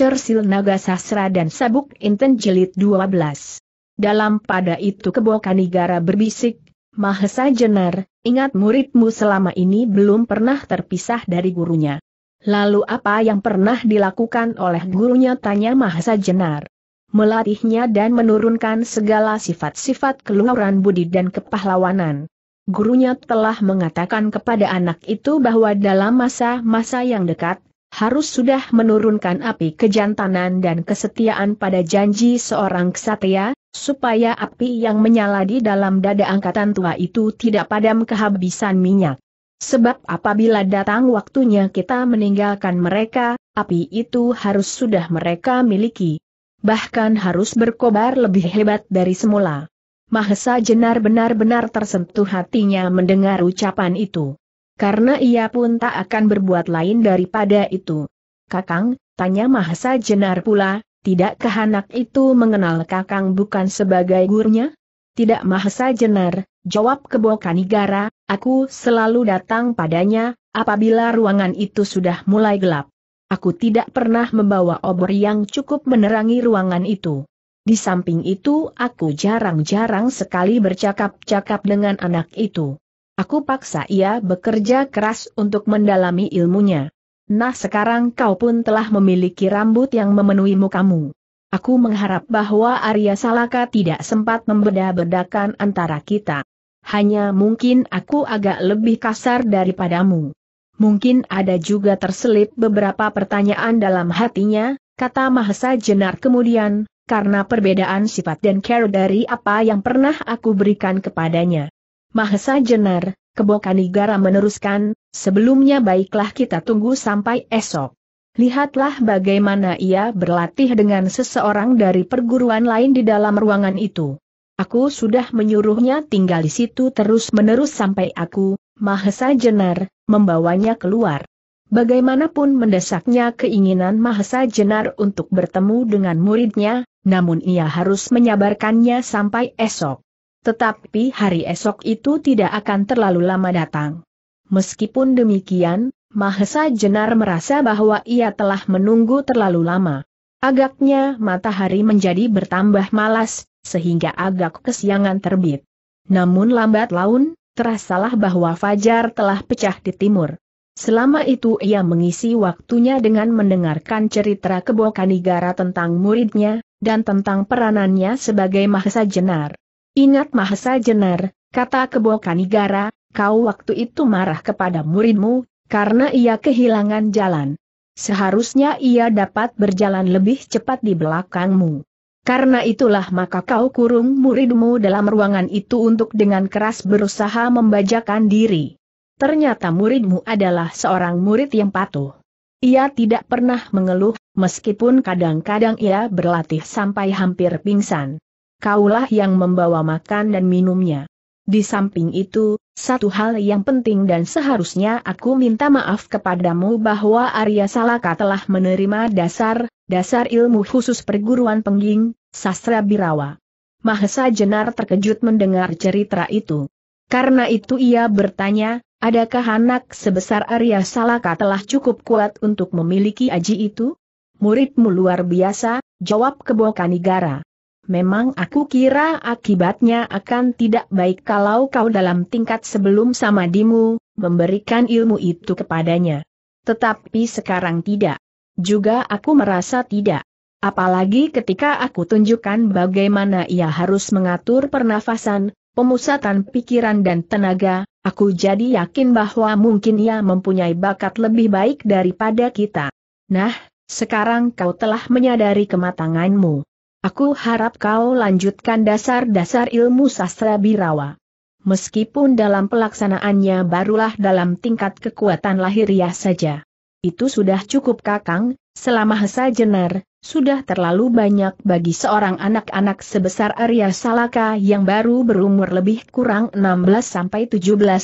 Cersil Naga Sasra dan Sabuk Inten Jelit 12. Dalam pada itu Kebokanigara berbisik, Mahesa Jenar, ingat muridmu selama ini belum pernah terpisah dari gurunya. Lalu apa yang pernah dilakukan oleh gurunya tanya Mahesa Jenar. Melatihnya dan menurunkan segala sifat-sifat keluaran budi dan kepahlawanan. Gurunya telah mengatakan kepada anak itu bahwa dalam masa-masa yang dekat, harus sudah menurunkan api kejantanan dan kesetiaan pada janji seorang ksatria, supaya api yang menyala di dalam dada angkatan tua itu tidak padam kehabisan minyak. Sebab apabila datang waktunya kita meninggalkan mereka, api itu harus sudah mereka miliki. Bahkan harus berkobar lebih hebat dari semula. Mahesa Jenar benar-benar tersentuh hatinya mendengar ucapan itu karena ia pun tak akan berbuat lain daripada itu. Kakang, tanya Mahesa Jenar pula, tidakkah anak itu mengenal Kakang bukan sebagai gurunya? Tidak Mahesa Jenar, jawab kebo Kanigara. aku selalu datang padanya, apabila ruangan itu sudah mulai gelap. Aku tidak pernah membawa obor yang cukup menerangi ruangan itu. Di samping itu aku jarang-jarang sekali bercakap-cakap dengan anak itu. Aku paksa ia bekerja keras untuk mendalami ilmunya. Nah sekarang kau pun telah memiliki rambut yang memenuhi mukamu. Aku mengharap bahwa Arya Salaka tidak sempat membeda-bedakan antara kita. Hanya mungkin aku agak lebih kasar daripadamu. Mungkin ada juga terselip beberapa pertanyaan dalam hatinya, kata Mahesa Jenar kemudian, karena perbedaan sifat dan care dari apa yang pernah aku berikan kepadanya. Mahesa Jenar, Kebokanigara meneruskan, sebelumnya baiklah kita tunggu sampai esok. Lihatlah bagaimana ia berlatih dengan seseorang dari perguruan lain di dalam ruangan itu. Aku sudah menyuruhnya tinggal di situ terus-menerus sampai aku, Mahesa Jenar, membawanya keluar. Bagaimanapun mendesaknya keinginan Mahesa Jenar untuk bertemu dengan muridnya, namun ia harus menyabarkannya sampai esok. Tetapi hari esok itu tidak akan terlalu lama datang. Meskipun demikian, Mahesa Jenar merasa bahwa ia telah menunggu terlalu lama. Agaknya matahari menjadi bertambah malas, sehingga agak kesiangan terbit. Namun lambat laun, terasalah bahwa fajar telah pecah di timur. Selama itu ia mengisi waktunya dengan mendengarkan cerita negara tentang muridnya, dan tentang peranannya sebagai Mahesa Jenar. Ingat Mahesa Jenar, kata Kebo Kanigara, kau waktu itu marah kepada muridmu, karena ia kehilangan jalan. Seharusnya ia dapat berjalan lebih cepat di belakangmu. Karena itulah maka kau kurung muridmu dalam ruangan itu untuk dengan keras berusaha membajakan diri. Ternyata muridmu adalah seorang murid yang patuh. Ia tidak pernah mengeluh, meskipun kadang-kadang ia berlatih sampai hampir pingsan kaulah yang membawa makan dan minumnya. Di samping itu, satu hal yang penting dan seharusnya aku minta maaf kepadamu bahwa Arya Salaka telah menerima dasar, dasar ilmu khusus perguruan pengging, sastra birawa. Mahesa Jenar terkejut mendengar cerita itu. Karena itu ia bertanya, adakah anak sebesar Arya Salaka telah cukup kuat untuk memiliki aji itu? Muridmu luar biasa, jawab kebokanigara memang aku kira akibatnya akan tidak baik kalau kau dalam tingkat sebelum sama samadimu, memberikan ilmu itu kepadanya. Tetapi sekarang tidak. Juga aku merasa tidak. Apalagi ketika aku tunjukkan bagaimana ia harus mengatur pernafasan, pemusatan pikiran dan tenaga, aku jadi yakin bahwa mungkin ia mempunyai bakat lebih baik daripada kita. Nah, sekarang kau telah menyadari kematanganmu. Aku harap kau lanjutkan dasar-dasar ilmu sastra birawa. Meskipun dalam pelaksanaannya barulah dalam tingkat kekuatan lahiriah saja. Itu sudah cukup kakang, selama Hesa Jenar, sudah terlalu banyak bagi seorang anak-anak sebesar Arya Salaka yang baru berumur lebih kurang 16-17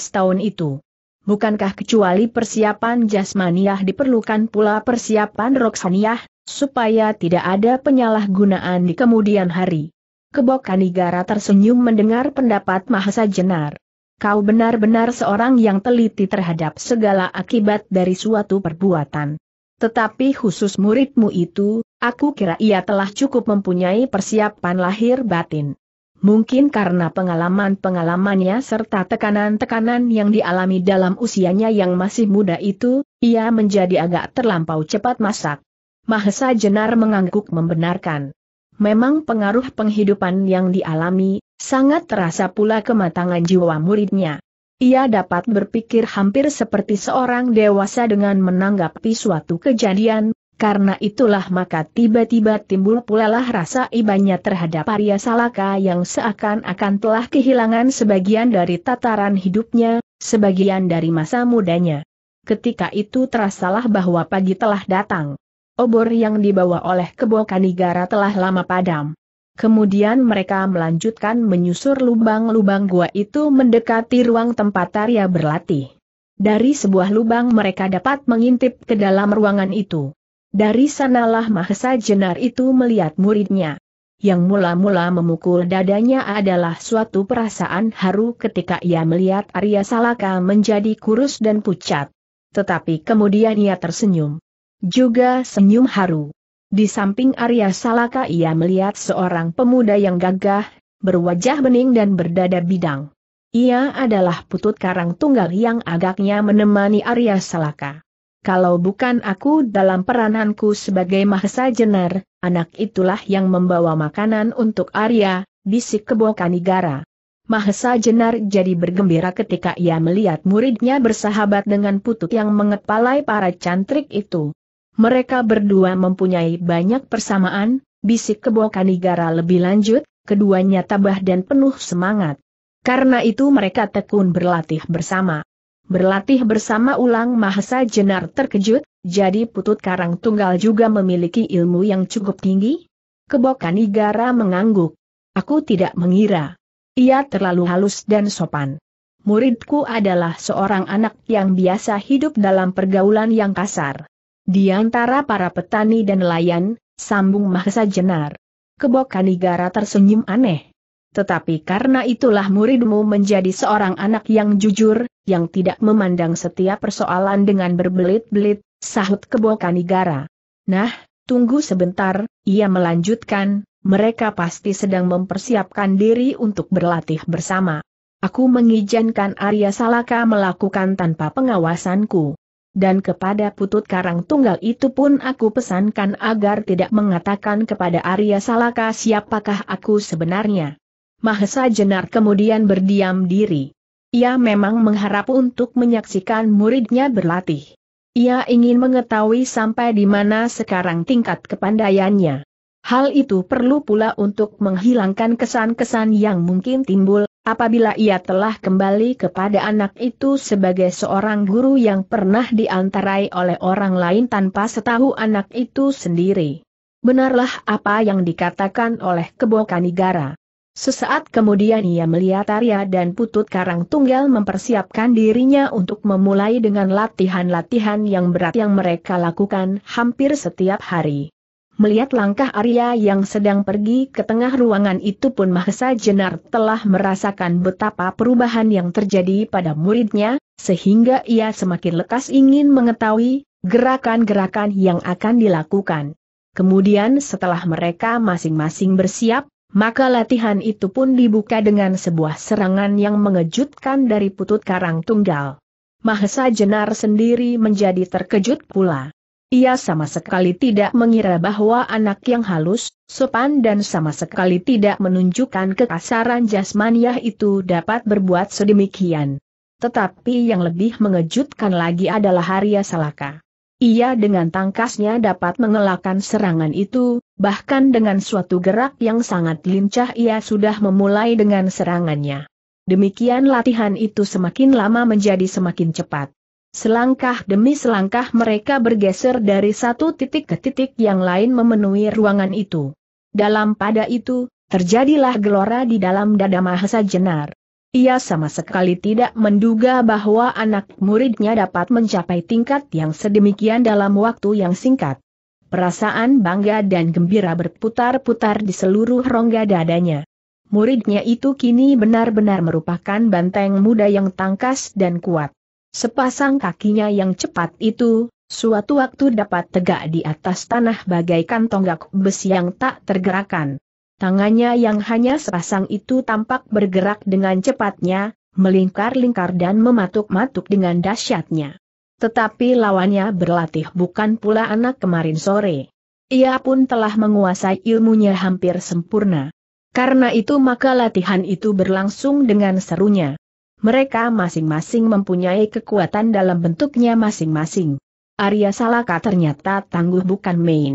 tahun itu. Bukankah kecuali persiapan jasmaniah diperlukan pula persiapan roksaniah, supaya tidak ada penyalahgunaan di kemudian hari. Kebokanigara Kanigara tersenyum mendengar pendapat Mahasa Jenar. Kau benar-benar seorang yang teliti terhadap segala akibat dari suatu perbuatan. Tetapi khusus muridmu itu, aku kira ia telah cukup mempunyai persiapan lahir batin. Mungkin karena pengalaman-pengalamannya serta tekanan-tekanan yang dialami dalam usianya yang masih muda itu, ia menjadi agak terlampau cepat masak. Mahesa Jenar mengangguk membenarkan. Memang pengaruh penghidupan yang dialami, sangat terasa pula kematangan jiwa muridnya. Ia dapat berpikir hampir seperti seorang dewasa dengan menanggapi suatu kejadian, karena itulah maka tiba-tiba timbul pula lah rasa ibanya terhadap Arya Salaka yang seakan-akan telah kehilangan sebagian dari tataran hidupnya, sebagian dari masa mudanya. Ketika itu terasalah bahwa pagi telah datang obor yang dibawa oleh kebo Kanigara telah lama padam. Kemudian mereka melanjutkan menyusur lubang-lubang gua itu mendekati ruang tempat Arya berlatih. Dari sebuah lubang mereka dapat mengintip ke dalam ruangan itu. Dari sanalah Mahesa Jenar itu melihat muridnya. Yang mula-mula memukul dadanya adalah suatu perasaan haru ketika ia melihat Arya Salaka menjadi kurus dan pucat. Tetapi kemudian ia tersenyum. Juga senyum haru. Di samping Arya Salaka ia melihat seorang pemuda yang gagah, berwajah bening dan berdada bidang. Ia adalah putut karang tunggal yang agaknya menemani Arya Salaka. Kalau bukan aku dalam perananku sebagai Mahesa Jenar, anak itulah yang membawa makanan untuk Arya, bisik Kebo Kanigara. Mahesa Jenar jadi bergembira ketika ia melihat muridnya bersahabat dengan putut yang mengepalai para cantrik itu. Mereka berdua mempunyai banyak persamaan, bisik kebo Kanigara lebih lanjut, keduanya tabah dan penuh semangat. Karena itu mereka tekun berlatih bersama. Berlatih bersama ulang Mahasa Jenar terkejut, jadi Putut Karang Tunggal juga memiliki ilmu yang cukup tinggi? Kebo Kanigara mengangguk. Aku tidak mengira. Ia terlalu halus dan sopan. Muridku adalah seorang anak yang biasa hidup dalam pergaulan yang kasar. Di antara para petani dan nelayan, sambung Mahesa Jenar. Kebok Kanigara tersenyum aneh. Tetapi karena itulah muridmu menjadi seorang anak yang jujur, yang tidak memandang setiap persoalan dengan berbelit-belit, sahut Kebok Kanigara. Nah, tunggu sebentar, ia melanjutkan, mereka pasti sedang mempersiapkan diri untuk berlatih bersama. Aku mengizinkan Arya Salaka melakukan tanpa pengawasanku dan kepada putut karang tunggal itu pun aku pesankan agar tidak mengatakan kepada Arya Salaka siapakah aku sebenarnya. Mahesa Jenar kemudian berdiam diri. Ia memang mengharap untuk menyaksikan muridnya berlatih. Ia ingin mengetahui sampai di mana sekarang tingkat kepandaiannya. Hal itu perlu pula untuk menghilangkan kesan-kesan yang mungkin timbul Apabila ia telah kembali kepada anak itu sebagai seorang guru yang pernah diantarai oleh orang lain tanpa setahu anak itu sendiri. Benarlah apa yang dikatakan oleh Kebo Kanigara. Sesaat kemudian ia melihat Arya dan Putut Karang Tunggal mempersiapkan dirinya untuk memulai dengan latihan-latihan yang berat yang mereka lakukan hampir setiap hari. Melihat langkah Arya yang sedang pergi ke tengah ruangan itu pun Mahesa Jenar telah merasakan betapa perubahan yang terjadi pada muridnya, sehingga ia semakin lekas ingin mengetahui gerakan-gerakan yang akan dilakukan. Kemudian setelah mereka masing-masing bersiap, maka latihan itu pun dibuka dengan sebuah serangan yang mengejutkan dari putut karang tunggal. Mahesa Jenar sendiri menjadi terkejut pula. Ia sama sekali tidak mengira bahwa anak yang halus, sopan dan sama sekali tidak menunjukkan kekasaran jasmaniah itu dapat berbuat sedemikian. Tetapi yang lebih mengejutkan lagi adalah Arya Salaka. Ia dengan tangkasnya dapat mengelakkan serangan itu, bahkan dengan suatu gerak yang sangat lincah ia sudah memulai dengan serangannya. Demikian latihan itu semakin lama menjadi semakin cepat. Selangkah demi selangkah mereka bergeser dari satu titik ke titik yang lain memenuhi ruangan itu. Dalam pada itu, terjadilah gelora di dalam dada Mahesa Jenar. Ia sama sekali tidak menduga bahwa anak muridnya dapat mencapai tingkat yang sedemikian dalam waktu yang singkat. Perasaan bangga dan gembira berputar-putar di seluruh rongga dadanya. Muridnya itu kini benar-benar merupakan banteng muda yang tangkas dan kuat. Sepasang kakinya yang cepat itu, suatu waktu dapat tegak di atas tanah bagaikan tonggak besi yang tak tergerakkan. Tangannya yang hanya sepasang itu tampak bergerak dengan cepatnya, melingkar-lingkar dan mematuk-matuk dengan dahsyatnya. Tetapi lawannya berlatih bukan pula anak kemarin sore. Ia pun telah menguasai ilmunya hampir sempurna. Karena itu maka latihan itu berlangsung dengan serunya mereka masing-masing mempunyai kekuatan dalam bentuknya masing-masing. Arya Salaka ternyata tangguh bukan main.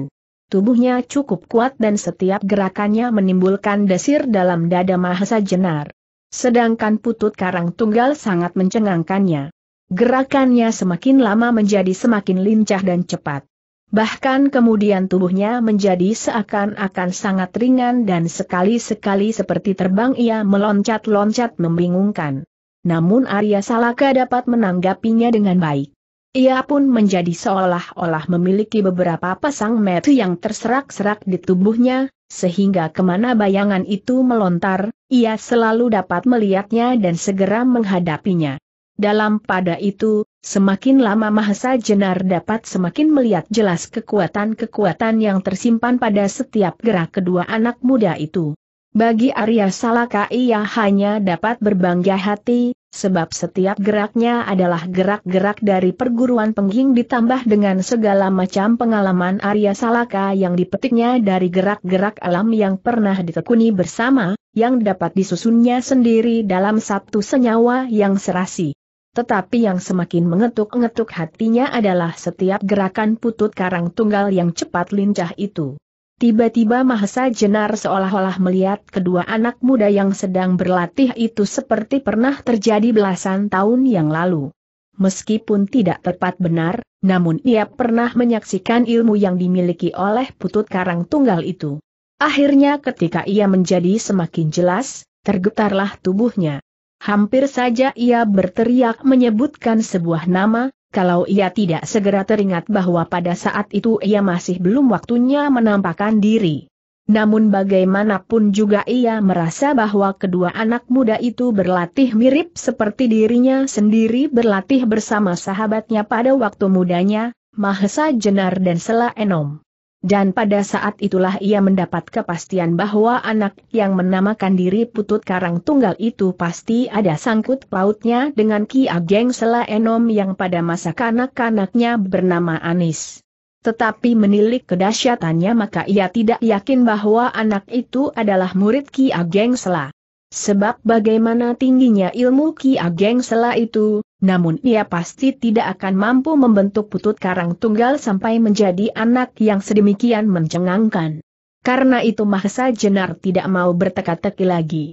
Tubuhnya cukup kuat dan setiap gerakannya menimbulkan desir dalam dada Mahesa Jenar. Sedangkan putut karang tunggal sangat mencengangkannya. Gerakannya semakin lama menjadi semakin lincah dan cepat. Bahkan kemudian tubuhnya menjadi seakan-akan sangat ringan dan sekali-sekali seperti terbang ia meloncat-loncat membingungkan namun Arya Salaka dapat menanggapinya dengan baik. Ia pun menjadi seolah-olah memiliki beberapa pasang metu yang terserak-serak di tubuhnya, sehingga kemana bayangan itu melontar, ia selalu dapat melihatnya dan segera menghadapinya. Dalam pada itu, semakin lama Mahesa Jenar dapat semakin melihat jelas kekuatan-kekuatan yang tersimpan pada setiap gerak kedua anak muda itu. Bagi Arya Salaka ia hanya dapat berbangga hati, sebab setiap geraknya adalah gerak-gerak dari perguruan pengging ditambah dengan segala macam pengalaman Arya Salaka yang dipetiknya dari gerak-gerak alam yang pernah ditekuni bersama, yang dapat disusunnya sendiri dalam satu senyawa yang serasi. Tetapi yang semakin mengetuk-ngetuk hatinya adalah setiap gerakan putut karang tunggal yang cepat lincah itu. Tiba-tiba Mahesa Jenar seolah-olah melihat kedua anak muda yang sedang berlatih itu seperti pernah terjadi belasan tahun yang lalu. Meskipun tidak tepat benar, namun ia pernah menyaksikan ilmu yang dimiliki oleh putut karang tunggal itu. Akhirnya ketika ia menjadi semakin jelas, tergetarlah tubuhnya. Hampir saja ia berteriak menyebutkan sebuah nama, kalau ia tidak segera teringat bahwa pada saat itu ia masih belum waktunya menampakkan diri. Namun bagaimanapun juga ia merasa bahwa kedua anak muda itu berlatih mirip seperti dirinya sendiri berlatih bersama sahabatnya pada waktu mudanya, Mahesa Jenar dan Sela Enom. Dan pada saat itulah ia mendapat kepastian bahwa anak yang menamakan diri Putut Karang Tunggal itu pasti ada sangkut pautnya dengan Ki Ageng Sela Enom yang pada masa kanak-kanaknya bernama Anis. Tetapi menilik kedahsyatannya maka ia tidak yakin bahwa anak itu adalah murid Ki Ageng Sela. Sebab bagaimana tingginya ilmu Ki Ageng Sela itu, namun ia pasti tidak akan mampu membentuk putut karang tunggal sampai menjadi anak yang sedemikian mencengangkan. Karena itu Mahesa Jenar tidak mau berteka-teki lagi.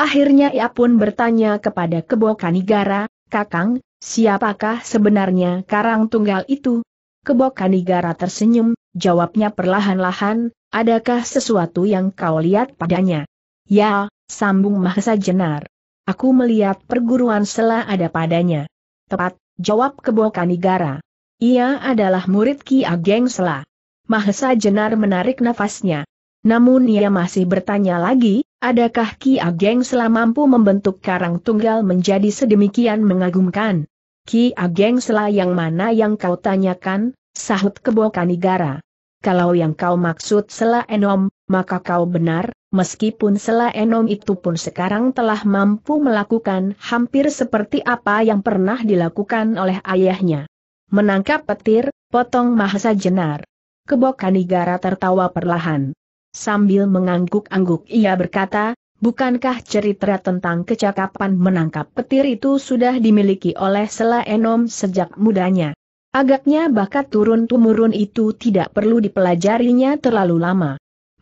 Akhirnya ia pun bertanya kepada Kebo Kanigara, Kakang, siapakah sebenarnya karang tunggal itu? Kebo Kanigara tersenyum, jawabnya perlahan-lahan, adakah sesuatu yang kau lihat padanya? Ya, Sambung Mahesa Jenar. Aku melihat perguruan Sela ada padanya. Tepat, jawab Kebokanigara. Ia adalah murid Ki Ageng Sela. Mahesa Jenar menarik nafasnya. Namun ia masih bertanya lagi, adakah Ki Ageng Sela mampu membentuk karang tunggal menjadi sedemikian mengagumkan? Ki Ageng Sela yang mana yang kau tanyakan, sahut Kebokanigara. Kalau yang kau maksud Sela Enom, maka kau benar, meskipun Sela Enom itu pun sekarang telah mampu melakukan hampir seperti apa yang pernah dilakukan oleh ayahnya. Menangkap petir, potong mahasa jenar. Kebokanigara tertawa perlahan. Sambil mengangguk-angguk ia berkata, Bukankah cerita tentang kecakapan menangkap petir itu sudah dimiliki oleh Sela Enom sejak mudanya? Agaknya bakat turun-tumurun itu tidak perlu dipelajarinya terlalu lama.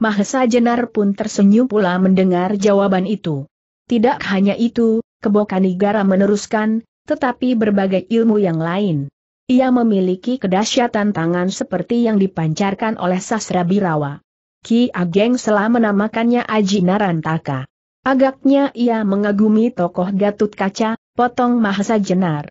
Mahesa Jenar pun tersenyum pula mendengar jawaban itu. Tidak hanya itu, Kebokanigara meneruskan, tetapi berbagai ilmu yang lain. Ia memiliki kedahsyatan tangan seperti yang dipancarkan oleh sastra Birawa. Ki Ageng selama menamakannya Aji Narantaka. Agaknya ia mengagumi tokoh Gatut Kaca, potong Mahesa Jenar.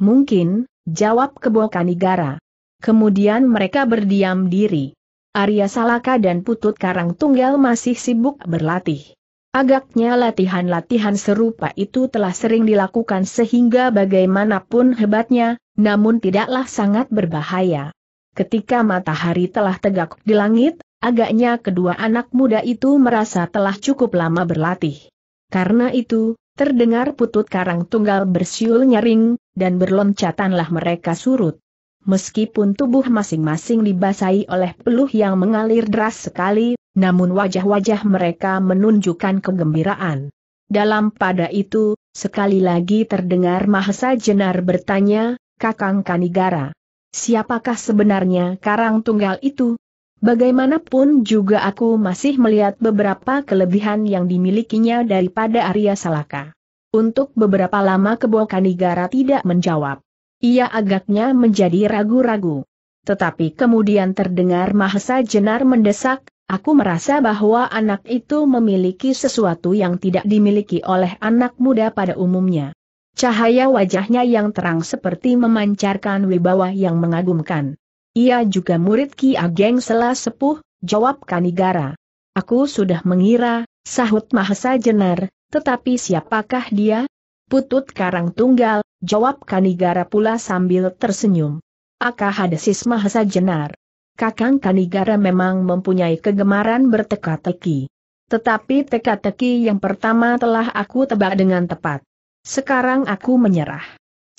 Mungkin, jawab Kebokanigara. Kemudian mereka berdiam diri. Arya Salaka dan Putut Karang Tunggal masih sibuk berlatih. Agaknya latihan-latihan serupa itu telah sering dilakukan sehingga bagaimanapun hebatnya, namun tidaklah sangat berbahaya. Ketika matahari telah tegak di langit, agaknya kedua anak muda itu merasa telah cukup lama berlatih. Karena itu, terdengar Putut Karang Tunggal bersiul nyaring, dan berloncatanlah mereka surut meskipun tubuh masing-masing dibasahi oleh peluh yang mengalir deras sekali, namun wajah-wajah mereka menunjukkan kegembiraan. Dalam pada itu, sekali lagi terdengar Mahesa Jenar bertanya, Kakang Kanigara, siapakah sebenarnya Karang Tunggal itu? Bagaimanapun juga aku masih melihat beberapa kelebihan yang dimilikinya daripada Arya Salaka. Untuk beberapa lama Kebo Kanigara tidak menjawab. Ia agaknya menjadi ragu-ragu. Tetapi kemudian terdengar Mahesa Jenar mendesak, aku merasa bahwa anak itu memiliki sesuatu yang tidak dimiliki oleh anak muda pada umumnya. Cahaya wajahnya yang terang seperti memancarkan wibawa yang mengagumkan. Ia juga murid Ki Ageng Sela Sepuh, jawab Kanigara. Aku sudah mengira, sahut Mahesa Jenar, tetapi siapakah dia? Putut Karang Tunggal, Jawab Kanigara pula sambil tersenyum. Aka Hadesis Mahasa Jenar. Kakang Kanigara memang mempunyai kegemaran berteka-teki. Tetapi teka-teki yang pertama telah aku tebak dengan tepat. Sekarang aku menyerah.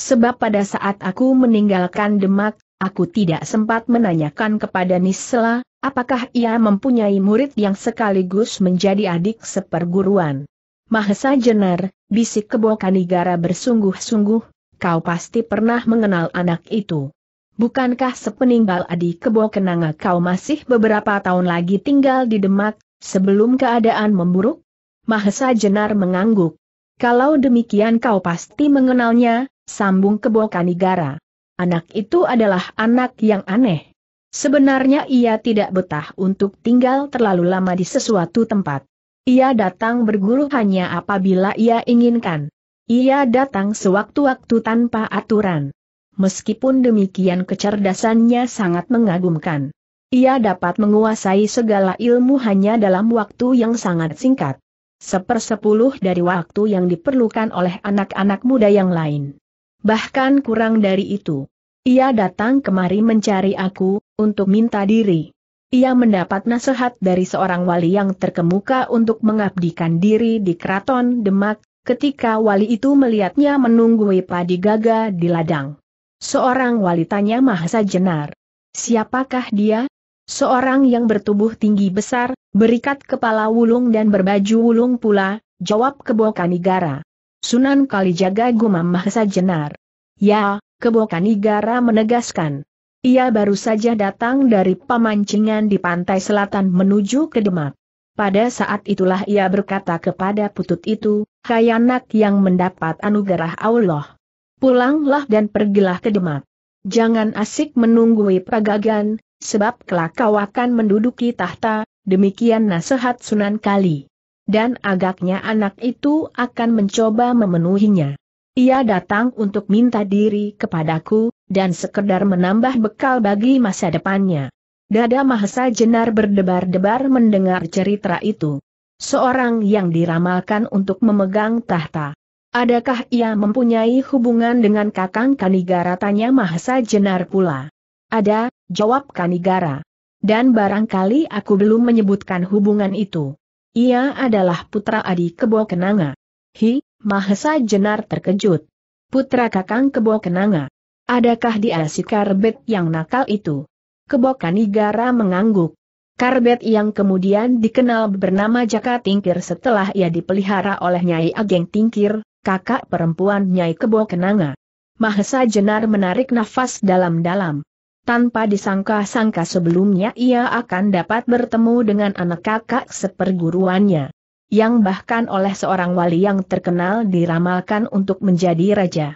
Sebab pada saat aku meninggalkan Demak, aku tidak sempat menanyakan kepada Nisla, apakah ia mempunyai murid yang sekaligus menjadi adik seperguruan. Mahesa Jenar, bisik Kebo Kanigara bersungguh-sungguh, kau pasti pernah mengenal anak itu. Bukankah sepeninggal adik Kebo Kenanga kau masih beberapa tahun lagi tinggal di Demak, sebelum keadaan memburuk? Mahesa Jenar mengangguk. Kalau demikian kau pasti mengenalnya, sambung Kebo Kanigara. Anak itu adalah anak yang aneh. Sebenarnya ia tidak betah untuk tinggal terlalu lama di sesuatu tempat. Ia datang berguru hanya apabila ia inginkan. Ia datang sewaktu-waktu tanpa aturan. Meskipun demikian kecerdasannya sangat mengagumkan. Ia dapat menguasai segala ilmu hanya dalam waktu yang sangat singkat. Sepersepuluh dari waktu yang diperlukan oleh anak-anak muda yang lain. Bahkan kurang dari itu. Ia datang kemari mencari aku, untuk minta diri. Ia mendapat nasihat dari seorang wali yang terkemuka untuk mengabdikan diri di keraton Demak, ketika wali itu melihatnya menunggui padi gaga di ladang. Seorang wali tanya Mahasa Jenar. Siapakah dia? Seorang yang bertubuh tinggi besar, berikat kepala wulung dan berbaju wulung pula, jawab Kebokanigara. Sunan Kalijaga gumam Mahasa Jenar. Ya, Kebokanigara menegaskan, ia baru saja datang dari pemancingan di pantai selatan menuju ke Demak. Pada saat itulah ia berkata kepada putut itu, kaya nak yang mendapat anugerah Allah. Pulanglah dan pergilah ke Demak. Jangan asik menunggui pagagan, sebab kelak kau akan menduduki tahta, demikian nasihat Sunan Kali. Dan agaknya anak itu akan mencoba memenuhinya. Ia datang untuk minta diri kepadaku, dan sekedar menambah bekal bagi masa depannya. Dada Mahesa Jenar berdebar-debar mendengar cerita itu. Seorang yang diramalkan untuk memegang tahta. Adakah ia mempunyai hubungan dengan Kakang Kanigara? Tanya Mahesa Jenar pula. Ada, jawab Kanigara. Dan barangkali aku belum menyebutkan hubungan itu. Ia adalah putra Adi Kebo Kenanga. Hi, Mahesa Jenar terkejut. Putra Kakang Kebo Kenanga. Adakah dia si karbet yang nakal itu? Kebokan Igara mengangguk. Karbet yang kemudian dikenal bernama Jaka Tingkir setelah ia dipelihara oleh Nyai Ageng Tingkir, kakak perempuan Nyai Kebo Kenanga. Mahesa Jenar menarik nafas dalam-dalam. Tanpa disangka-sangka sebelumnya ia akan dapat bertemu dengan anak kakak seperguruannya. Yang bahkan oleh seorang wali yang terkenal diramalkan untuk menjadi raja.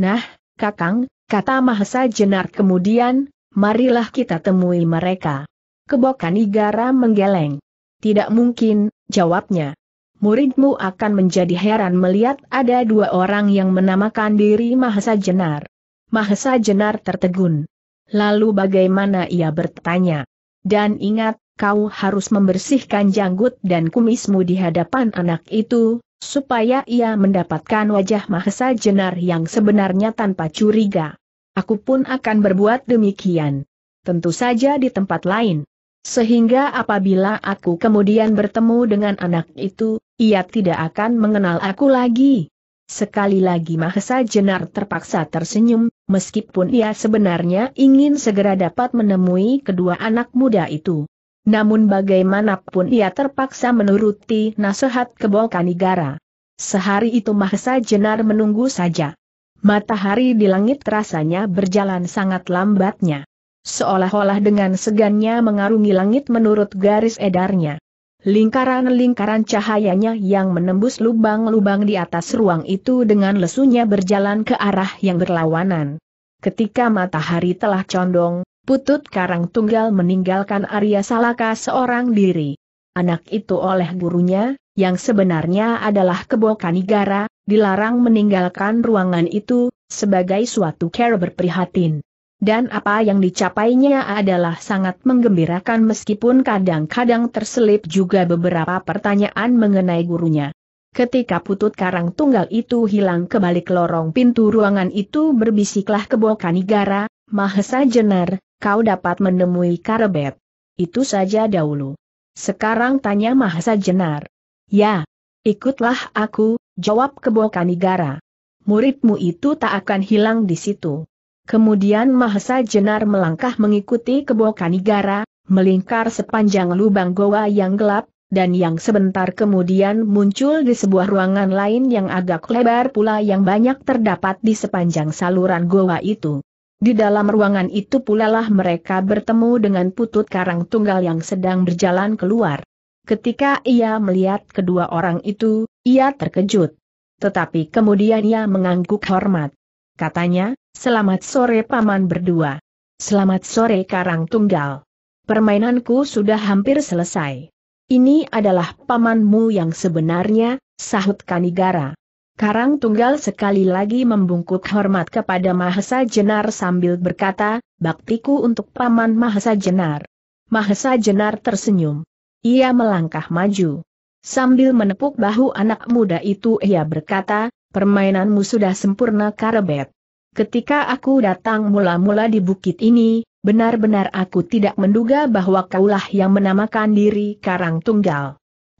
Nah, Kakang, Kata Mahesa Jenar kemudian, marilah kita temui mereka. Kebokan Igara menggeleng. Tidak mungkin, jawabnya. Muridmu akan menjadi heran melihat ada dua orang yang menamakan diri Mahesa Jenar. Mahesa Jenar tertegun. Lalu bagaimana ia bertanya? Dan ingat, kau harus membersihkan janggut dan kumismu di hadapan anak itu, supaya ia mendapatkan wajah Mahesa Jenar yang sebenarnya tanpa curiga. Aku pun akan berbuat demikian. Tentu saja di tempat lain. Sehingga apabila aku kemudian bertemu dengan anak itu, ia tidak akan mengenal aku lagi. Sekali lagi Mahesa Jenar terpaksa tersenyum, meskipun ia sebenarnya ingin segera dapat menemui kedua anak muda itu. Namun bagaimanapun ia terpaksa menuruti nasihat Kebokanigara. Sehari itu Mahesa Jenar menunggu saja. Matahari di langit rasanya berjalan sangat lambatnya. Seolah-olah dengan segannya mengarungi langit menurut garis edarnya. Lingkaran-lingkaran cahayanya yang menembus lubang-lubang di atas ruang itu dengan lesunya berjalan ke arah yang berlawanan. Ketika matahari telah condong, Putut Karang Tunggal meninggalkan Arya Salaka seorang diri. Anak itu oleh gurunya, yang sebenarnya adalah Kanigara, dilarang meninggalkan ruangan itu, sebagai suatu care berprihatin. Dan apa yang dicapainya adalah sangat menggembirakan meskipun kadang-kadang terselip juga beberapa pertanyaan mengenai gurunya. Ketika putut karang tunggal itu hilang ke balik lorong pintu ruangan itu berbisiklah kebokanigara, Mahesa Jenar, kau dapat menemui Karebet. Itu saja dahulu. Sekarang tanya Mahasa Jenar. Ya, ikutlah aku, jawab Kebo Kanigara. Muridmu itu tak akan hilang di situ. Kemudian Mahasa Jenar melangkah mengikuti Kebo Kanigara, melingkar sepanjang lubang goa yang gelap, dan yang sebentar kemudian muncul di sebuah ruangan lain yang agak lebar pula yang banyak terdapat di sepanjang saluran goa itu. Di dalam ruangan itu pula lah mereka bertemu dengan putut karang tunggal yang sedang berjalan keluar. Ketika ia melihat kedua orang itu, ia terkejut. Tetapi kemudian ia mengangguk hormat. Katanya, selamat sore paman berdua. Selamat sore karang tunggal. Permainanku sudah hampir selesai. Ini adalah pamanmu yang sebenarnya, sahut Kanigara. Karang Tunggal sekali lagi membungkuk hormat kepada Mahesa Jenar sambil berkata, baktiku untuk Paman Mahesa Jenar. Mahesa Jenar tersenyum. Ia melangkah maju. Sambil menepuk bahu anak muda itu ia berkata, permainanmu sudah sempurna karebet. Ketika aku datang mula-mula di bukit ini, benar-benar aku tidak menduga bahwa kaulah yang menamakan diri Karang Tunggal.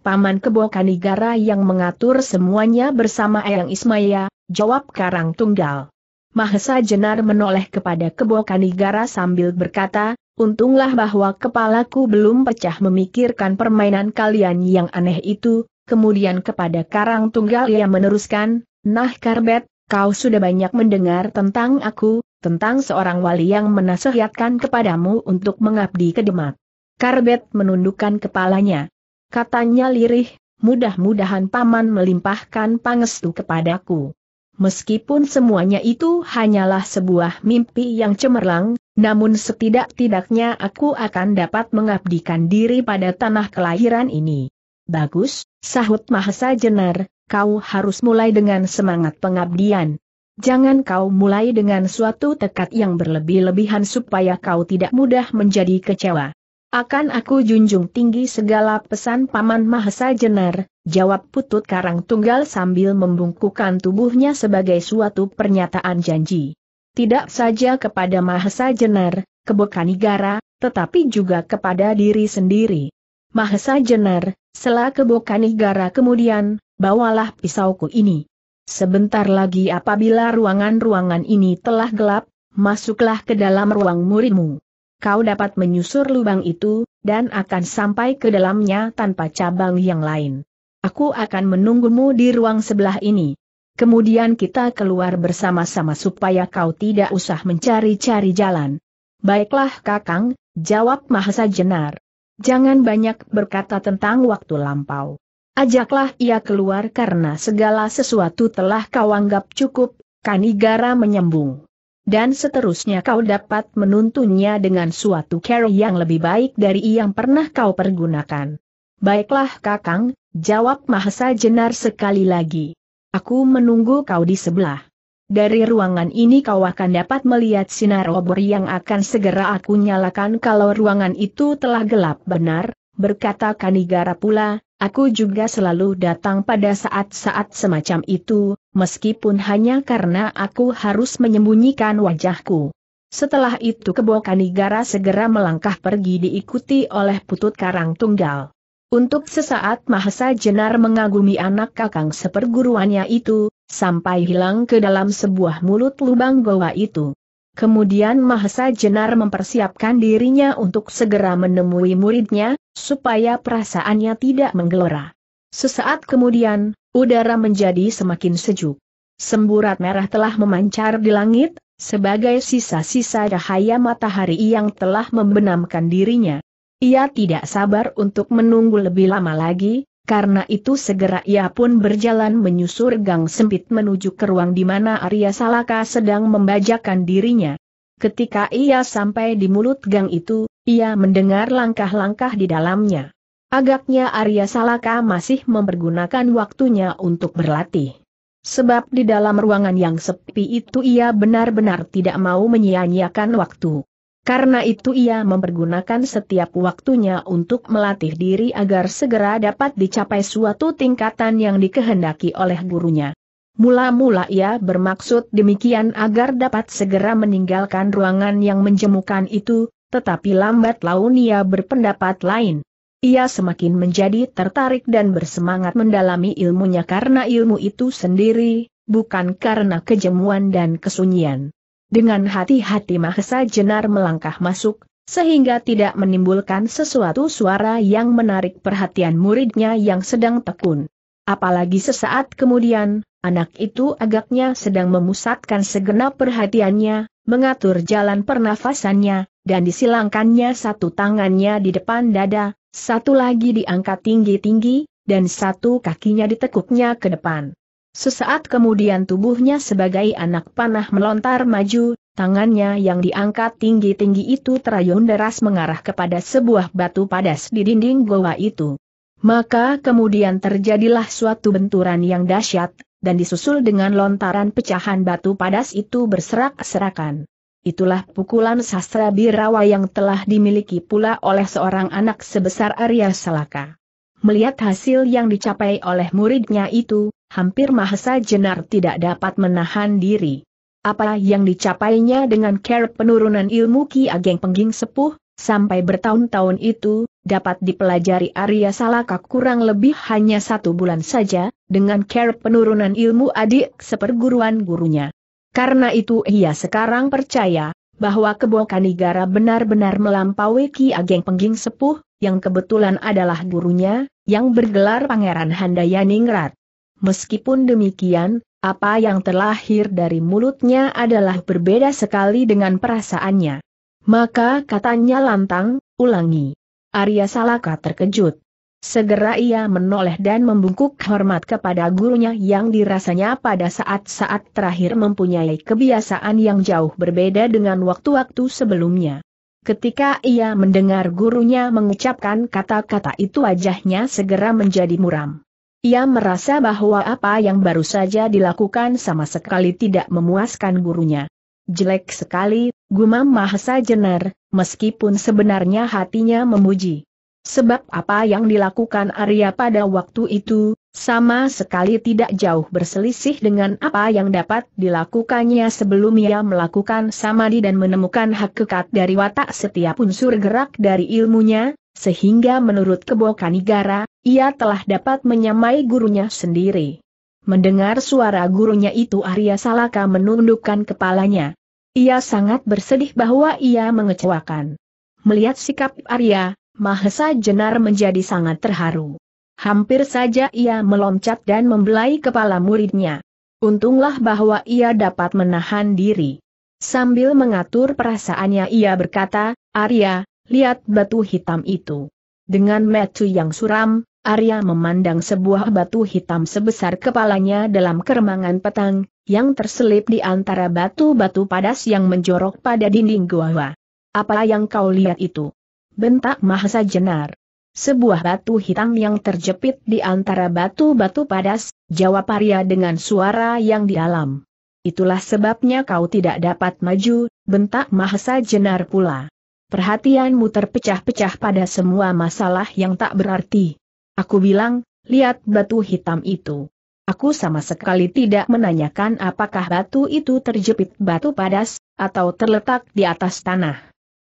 Paman Kebo Kanigara yang mengatur semuanya bersama Eyang Ismaya, jawab Karang Tunggal. Mahesa Jenar menoleh kepada Kebo Kanigara sambil berkata, Untunglah bahwa kepalaku belum pecah memikirkan permainan kalian yang aneh itu, kemudian kepada Karang Tunggal ia meneruskan, Nah Karbet, kau sudah banyak mendengar tentang aku, tentang seorang wali yang menasihatkan kepadamu untuk mengabdi ke Demak. Karbet menundukkan kepalanya katanya lirih, mudah-mudahan paman melimpahkan pangestu kepadaku. Meskipun semuanya itu hanyalah sebuah mimpi yang cemerlang, namun setidak-tidaknya aku akan dapat mengabdikan diri pada tanah kelahiran ini. Bagus, sahut Mahesa Jenar, kau harus mulai dengan semangat pengabdian. Jangan kau mulai dengan suatu tekad yang berlebih-lebihan supaya kau tidak mudah menjadi kecewa. Akan aku junjung tinggi segala pesan Paman Mahesa Jenar, jawab Putut Karang Tunggal sambil membungkukan tubuhnya sebagai suatu pernyataan janji. Tidak saja kepada Mahesa Jenar, Kebokanigara, tetapi juga kepada diri sendiri. Mahesa Jenar, setelah Kebokanigara kemudian, bawalah pisauku ini. Sebentar lagi apabila ruangan-ruangan ini telah gelap, masuklah ke dalam ruang muridmu kau dapat menyusur lubang itu, dan akan sampai ke dalamnya tanpa cabang yang lain. Aku akan menunggumu di ruang sebelah ini. Kemudian kita keluar bersama-sama supaya kau tidak usah mencari-cari jalan. Baiklah kakang, jawab Mahasa Jenar. Jangan banyak berkata tentang waktu lampau. Ajaklah ia keluar karena segala sesuatu telah kau anggap cukup, Kanigara menyembung dan seterusnya kau dapat menuntunnya dengan suatu cara yang lebih baik dari yang pernah kau pergunakan. Baiklah Kakang, jawab Mahesa Jenar sekali lagi. Aku menunggu kau di sebelah. Dari ruangan ini kau akan dapat melihat sinar obor yang akan segera aku nyalakan kalau ruangan itu telah gelap benar, berkata Kanigara pula, Aku juga selalu datang pada saat-saat semacam itu, meskipun hanya karena aku harus menyembunyikan wajahku. Setelah itu Kebokanigara segera melangkah pergi diikuti oleh putut karang tunggal. Untuk sesaat Mahesa Jenar mengagumi anak kakang seperguruannya itu, sampai hilang ke dalam sebuah mulut lubang goa itu. Kemudian Mahesa Jenar mempersiapkan dirinya untuk segera menemui muridnya, supaya perasaannya tidak menggelora. Sesaat kemudian, udara menjadi semakin sejuk. Semburat merah telah memancar di langit, sebagai sisa-sisa cahaya matahari yang telah membenamkan dirinya. Ia tidak sabar untuk menunggu lebih lama lagi, karena itu segera ia pun berjalan menyusur gang sempit menuju ke ruang di mana Arya Salaka sedang membajakan dirinya. Ketika ia sampai di mulut gang itu, ia mendengar langkah-langkah di dalamnya. Agaknya Arya Salaka masih mempergunakan waktunya untuk berlatih. Sebab di dalam ruangan yang sepi itu ia benar-benar tidak mau menyia-nyiakan waktu. Karena itu ia mempergunakan setiap waktunya untuk melatih diri agar segera dapat dicapai suatu tingkatan yang dikehendaki oleh gurunya. Mula-mula ia bermaksud demikian agar dapat segera meninggalkan ruangan yang menjemukan itu, tetapi lambat laun ia berpendapat lain. Ia semakin menjadi tertarik dan bersemangat mendalami ilmunya karena ilmu itu sendiri, bukan karena kejemuan dan kesunyian. Dengan hati-hati Mahesa Jenar melangkah masuk, sehingga tidak menimbulkan sesuatu suara yang menarik perhatian muridnya yang sedang tekun. Apalagi sesaat kemudian, anak itu agaknya sedang memusatkan segenap perhatiannya, mengatur jalan pernafasannya, dan disilangkannya satu tangannya di depan dada, satu lagi diangkat tinggi-tinggi, dan satu kakinya ditekuknya ke depan. Sesaat kemudian tubuhnya sebagai anak panah melontar maju, tangannya yang diangkat tinggi-tinggi itu terayun deras mengarah kepada sebuah batu padas di dinding goa itu. Maka kemudian terjadilah suatu benturan yang dahsyat, dan disusul dengan lontaran pecahan batu padas itu berserak-serakan. Itulah pukulan sastra birawa yang telah dimiliki pula oleh seorang anak sebesar Arya Salaka. Melihat hasil yang dicapai oleh muridnya itu, hampir Mahesa Jenar tidak dapat menahan diri. Apa yang dicapainya dengan care penurunan ilmu Ki Ageng Pengging Sepuh, sampai bertahun-tahun itu, dapat dipelajari Arya Salaka kurang lebih hanya satu bulan saja, dengan care penurunan ilmu adik seperguruan gurunya. Karena itu ia sekarang percaya, bahwa Kebokanigara benar-benar melampaui Ki Ageng Pengging Sepuh, yang kebetulan adalah gurunya, yang bergelar Pangeran Handayaningrat. Meskipun demikian, apa yang terlahir dari mulutnya adalah berbeda sekali dengan perasaannya. Maka katanya lantang, ulangi. Arya Salaka terkejut. Segera ia menoleh dan membungkuk hormat kepada gurunya yang dirasanya pada saat-saat terakhir mempunyai kebiasaan yang jauh berbeda dengan waktu-waktu sebelumnya. Ketika ia mendengar gurunya mengucapkan kata-kata itu wajahnya segera menjadi muram. Ia merasa bahwa apa yang baru saja dilakukan sama sekali tidak memuaskan gurunya. Jelek sekali, gumam Mahasa Jenar, meskipun sebenarnya hatinya memuji. Sebab apa yang dilakukan Arya pada waktu itu, sama sekali tidak jauh berselisih dengan apa yang dapat dilakukannya sebelum ia melakukan samadhi dan menemukan hak hakikat dari watak setiap unsur gerak dari ilmunya, sehingga menurut kebokan negara, ia telah dapat menyamai gurunya sendiri. Mendengar suara gurunya itu Arya Salaka menundukkan kepalanya. Ia sangat bersedih bahwa ia mengecewakan. Melihat sikap Arya, Mahesa Jenar menjadi sangat terharu. Hampir saja ia meloncat dan membelai kepala muridnya. Untunglah bahwa ia dapat menahan diri. Sambil mengatur perasaannya ia berkata, Arya, lihat batu hitam itu. Dengan metu yang suram, Arya memandang sebuah batu hitam sebesar kepalanya dalam keremangan petang, yang terselip di antara batu-batu padas yang menjorok pada dinding gua. Apa yang kau lihat itu? Bentak Mahasa Jenar. Sebuah batu hitam yang terjepit di antara batu-batu padas, jawab Arya dengan suara yang dialam. Itulah sebabnya kau tidak dapat maju, bentak Mahasa Jenar pula. Perhatianmu terpecah-pecah pada semua masalah yang tak berarti. Aku bilang, lihat batu hitam itu. Aku sama sekali tidak menanyakan apakah batu itu terjepit batu padas, atau terletak di atas tanah.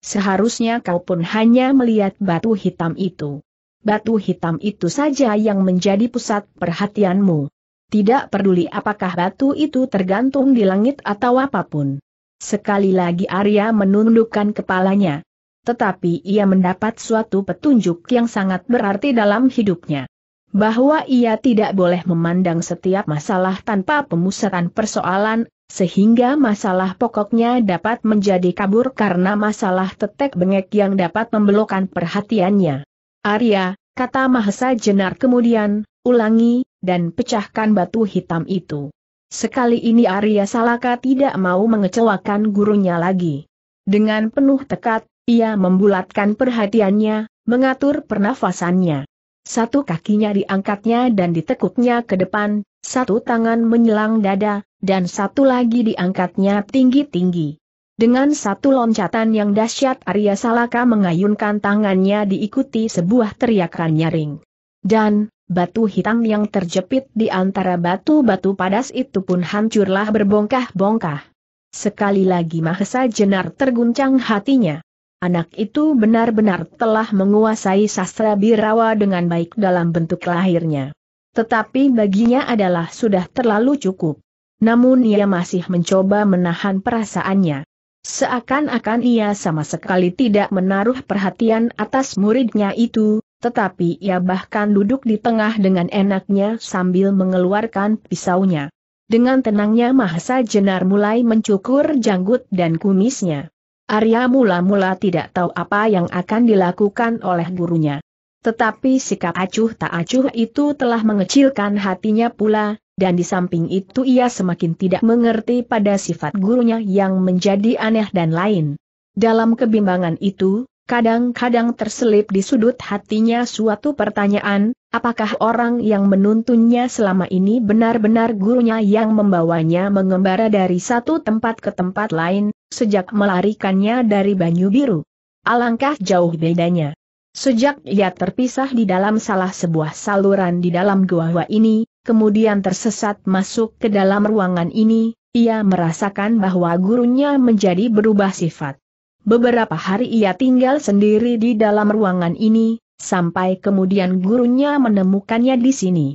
Seharusnya kau pun hanya melihat batu hitam itu. Batu hitam itu saja yang menjadi pusat perhatianmu. Tidak peduli apakah batu itu tergantung di langit atau apapun. Sekali lagi Arya menundukkan kepalanya tetapi ia mendapat suatu petunjuk yang sangat berarti dalam hidupnya. Bahwa ia tidak boleh memandang setiap masalah tanpa pemusatan persoalan, sehingga masalah pokoknya dapat menjadi kabur karena masalah tetek bengek yang dapat membelokkan perhatiannya. Arya, kata Mahesa Jenar kemudian, ulangi, dan pecahkan batu hitam itu. Sekali ini Arya Salaka tidak mau mengecewakan gurunya lagi. Dengan penuh tekad, ia membulatkan perhatiannya, mengatur pernafasannya. Satu kakinya diangkatnya dan ditekuknya ke depan, satu tangan menyelang dada, dan satu lagi diangkatnya tinggi-tinggi. Dengan satu loncatan yang dahsyat Arya Salaka mengayunkan tangannya diikuti sebuah teriakan nyaring. Dan, batu hitam yang terjepit di antara batu-batu padas itu pun hancurlah berbongkah-bongkah. Sekali lagi Mahesa Jenar terguncang hatinya. Anak itu benar-benar telah menguasai sastra birawa dengan baik dalam bentuk lahirnya. Tetapi baginya adalah sudah terlalu cukup. Namun ia masih mencoba menahan perasaannya. Seakan-akan ia sama sekali tidak menaruh perhatian atas muridnya itu, tetapi ia bahkan duduk di tengah dengan enaknya sambil mengeluarkan pisaunya. Dengan tenangnya Mahasa Jenar mulai mencukur janggut dan kumisnya. Arya mula-mula tidak tahu apa yang akan dilakukan oleh gurunya. Tetapi sikap acuh tak acuh itu telah mengecilkan hatinya pula, dan di samping itu ia semakin tidak mengerti pada sifat gurunya yang menjadi aneh dan lain. Dalam kebimbangan itu, kadang-kadang terselip di sudut hatinya suatu pertanyaan, apakah orang yang menuntunnya selama ini benar-benar gurunya yang membawanya mengembara dari satu tempat ke tempat lain, sejak melarikannya dari Banyu Biru. Alangkah jauh bedanya. Sejak ia terpisah di dalam salah sebuah saluran di dalam gua ini, kemudian tersesat masuk ke dalam ruangan ini, ia merasakan bahwa gurunya menjadi berubah sifat. Beberapa hari ia tinggal sendiri di dalam ruangan ini, sampai kemudian gurunya menemukannya di sini.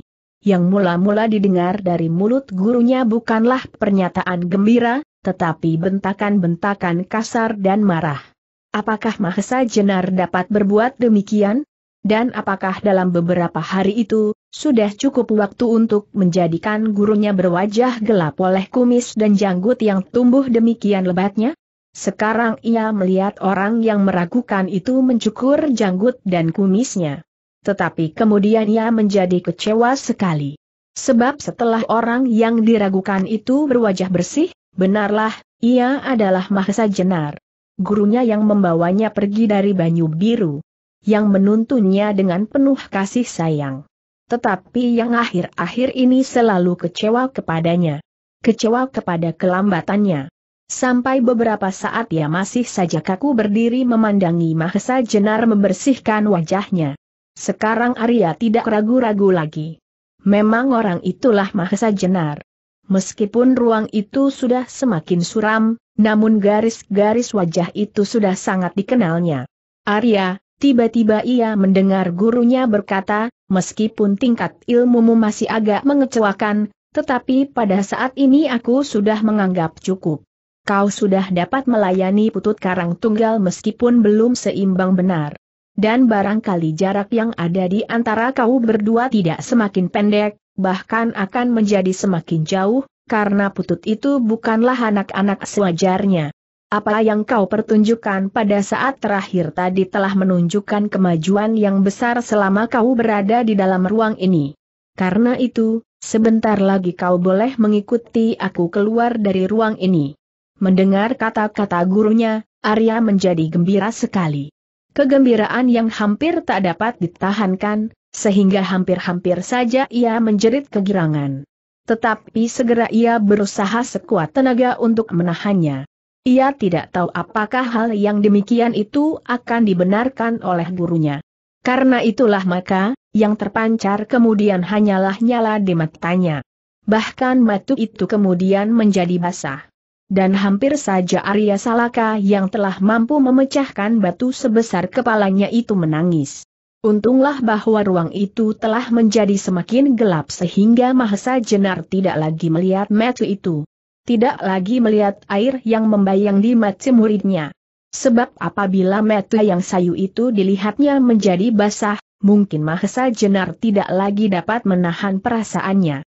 Yang mula-mula didengar dari mulut gurunya bukanlah pernyataan gembira, tetapi bentakan-bentakan kasar dan marah. Apakah Mahesa Jenar dapat berbuat demikian? Dan apakah dalam beberapa hari itu, sudah cukup waktu untuk menjadikan gurunya berwajah gelap oleh kumis dan janggut yang tumbuh demikian lebatnya? Sekarang ia melihat orang yang meragukan itu mencukur janggut dan kumisnya. Tetapi kemudian ia menjadi kecewa sekali. Sebab setelah orang yang diragukan itu berwajah bersih, Benarlah, ia adalah Mahesa Jenar. Gurunya yang membawanya pergi dari Banyu Biru. Yang menuntunnya dengan penuh kasih sayang. Tetapi yang akhir-akhir ini selalu kecewa kepadanya. Kecewa kepada kelambatannya. Sampai beberapa saat ia masih saja kaku berdiri memandangi Mahesa Jenar membersihkan wajahnya. Sekarang Arya tidak ragu-ragu lagi. Memang orang itulah Mahesa Jenar. Meskipun ruang itu sudah semakin suram, namun garis-garis wajah itu sudah sangat dikenalnya. Arya, tiba-tiba ia mendengar gurunya berkata, meskipun tingkat ilmumu masih agak mengecewakan, tetapi pada saat ini aku sudah menganggap cukup. Kau sudah dapat melayani putut karang tunggal meskipun belum seimbang benar. Dan barangkali jarak yang ada di antara kau berdua tidak semakin pendek, bahkan akan menjadi semakin jauh, karena putut itu bukanlah anak-anak sewajarnya. Apa yang kau pertunjukkan pada saat terakhir tadi telah menunjukkan kemajuan yang besar selama kau berada di dalam ruang ini. Karena itu, sebentar lagi kau boleh mengikuti aku keluar dari ruang ini. Mendengar kata-kata gurunya, Arya menjadi gembira sekali. Kegembiraan yang hampir tak dapat ditahankan, sehingga hampir-hampir saja ia menjerit kegirangan. Tetapi segera ia berusaha sekuat tenaga untuk menahannya. Ia tidak tahu apakah hal yang demikian itu akan dibenarkan oleh gurunya. Karena itulah maka, yang terpancar kemudian hanyalah nyala di matanya. Bahkan matu itu kemudian menjadi basah. Dan hampir saja Arya Salaka yang telah mampu memecahkan batu sebesar kepalanya itu menangis. Untunglah bahwa ruang itu telah menjadi semakin gelap sehingga Mahesa Jenar tidak lagi melihat mata itu. Tidak lagi melihat air yang membayang di mata muridnya. Sebab apabila mata yang sayu itu dilihatnya menjadi basah, mungkin Mahesa Jenar tidak lagi dapat menahan perasaannya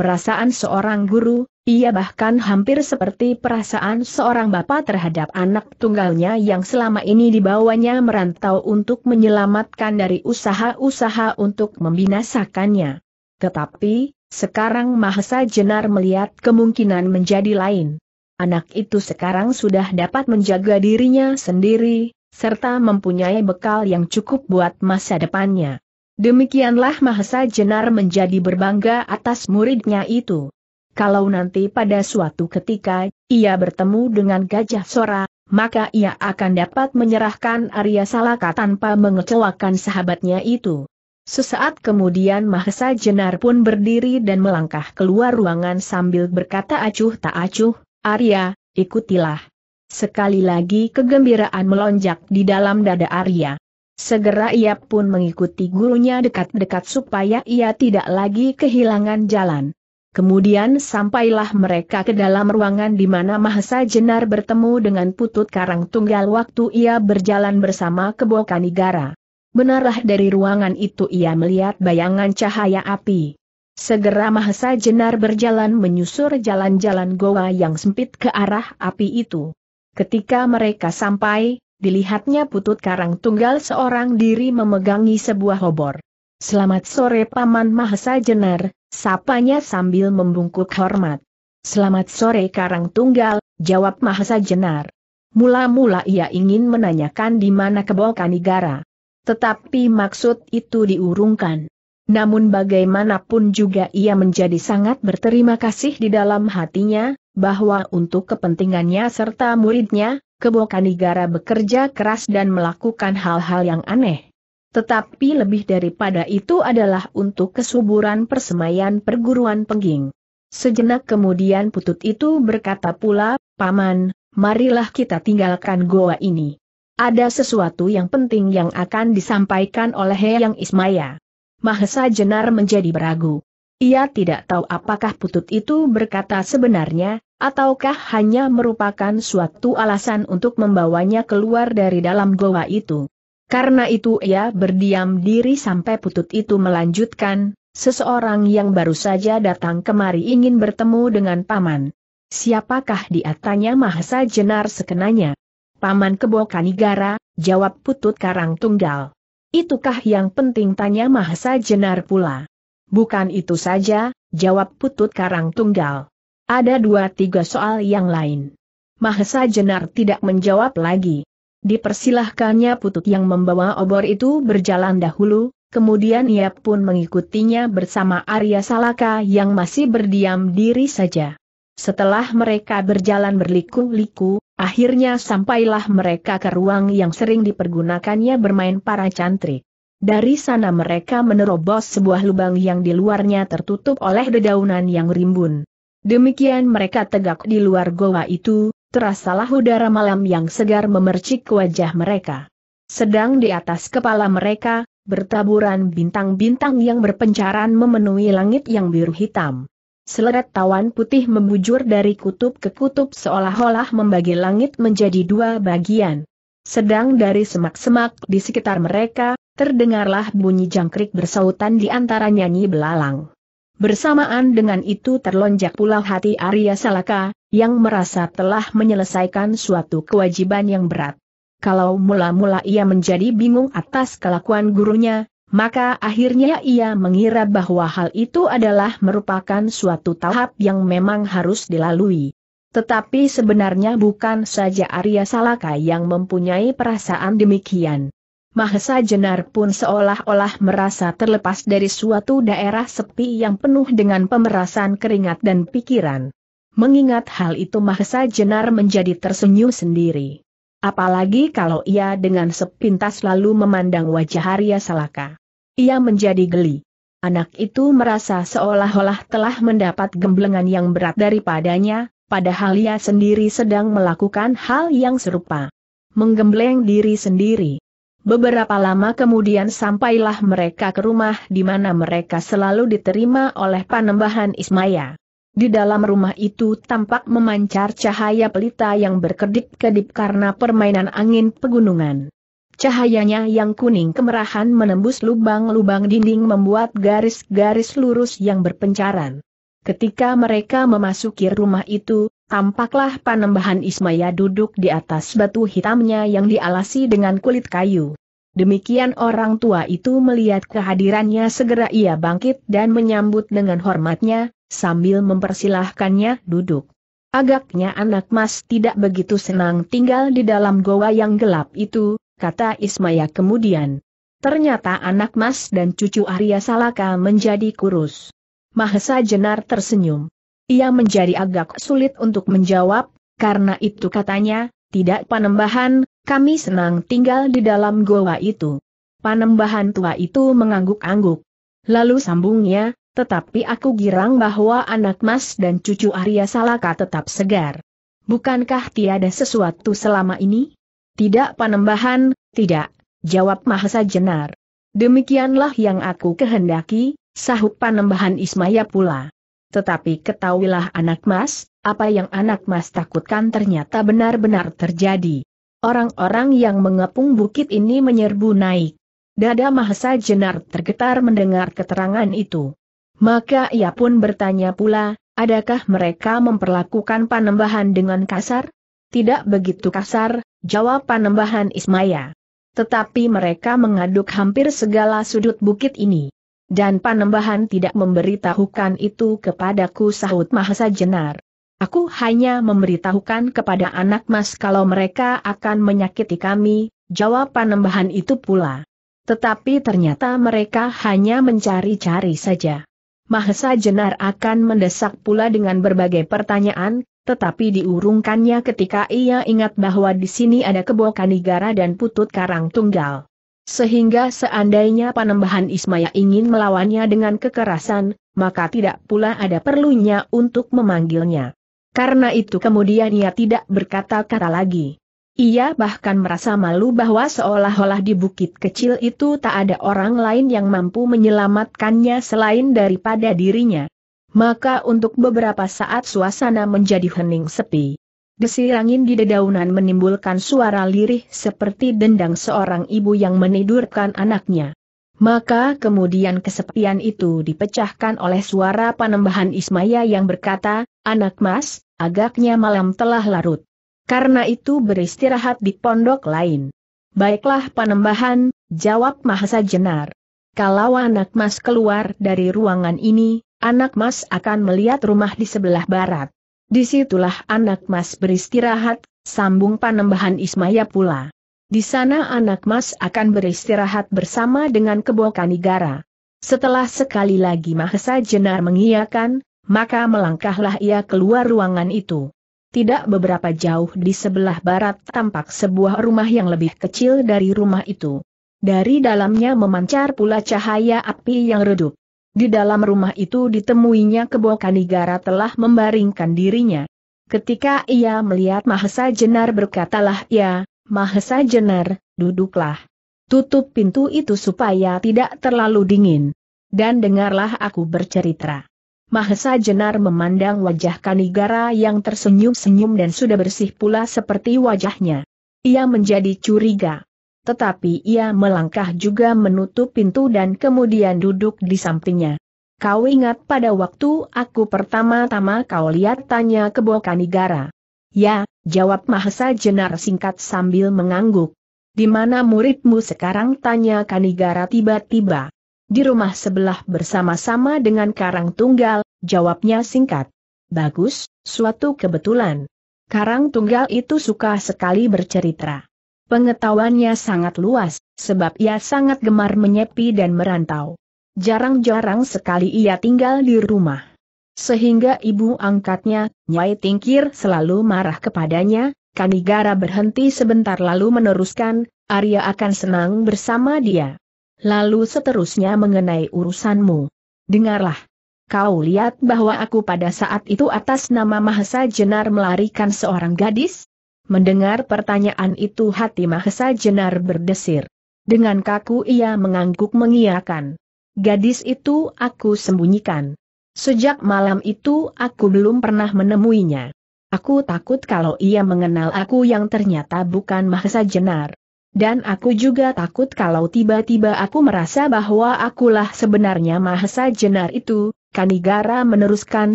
perasaan seorang guru, ia bahkan hampir seperti perasaan seorang bapak terhadap anak tunggalnya yang selama ini dibawanya merantau untuk menyelamatkan dari usaha-usaha untuk membinasakannya. Tetapi, sekarang Mahesa Jenar melihat kemungkinan menjadi lain. Anak itu sekarang sudah dapat menjaga dirinya sendiri, serta mempunyai bekal yang cukup buat masa depannya. Demikianlah Mahesa Jenar menjadi berbangga atas muridnya itu. Kalau nanti pada suatu ketika, ia bertemu dengan Gajah Sora, maka ia akan dapat menyerahkan Arya Salaka tanpa mengecewakan sahabatnya itu. Sesaat kemudian Mahesa Jenar pun berdiri dan melangkah keluar ruangan sambil berkata acuh tak acuh, Arya, ikutilah. Sekali lagi kegembiraan melonjak di dalam dada Arya. Segera ia pun mengikuti gurunya dekat-dekat supaya ia tidak lagi kehilangan jalan. Kemudian sampailah mereka ke dalam ruangan di mana Mahesa Jenar bertemu dengan Putut Karang Tunggal waktu ia berjalan bersama ke Bokanigara. Benarlah dari ruangan itu ia melihat bayangan cahaya api. Segera Mahesa Jenar berjalan menyusur jalan-jalan goa yang sempit ke arah api itu. Ketika mereka sampai, dilihatnya putut karang tunggal seorang diri memegangi sebuah obor. Selamat sore Paman Mahesa Jenar, sapanya sambil membungkuk hormat. Selamat sore karang tunggal, jawab Mahesa Jenar. Mula-mula ia ingin menanyakan di mana kebokan negara. Tetapi maksud itu diurungkan. Namun bagaimanapun juga ia menjadi sangat berterima kasih di dalam hatinya, bahwa untuk kepentingannya serta muridnya, Kebo Kanigara bekerja keras dan melakukan hal-hal yang aneh. Tetapi lebih daripada itu adalah untuk kesuburan persemaian perguruan pengging. Sejenak kemudian putut itu berkata pula, Paman, marilah kita tinggalkan goa ini. Ada sesuatu yang penting yang akan disampaikan oleh Yang Ismaya. Mahesa Jenar menjadi beragu. Ia tidak tahu apakah putut itu berkata sebenarnya, ataukah hanya merupakan suatu alasan untuk membawanya keluar dari dalam goa itu. Karena itu ia berdiam diri sampai putut itu melanjutkan, seseorang yang baru saja datang kemari ingin bertemu dengan paman. Siapakah dia tanya Mahesa Jenar sekenanya? Paman Kebokanigara, Kanigara, jawab putut karang tunggal. Itukah yang penting tanya Mahasa Jenar pula. Bukan itu saja, jawab Putut Karang Tunggal. Ada dua tiga soal yang lain. Mahesa Jenar tidak menjawab lagi. Dipersilahkannya Putut yang membawa obor itu berjalan dahulu, kemudian ia pun mengikutinya bersama Arya Salaka yang masih berdiam diri saja. Setelah mereka berjalan berliku-liku, akhirnya sampailah mereka ke ruang yang sering dipergunakannya bermain para cantrik. Dari sana mereka menerobos sebuah lubang yang di luarnya tertutup oleh dedaunan yang rimbun. Demikian mereka tegak di luar goa itu, terasalah udara malam yang segar memercik wajah mereka. Sedang di atas kepala mereka, bertaburan bintang-bintang yang berpencaran memenuhi langit yang biru hitam. Seleret tawan putih membujur dari kutub ke kutub seolah-olah membagi langit menjadi dua bagian. Sedang dari semak-semak di sekitar mereka, terdengarlah bunyi jangkrik bersautan di antara nyanyi belalang. Bersamaan dengan itu terlonjak pula hati Arya Salaka, yang merasa telah menyelesaikan suatu kewajiban yang berat. Kalau mula-mula ia menjadi bingung atas kelakuan gurunya, maka akhirnya ia mengira bahwa hal itu adalah merupakan suatu tahap yang memang harus dilalui. Tetapi sebenarnya bukan saja Arya Salaka yang mempunyai perasaan demikian. Mahesa Jenar pun seolah-olah merasa terlepas dari suatu daerah sepi yang penuh dengan pemerasan keringat dan pikiran. Mengingat hal itu Mahesa Jenar menjadi tersenyum sendiri. Apalagi kalau ia dengan sepintas lalu memandang wajah Arya Salaka. Ia menjadi geli. Anak itu merasa seolah-olah telah mendapat gemblengan yang berat daripadanya, padahal ia sendiri sedang melakukan hal yang serupa. Menggembleng diri sendiri. Beberapa lama kemudian sampailah mereka ke rumah di mana mereka selalu diterima oleh panembahan Ismaya. Di dalam rumah itu tampak memancar cahaya pelita yang berkedip-kedip karena permainan angin pegunungan. Cahayanya yang kuning kemerahan menembus lubang-lubang dinding membuat garis-garis lurus yang berpencaran. Ketika mereka memasuki rumah itu, Tampaklah Panembahan Ismaya duduk di atas batu hitamnya yang dialasi dengan kulit kayu. Demikian orang tua itu melihat kehadirannya segera ia bangkit dan menyambut dengan hormatnya, sambil mempersilahkannya duduk. Agaknya anak mas tidak begitu senang tinggal di dalam goa yang gelap itu, kata Ismaya kemudian. Ternyata anak mas dan cucu Arya Salaka menjadi kurus. Mahesa Jenar tersenyum. Ia menjadi agak sulit untuk menjawab, karena itu katanya, tidak panembahan, kami senang tinggal di dalam goa itu. Panembahan tua itu mengangguk-angguk. Lalu sambungnya, tetapi aku girang bahwa anak mas dan cucu Arya Salaka tetap segar. Bukankah tiada sesuatu selama ini? Tidak panembahan, tidak, jawab Mahasa Jenar. Demikianlah yang aku kehendaki, sahut panembahan Ismaya pula. Tetapi ketahuilah anak mas, apa yang anak mas takutkan ternyata benar-benar terjadi. Orang-orang yang mengepung bukit ini menyerbu naik. Dada Mahesa Jenar tergetar mendengar keterangan itu. Maka ia pun bertanya pula, adakah mereka memperlakukan panembahan dengan kasar? Tidak begitu kasar, jawab panembahan Ismaya. Tetapi mereka mengaduk hampir segala sudut bukit ini dan Panembahan tidak memberitahukan itu kepadaku sahut Mahesa Jenar. Aku hanya memberitahukan kepada anak mas kalau mereka akan menyakiti kami, jawab Panembahan itu pula. Tetapi ternyata mereka hanya mencari-cari saja. Mahesa Jenar akan mendesak pula dengan berbagai pertanyaan, tetapi diurungkannya ketika ia ingat bahwa di sini ada kebokan negara dan putut karang tunggal. Sehingga seandainya Panembahan Ismaya ingin melawannya dengan kekerasan, maka tidak pula ada perlunya untuk memanggilnya. Karena itu kemudian ia tidak berkata-kata lagi. Ia bahkan merasa malu bahwa seolah-olah di bukit kecil itu tak ada orang lain yang mampu menyelamatkannya selain daripada dirinya. Maka untuk beberapa saat suasana menjadi hening sepi. Desir angin di dedaunan menimbulkan suara lirih seperti dendang seorang ibu yang menidurkan anaknya. Maka kemudian kesepian itu dipecahkan oleh suara panembahan Ismaya yang berkata, Anak mas, agaknya malam telah larut. Karena itu beristirahat di pondok lain. Baiklah panembahan, jawab Mahasa Jenar. Kalau anak mas keluar dari ruangan ini, anak mas akan melihat rumah di sebelah barat. Disitulah anak mas beristirahat, sambung panembahan Ismaya pula. Di sana anak mas akan beristirahat bersama dengan kebo Kanigara. Setelah sekali lagi Mahesa Jenar mengiyakan, maka melangkahlah ia keluar ruangan itu. Tidak beberapa jauh di sebelah barat tampak sebuah rumah yang lebih kecil dari rumah itu. Dari dalamnya memancar pula cahaya api yang redup. Di dalam rumah itu ditemuinya kebo Kanigara telah membaringkan dirinya. Ketika ia melihat Mahesa Jenar berkatalah ia, ya, Mahesa Jenar, duduklah. Tutup pintu itu supaya tidak terlalu dingin. Dan dengarlah aku bercerita. Mahesa Jenar memandang wajah Kanigara yang tersenyum-senyum dan sudah bersih pula seperti wajahnya. Ia menjadi curiga. Tetapi ia melangkah juga menutup pintu dan kemudian duduk di sampingnya. Kau ingat pada waktu aku pertama-tama kau lihat tanya ke Bokanigara. Ya, jawab Mahesa Jenar singkat sambil mengangguk. Di mana muridmu sekarang tanya Kanigara tiba-tiba. Di rumah sebelah bersama-sama dengan Karang Tunggal, jawabnya singkat. Bagus, suatu kebetulan. Karang Tunggal itu suka sekali bercerita. Pengetahuannya sangat luas, sebab ia sangat gemar menyepi dan merantau. Jarang-jarang sekali ia tinggal di rumah. Sehingga ibu angkatnya, Nyai Tingkir selalu marah kepadanya, Kanigara berhenti sebentar lalu meneruskan, Arya akan senang bersama dia. Lalu seterusnya mengenai urusanmu. Dengarlah. Kau lihat bahwa aku pada saat itu atas nama Mahesa Jenar melarikan seorang gadis? Mendengar pertanyaan itu hati Mahesa Jenar berdesir. Dengan kaku ia mengangguk mengiakan. Gadis itu aku sembunyikan. Sejak malam itu aku belum pernah menemuinya. Aku takut kalau ia mengenal aku yang ternyata bukan Mahesa Jenar. Dan aku juga takut kalau tiba-tiba aku merasa bahwa akulah sebenarnya Mahesa Jenar itu, Kanigara meneruskan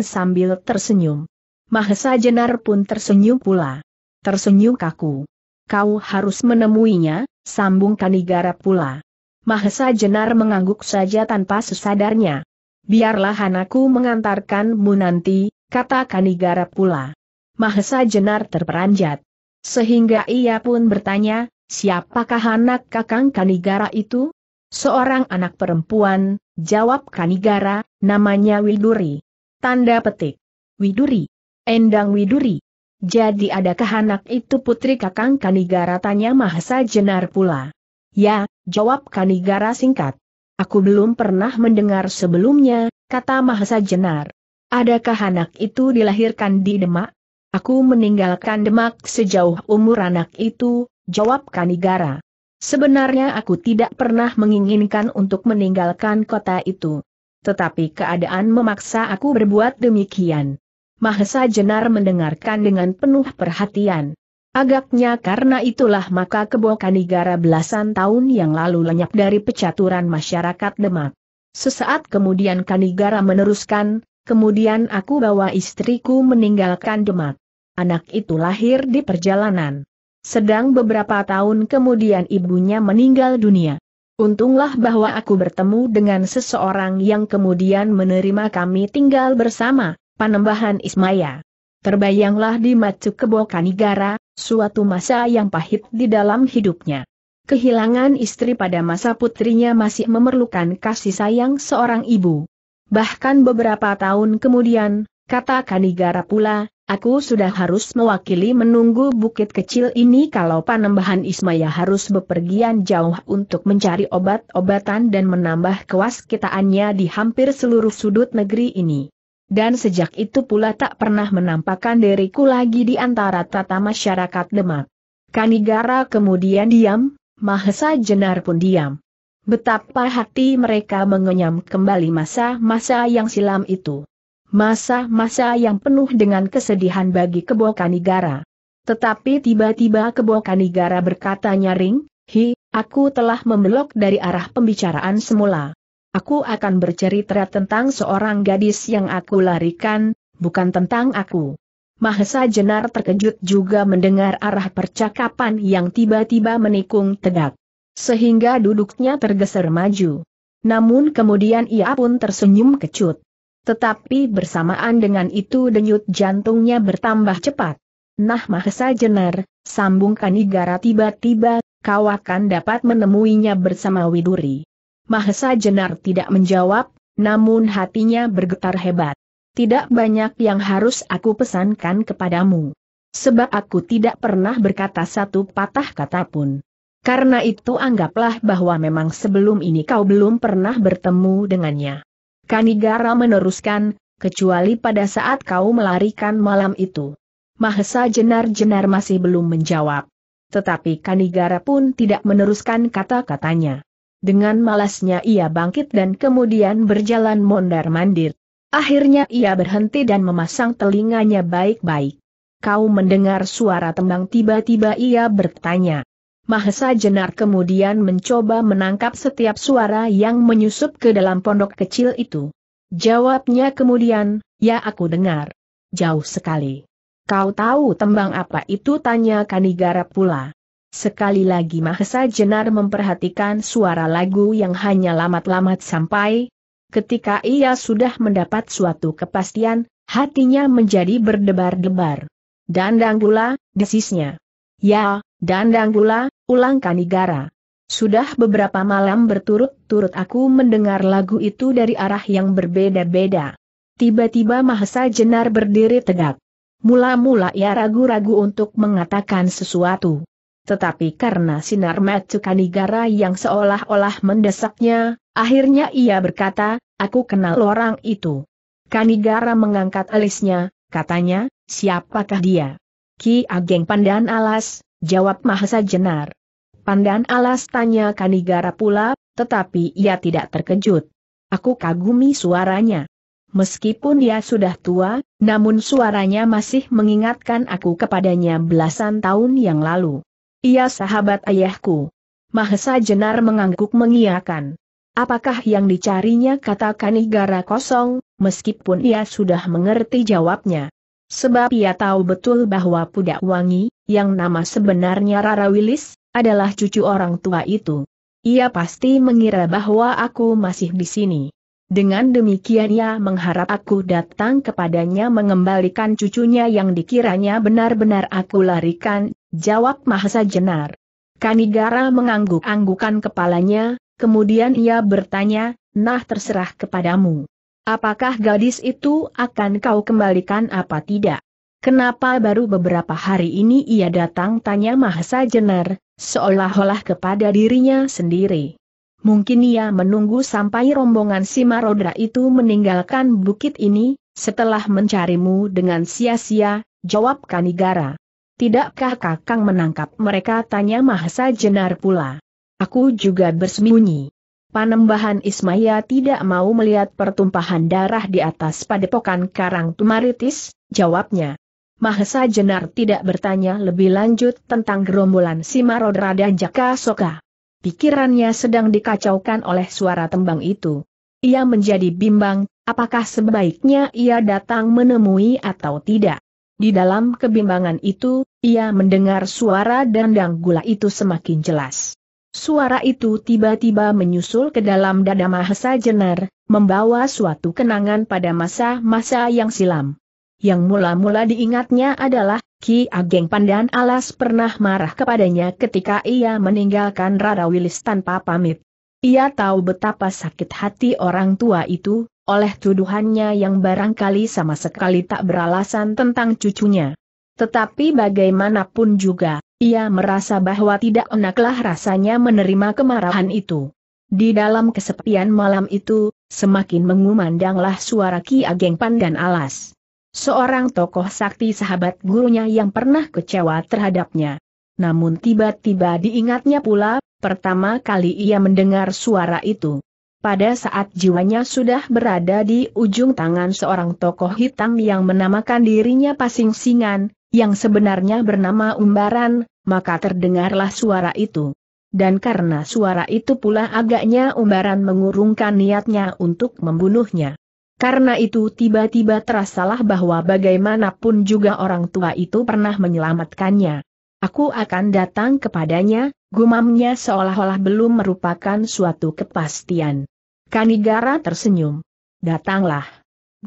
sambil tersenyum. Mahesa Jenar pun tersenyum pula tersenyum kaku. Kau harus menemuinya, sambung Kanigara pula. Mahesa Jenar mengangguk saja tanpa sesadarnya. Biarlah anakku mengantarkanmu nanti, kata Kanigara pula. Mahesa Jenar terperanjat. Sehingga ia pun bertanya, siapakah anak kakang Kanigara itu? Seorang anak perempuan, jawab Kanigara, namanya Widuri. Tanda petik. Widuri. Endang Widuri. Jadi adakah anak itu putri kakang Kanigara tanya Mahesa Jenar pula. Ya, jawab Kanigara singkat. Aku belum pernah mendengar sebelumnya, kata Mahesa Jenar. Adakah anak itu dilahirkan di Demak? Aku meninggalkan Demak sejauh umur anak itu, jawab Kanigara. Sebenarnya aku tidak pernah menginginkan untuk meninggalkan kota itu. Tetapi keadaan memaksa aku berbuat demikian. Mahesa Jenar mendengarkan dengan penuh perhatian. Agaknya karena itulah maka negara belasan tahun yang lalu lenyap dari pecaturan masyarakat Demak. Sesaat kemudian Kanigara meneruskan, kemudian aku bawa istriku meninggalkan Demak. Anak itu lahir di perjalanan. Sedang beberapa tahun kemudian ibunya meninggal dunia. Untunglah bahwa aku bertemu dengan seseorang yang kemudian menerima kami tinggal bersama. Panembahan Ismaya. Terbayanglah di Macu Kebo Kanigara, suatu masa yang pahit di dalam hidupnya. Kehilangan istri pada masa putrinya masih memerlukan kasih sayang seorang ibu. Bahkan beberapa tahun kemudian, kata Kanigara pula, aku sudah harus mewakili menunggu bukit kecil ini kalau panembahan Ismaya harus bepergian jauh untuk mencari obat-obatan dan menambah kewaskitaannya di hampir seluruh sudut negeri ini. Dan sejak itu pula tak pernah menampakkan diriku lagi di antara tata masyarakat Demak. Kanigara kemudian diam, Mahesa Jenar pun diam. Betapa hati mereka mengenyam kembali masa-masa yang silam itu. Masa-masa yang penuh dengan kesedihan bagi kebo Kanigara. Tetapi tiba-tiba kebo Kanigara berkata nyaring, Hi, aku telah membelok dari arah pembicaraan semula. Aku akan bercerita tentang seorang gadis yang aku larikan, bukan tentang aku. Mahesa Jenar terkejut juga mendengar arah percakapan yang tiba-tiba menikung tegak. Sehingga duduknya tergeser maju. Namun kemudian ia pun tersenyum kecut. Tetapi bersamaan dengan itu denyut jantungnya bertambah cepat. Nah Mahesa Jenar, sambungkan Igara tiba-tiba, kau akan dapat menemuinya bersama Widuri. Mahesa Jenar tidak menjawab, namun hatinya bergetar hebat. Tidak banyak yang harus aku pesankan kepadamu. Sebab aku tidak pernah berkata satu patah kata pun. Karena itu anggaplah bahwa memang sebelum ini kau belum pernah bertemu dengannya. Kanigara meneruskan, kecuali pada saat kau melarikan malam itu. Mahesa jenar-jenar masih belum menjawab. Tetapi Kanigara pun tidak meneruskan kata-katanya. Dengan malasnya ia bangkit dan kemudian berjalan mondar-mandir. Akhirnya ia berhenti dan memasang telinganya baik-baik. Kau mendengar suara tembang tiba-tiba ia bertanya. Mahesa Jenar kemudian mencoba menangkap setiap suara yang menyusup ke dalam pondok kecil itu. Jawabnya kemudian, ya aku dengar. Jauh sekali. Kau tahu tembang apa itu tanya Kanigara pula. Sekali lagi Mahesa Jenar memperhatikan suara lagu yang hanya lamat-lamat sampai. Ketika ia sudah mendapat suatu kepastian, hatinya menjadi berdebar-debar. Dandang gula, desisnya. Ya, dandang gula, ulang kanigara. Sudah beberapa malam berturut-turut aku mendengar lagu itu dari arah yang berbeda-beda. Tiba-tiba Mahesa Jenar berdiri tegak. Mula-mula ia ragu-ragu untuk mengatakan sesuatu tetapi karena sinar Kanigara yang seolah-olah mendesaknya, akhirnya ia berkata, aku kenal orang itu. Kanigara mengangkat alisnya, katanya, siapakah dia? Ki Ageng Pandan Alas, jawab Mahesa Jenar. Pandan Alas tanya Kanigara pula, tetapi ia tidak terkejut. Aku kagumi suaranya. Meskipun dia sudah tua, namun suaranya masih mengingatkan aku kepadanya belasan tahun yang lalu. Ia sahabat ayahku. Mahesa Jenar mengangguk mengiakan. Apakah yang dicarinya kata Kanigara kosong, meskipun ia sudah mengerti jawabnya. Sebab ia tahu betul bahwa Pudak Wangi, yang nama sebenarnya Rara Wilis, adalah cucu orang tua itu. Ia pasti mengira bahwa aku masih di sini. Dengan demikian ia mengharap aku datang kepadanya mengembalikan cucunya yang dikiranya benar-benar aku larikan, jawab Mahesa Jenar. Kanigara mengangguk-anggukan kepalanya, kemudian ia bertanya, nah terserah kepadamu. Apakah gadis itu akan kau kembalikan apa tidak? Kenapa baru beberapa hari ini ia datang tanya Mahesa Jenar, seolah-olah kepada dirinya sendiri. Mungkin ia menunggu sampai rombongan Simarodra itu meninggalkan bukit ini, setelah mencarimu dengan sia-sia, jawab Kanigara. Tidakkah Kakang menangkap mereka? Tanya Mahesa Jenar pula. Aku juga bersembunyi. Panembahan Ismaya tidak mau melihat pertumpahan darah di atas padepokan Karang Tumaritis, jawabnya. Mahesa Jenar tidak bertanya lebih lanjut tentang gerombolan Simarodra dan Jaka Soka. Pikirannya sedang dikacaukan oleh suara tembang itu. Ia menjadi bimbang, apakah sebaiknya ia datang menemui atau tidak. Di dalam kebimbangan itu, ia mendengar suara dandang gula itu semakin jelas. Suara itu tiba-tiba menyusul ke dalam dada Mahesa Jenar, membawa suatu kenangan pada masa-masa yang silam. Yang mula-mula diingatnya adalah, Ki Ageng Pandan Alas pernah marah kepadanya ketika ia meninggalkan Rara Wilis tanpa pamit. Ia tahu betapa sakit hati orang tua itu, oleh tuduhannya yang barangkali sama sekali tak beralasan tentang cucunya. Tetapi bagaimanapun juga, ia merasa bahwa tidak enaklah rasanya menerima kemarahan itu. Di dalam kesepian malam itu, semakin mengumandanglah suara Ki Ageng Pandan Alas. Seorang tokoh sakti sahabat gurunya yang pernah kecewa terhadapnya. Namun tiba-tiba diingatnya pula, pertama kali ia mendengar suara itu. Pada saat jiwanya sudah berada di ujung tangan seorang tokoh hitam yang menamakan dirinya Pasing Singan, yang sebenarnya bernama Umbaran, maka terdengarlah suara itu. Dan karena suara itu pula agaknya Umbaran mengurungkan niatnya untuk membunuhnya. Karena itu tiba-tiba terasalah bahwa bagaimanapun juga orang tua itu pernah menyelamatkannya. Aku akan datang kepadanya, Gumamnya seolah-olah belum merupakan suatu kepastian. Kanigara tersenyum. Datanglah.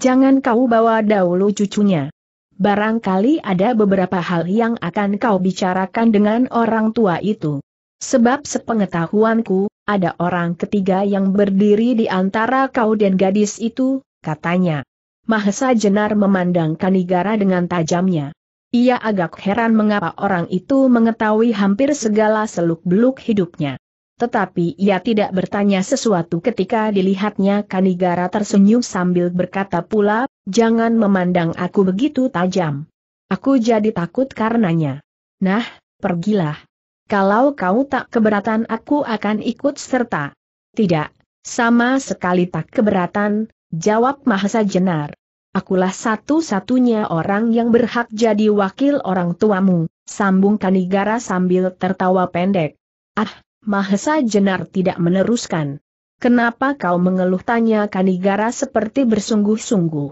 Jangan kau bawa dahulu cucunya. Barangkali ada beberapa hal yang akan kau bicarakan dengan orang tua itu. Sebab sepengetahuanku, ada orang ketiga yang berdiri di antara kau dan gadis itu, katanya. Mahesa Jenar memandang Kanigara dengan tajamnya. Ia agak heran mengapa orang itu mengetahui hampir segala seluk-beluk hidupnya. Tetapi ia tidak bertanya sesuatu ketika dilihatnya Kanigara tersenyum sambil berkata pula, jangan memandang aku begitu tajam. Aku jadi takut karenanya. Nah, pergilah. Kalau kau tak keberatan aku akan ikut serta. Tidak, sama sekali tak keberatan, jawab Mahasa Jenar. Akulah satu-satunya orang yang berhak jadi wakil orang tuamu, sambung Kanigara sambil tertawa pendek. Ah, Mahesa Jenar tidak meneruskan. Kenapa kau mengeluh tanya Kanigara seperti bersungguh-sungguh?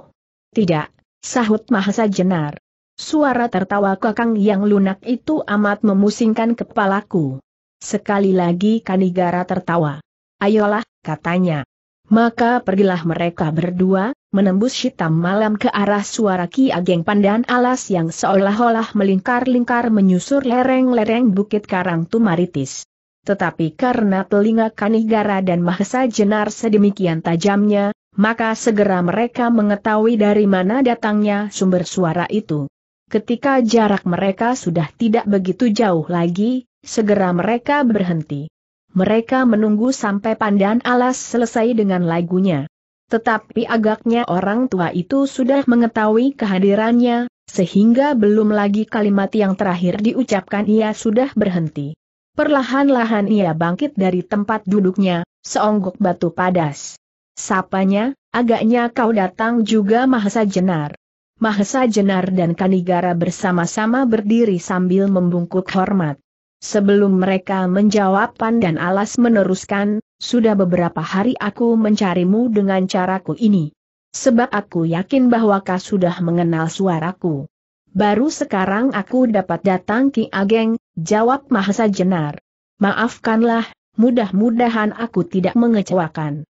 Tidak, sahut Mahesa Jenar. Suara tertawa kakang yang lunak itu amat memusingkan kepalaku. Sekali lagi Kanigara tertawa. Ayolah, katanya. Maka pergilah mereka berdua, menembus hitam malam ke arah suara Ki Ageng Pandan Alas yang seolah-olah melingkar-lingkar menyusur lereng-lereng Bukit Karang Tumaritis. Tetapi karena telinga Kanigara dan Mahesa Jenar sedemikian tajamnya, maka segera mereka mengetahui dari mana datangnya sumber suara itu. Ketika jarak mereka sudah tidak begitu jauh lagi, segera mereka berhenti. Mereka menunggu sampai pandan alas selesai dengan lagunya. Tetapi agaknya orang tua itu sudah mengetahui kehadirannya, sehingga belum lagi kalimat yang terakhir diucapkan ia sudah berhenti. Perlahan-lahan ia bangkit dari tempat duduknya, seonggok batu padas. Sapanya, agaknya kau datang juga Mahesa Jenar. Mahesa Jenar dan Kanigara bersama-sama berdiri sambil membungkuk hormat. Sebelum mereka menjawab Pandan Alas meneruskan, sudah beberapa hari aku mencarimu dengan caraku ini. Sebab aku yakin bahwa kau sudah mengenal suaraku. Baru sekarang aku dapat datang Ki Ageng, jawab Mahesa Jenar. Maafkanlah, mudah-mudahan aku tidak mengecewakan.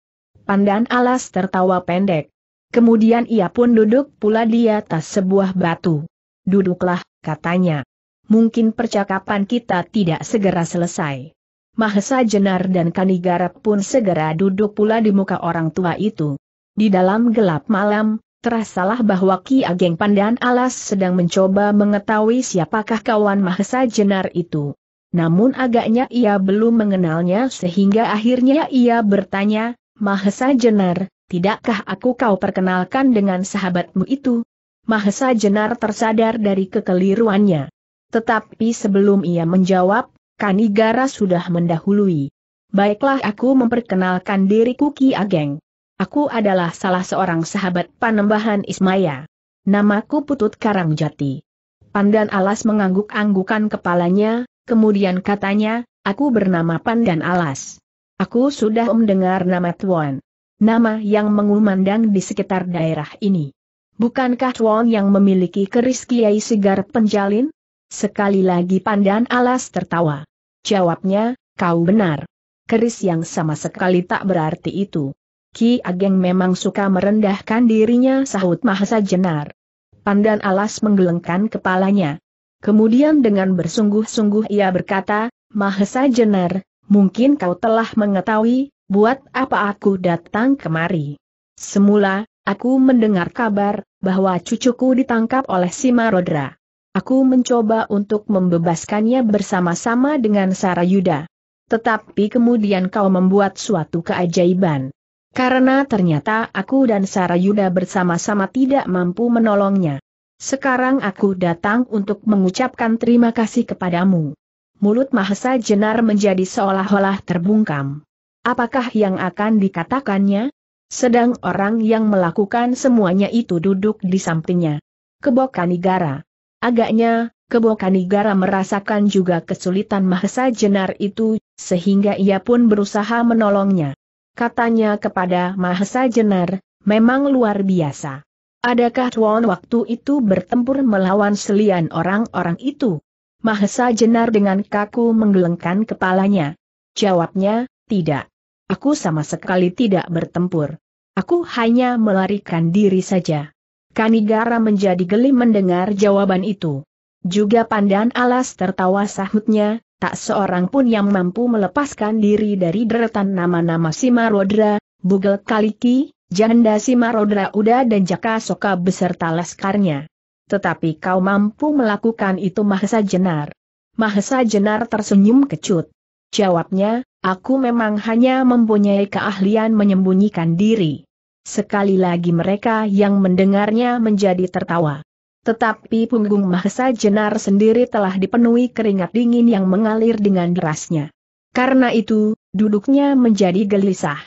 Pandan alas tertawa pendek. Kemudian ia pun duduk pula di atas sebuah batu. Duduklah, katanya. Mungkin percakapan kita tidak segera selesai. Mahesa Jenar dan Kanigara pun segera duduk pula di muka orang tua itu. Di dalam gelap malam, terasalah bahwa Ki Ageng Pandan Alas sedang mencoba mengetahui siapakah kawan Mahesa Jenar itu. Namun agaknya ia belum mengenalnya sehingga akhirnya ia bertanya, Mahesa Jenar, tidakkah aku kau perkenalkan dengan sahabatmu itu? Mahesa Jenar tersadar dari kekeliruannya. Tetapi sebelum ia menjawab, Kanigara sudah mendahului. Baiklah aku memperkenalkan diriku Ki Ageng. Aku adalah salah seorang sahabat panembahan Ismaya. Namaku Putut Karangjati. Pandan Alas mengangguk-anggukan kepalanya, kemudian katanya, aku bernama Pandan Alas. Aku sudah mendengar nama Tuan. Nama yang mengumandang di sekitar daerah ini. Bukankah Tuan yang memiliki keris Kiai Segar Penjalin? Sekali lagi Pandan Alas tertawa. Jawabnya, kau benar. Keris yang sama sekali tak berarti itu. Ki Ageng memang suka merendahkan dirinya sahut Mahasa Jenar. Pandan Alas menggelengkan kepalanya. Kemudian dengan bersungguh-sungguh ia berkata, Mahesa Jenar, mungkin kau telah mengetahui, buat apa aku datang kemari. Semula, aku mendengar kabar, bahwa cucuku ditangkap oleh Simarodra. Aku mencoba untuk membebaskannya bersama-sama dengan Sarayuda. Tetapi kemudian kau membuat suatu keajaiban. Karena ternyata aku dan Sarayuda bersama-sama tidak mampu menolongnya. Sekarang aku datang untuk mengucapkan terima kasih kepadamu. Mulut Mahesa Jenar menjadi seolah-olah terbungkam. Apakah yang akan dikatakannya? Sedang orang yang melakukan semuanya itu duduk di sampingnya. Kebokanigara. Agaknya, Kebokanigara merasakan juga kesulitan Mahesa Jenar itu, sehingga ia pun berusaha menolongnya. Katanya kepada Mahesa Jenar, memang luar biasa. Adakah Tuan waktu itu bertempur melawan selian orang-orang itu? Mahesa Jenar dengan kaku menggelengkan kepalanya. Jawabnya, tidak. Aku sama sekali tidak bertempur. Aku hanya melarikan diri saja. Kanigara menjadi geli mendengar jawaban itu. Juga pandan alas tertawa sahutnya, tak seorang pun yang mampu melepaskan diri dari deretan nama-nama Simarodra, Bugel Kaliki, Janda Simarodra Uda dan Jaka Soka beserta laskarnya. Tetapi kau mampu melakukan itu Mahesa Jenar. Mahesa Jenar tersenyum kecut. Jawabnya, aku memang hanya mempunyai keahlian menyembunyikan diri. Sekali lagi mereka yang mendengarnya menjadi tertawa. Tetapi punggung Mahesa Jenar sendiri telah dipenuhi keringat dingin yang mengalir dengan derasnya. Karena itu, duduknya menjadi gelisah.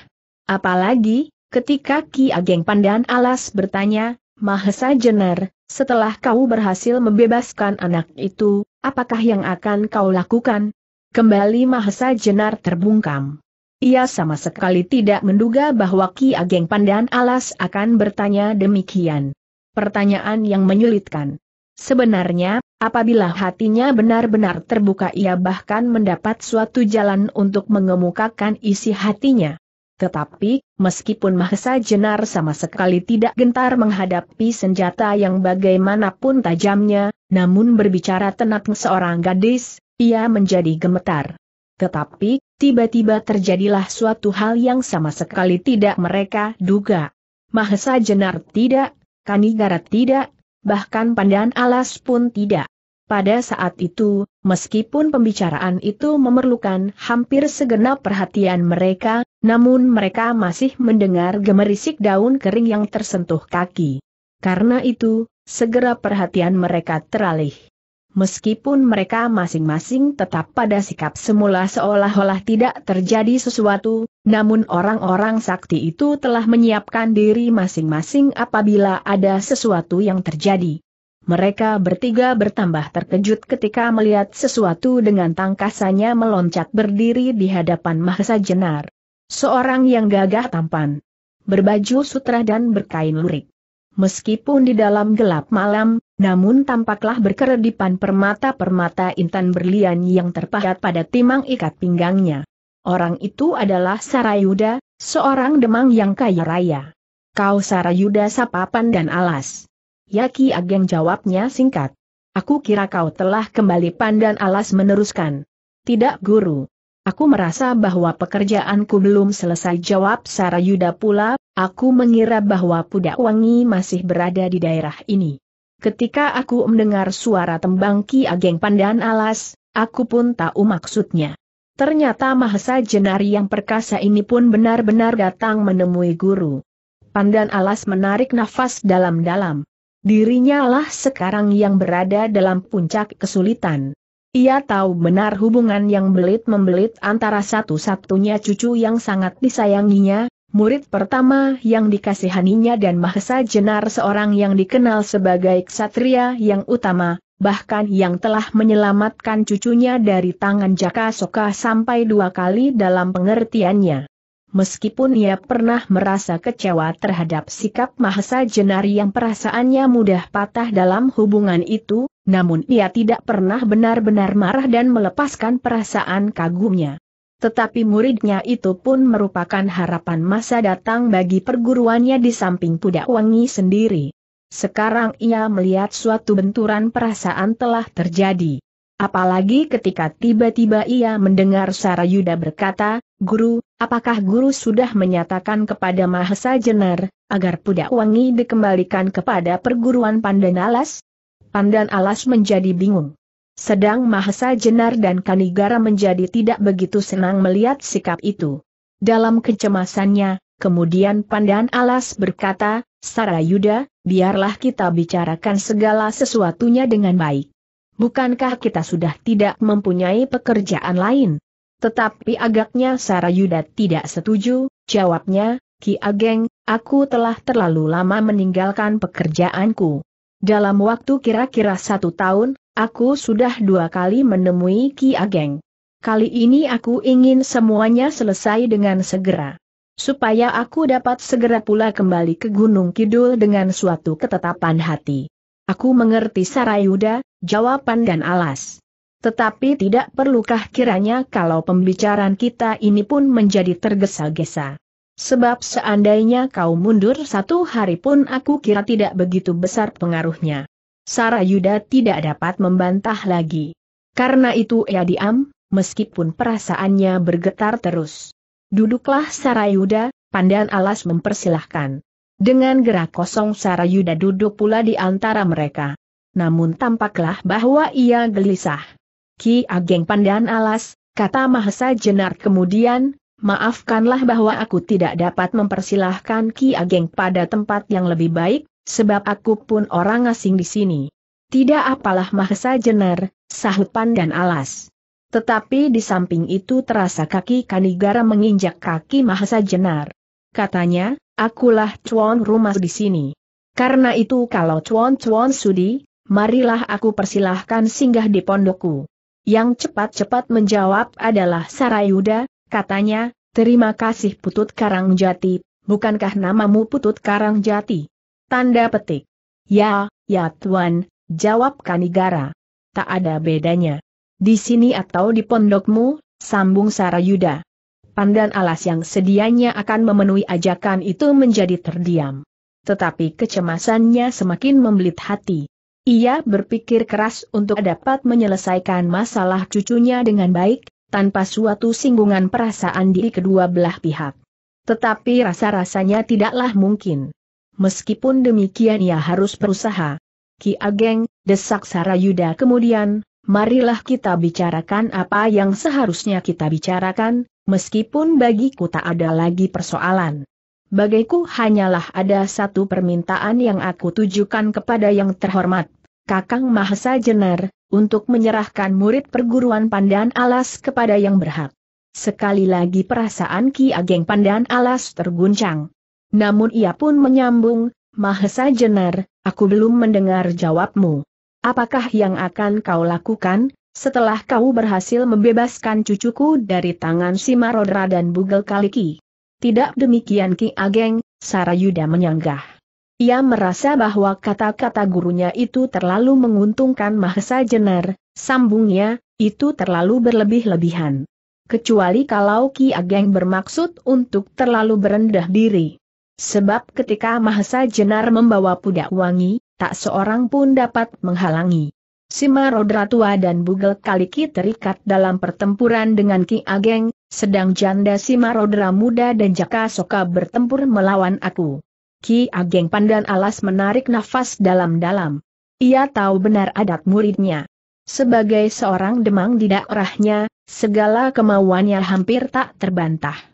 Apalagi, ketika Ki Ageng Pandan Alas bertanya, Mahesa Jenar, setelah kau berhasil membebaskan anak itu, apakah yang akan kau lakukan? Kembali Mahesa Jenar terbungkam. Ia sama sekali tidak menduga bahwa Ki Ageng Pandan Alas akan bertanya demikian. Pertanyaan yang menyulitkan. Sebenarnya, apabila hatinya benar-benar terbuka ia bahkan mendapat suatu jalan untuk mengemukakan isi hatinya. Tetapi, meskipun Mahesa Jenar sama sekali tidak gentar menghadapi senjata yang bagaimanapun tajamnya, namun berbicara tenang seorang gadis, ia menjadi gemetar. Tetapi, tiba-tiba terjadilah suatu hal yang sama sekali tidak mereka duga. Mahesa Jenar tidak, Kanigara tidak, bahkan Pandan Alas pun tidak. Pada saat itu, meskipun pembicaraan itu memerlukan hampir segenap perhatian mereka, namun mereka masih mendengar gemerisik daun kering yang tersentuh kaki. Karena itu, segera perhatian mereka teralih meskipun mereka masing-masing tetap pada sikap semula seolah-olah tidak terjadi sesuatu, namun orang-orang sakti itu telah menyiapkan diri masing-masing apabila ada sesuatu yang terjadi. Mereka bertiga bertambah terkejut ketika melihat sesuatu dengan tangkasannya meloncat berdiri di hadapan Mahesa Jenar. Seorang yang gagah tampan. Berbaju sutra dan berkain lurik. Meskipun di dalam gelap malam, namun tampaklah berkeredipan permata-permata intan berlian yang terpahat pada timang ikat pinggangnya. Orang itu adalah Sarayuda, seorang demang yang kaya raya. Kau Sarayuda sapapan dan alas. Yaki Ageng jawabnya singkat. Aku kira kau telah kembali pandan alas meneruskan. Tidak guru. Aku merasa bahwa pekerjaanku belum selesai jawab Sarayuda pula, aku mengira bahwa Pudak Wangi masih berada di daerah ini. Ketika aku mendengar suara tembang Ki Ageng Pandan Alas, aku pun tahu maksudnya. Ternyata Mahesa Jenari yang perkasa ini pun benar-benar datang menemui guru. Pandan Alas menarik nafas dalam-dalam. Dirinya lah sekarang yang berada dalam puncak kesulitan. Ia tahu benar hubungan yang belit-membelit antara satu-satunya cucu yang sangat disayanginya, Murid pertama yang dikasihaninya dan Mahesa Jenar seorang yang dikenal sebagai ksatria yang utama, bahkan yang telah menyelamatkan cucunya dari tangan Jaka Soka sampai dua kali dalam pengertiannya. Meskipun ia pernah merasa kecewa terhadap sikap Mahesa Jenar yang perasaannya mudah patah dalam hubungan itu, namun ia tidak pernah benar-benar marah dan melepaskan perasaan kagumnya tetapi muridnya itu pun merupakan harapan masa datang bagi perguruannya di samping Pudak Wangi sendiri. Sekarang ia melihat suatu benturan perasaan telah terjadi. Apalagi ketika tiba-tiba ia mendengar Sarayuda berkata, Guru, apakah guru sudah menyatakan kepada Mahesa Jenar, agar Pudak Wangi dikembalikan kepada perguruan Pandan Alas? Pandan Alas menjadi bingung. Sedang Mahesa Jenar dan Kanigara menjadi tidak begitu senang melihat sikap itu. Dalam kecemasannya, kemudian Pandan Alas berkata, Sarayuda, biarlah kita bicarakan segala sesuatunya dengan baik. Bukankah kita sudah tidak mempunyai pekerjaan lain? Tetapi agaknya Sarayuda tidak setuju, jawabnya, Ki Ageng, aku telah terlalu lama meninggalkan pekerjaanku. Dalam waktu kira-kira satu tahun, aku sudah dua kali menemui Ki Ageng. Kali ini aku ingin semuanya selesai dengan segera. Supaya aku dapat segera pula kembali ke Gunung Kidul dengan suatu ketetapan hati. Aku mengerti Sarayuda, jawaban dan alas. Tetapi tidak perlukah kiranya kalau pembicaraan kita ini pun menjadi tergesa-gesa. Sebab seandainya kau mundur satu hari pun aku kira tidak begitu besar pengaruhnya. Sarayuda tidak dapat membantah lagi. Karena itu ia diam, meskipun perasaannya bergetar terus. Duduklah Sarayuda, pandan alas mempersilahkan. Dengan gerak kosong Sarayuda duduk pula di antara mereka. Namun tampaklah bahwa ia gelisah. Ki Ageng Pandan Alas, kata Mahesa Jenar kemudian, maafkanlah bahwa aku tidak dapat mempersilahkan Ki Ageng pada tempat yang lebih baik, sebab aku pun orang asing di sini. Tidak apalah Mahesa Jenar, sahut dan Alas. Tetapi di samping itu terasa kaki Kanigara menginjak kaki Mahesa Jenar. Katanya, akulah tuan rumah di sini. Karena itu kalau tuan-tuan sudi, marilah aku persilahkan singgah di pondokku. Yang cepat-cepat menjawab adalah Sarayuda, katanya, terima kasih Putut Karangjati, bukankah namamu Putut Karangjati? Tanda petik. Ya, ya tuan, jawab Kanigara. Tak ada bedanya. Di sini atau di pondokmu, sambung Sarayuda. Pandan alas yang sedianya akan memenuhi ajakan itu menjadi terdiam. Tetapi kecemasannya semakin membelit hati. Ia berpikir keras untuk dapat menyelesaikan masalah cucunya dengan baik, tanpa suatu singgungan perasaan di kedua belah pihak. Tetapi rasa-rasanya tidaklah mungkin meskipun demikian ia harus berusaha. Ki Ageng, desak Sarayuda kemudian, marilah kita bicarakan apa yang seharusnya kita bicarakan, meskipun bagiku tak ada lagi persoalan. Bagiku hanyalah ada satu permintaan yang aku tujukan kepada yang terhormat, Kakang Mahesa Jenar, untuk menyerahkan murid perguruan Pandan Alas kepada yang berhak. Sekali lagi perasaan Ki Ageng Pandan Alas terguncang. Namun ia pun menyambung, Mahesa Jenar, aku belum mendengar jawabmu. Apakah yang akan kau lakukan, setelah kau berhasil membebaskan cucuku dari tangan Simarodra dan Bugel Kaliki? Tidak demikian Ki Ageng, Sarayuda menyanggah. Ia merasa bahwa kata-kata gurunya itu terlalu menguntungkan Mahesa Jenar, sambungnya, itu terlalu berlebih-lebihan kecuali kalau Ki Ageng bermaksud untuk terlalu berendah diri. Sebab ketika Mahesa Jenar membawa pudak wangi, tak seorang pun dapat menghalangi. Sima Rodra tua dan Bugel Kaliki terikat dalam pertempuran dengan Ki Ageng, sedang janda Sima Rodra muda dan Jaka Soka bertempur melawan aku. Ki Ageng Pandan Alas menarik nafas dalam-dalam. Ia tahu benar adat muridnya. Sebagai seorang demang di daerahnya, segala kemauannya hampir tak terbantah.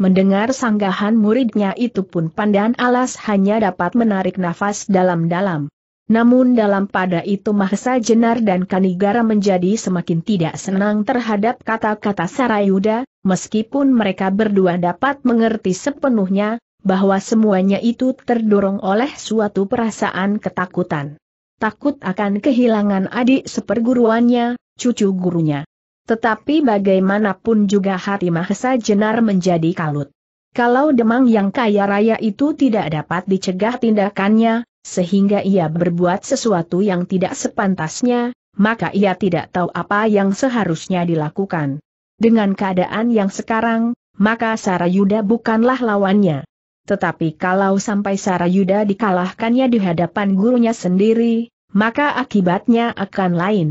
Mendengar sanggahan muridnya itu pun pandan alas hanya dapat menarik nafas dalam-dalam. Namun dalam pada itu Mahesa Jenar dan Kanigara menjadi semakin tidak senang terhadap kata-kata Sarayuda, meskipun mereka berdua dapat mengerti sepenuhnya, bahwa semuanya itu terdorong oleh suatu perasaan ketakutan. Takut akan kehilangan adik seperguruannya, cucu gurunya. Tetapi bagaimanapun juga hati Mahesa Jenar menjadi kalut. Kalau Demang yang kaya raya itu tidak dapat dicegah tindakannya, sehingga ia berbuat sesuatu yang tidak sepantasnya, maka ia tidak tahu apa yang seharusnya dilakukan. Dengan keadaan yang sekarang, maka Sarayuda bukanlah lawannya. Tetapi kalau sampai Sarayuda dikalahkannya di hadapan gurunya sendiri, maka akibatnya akan lain.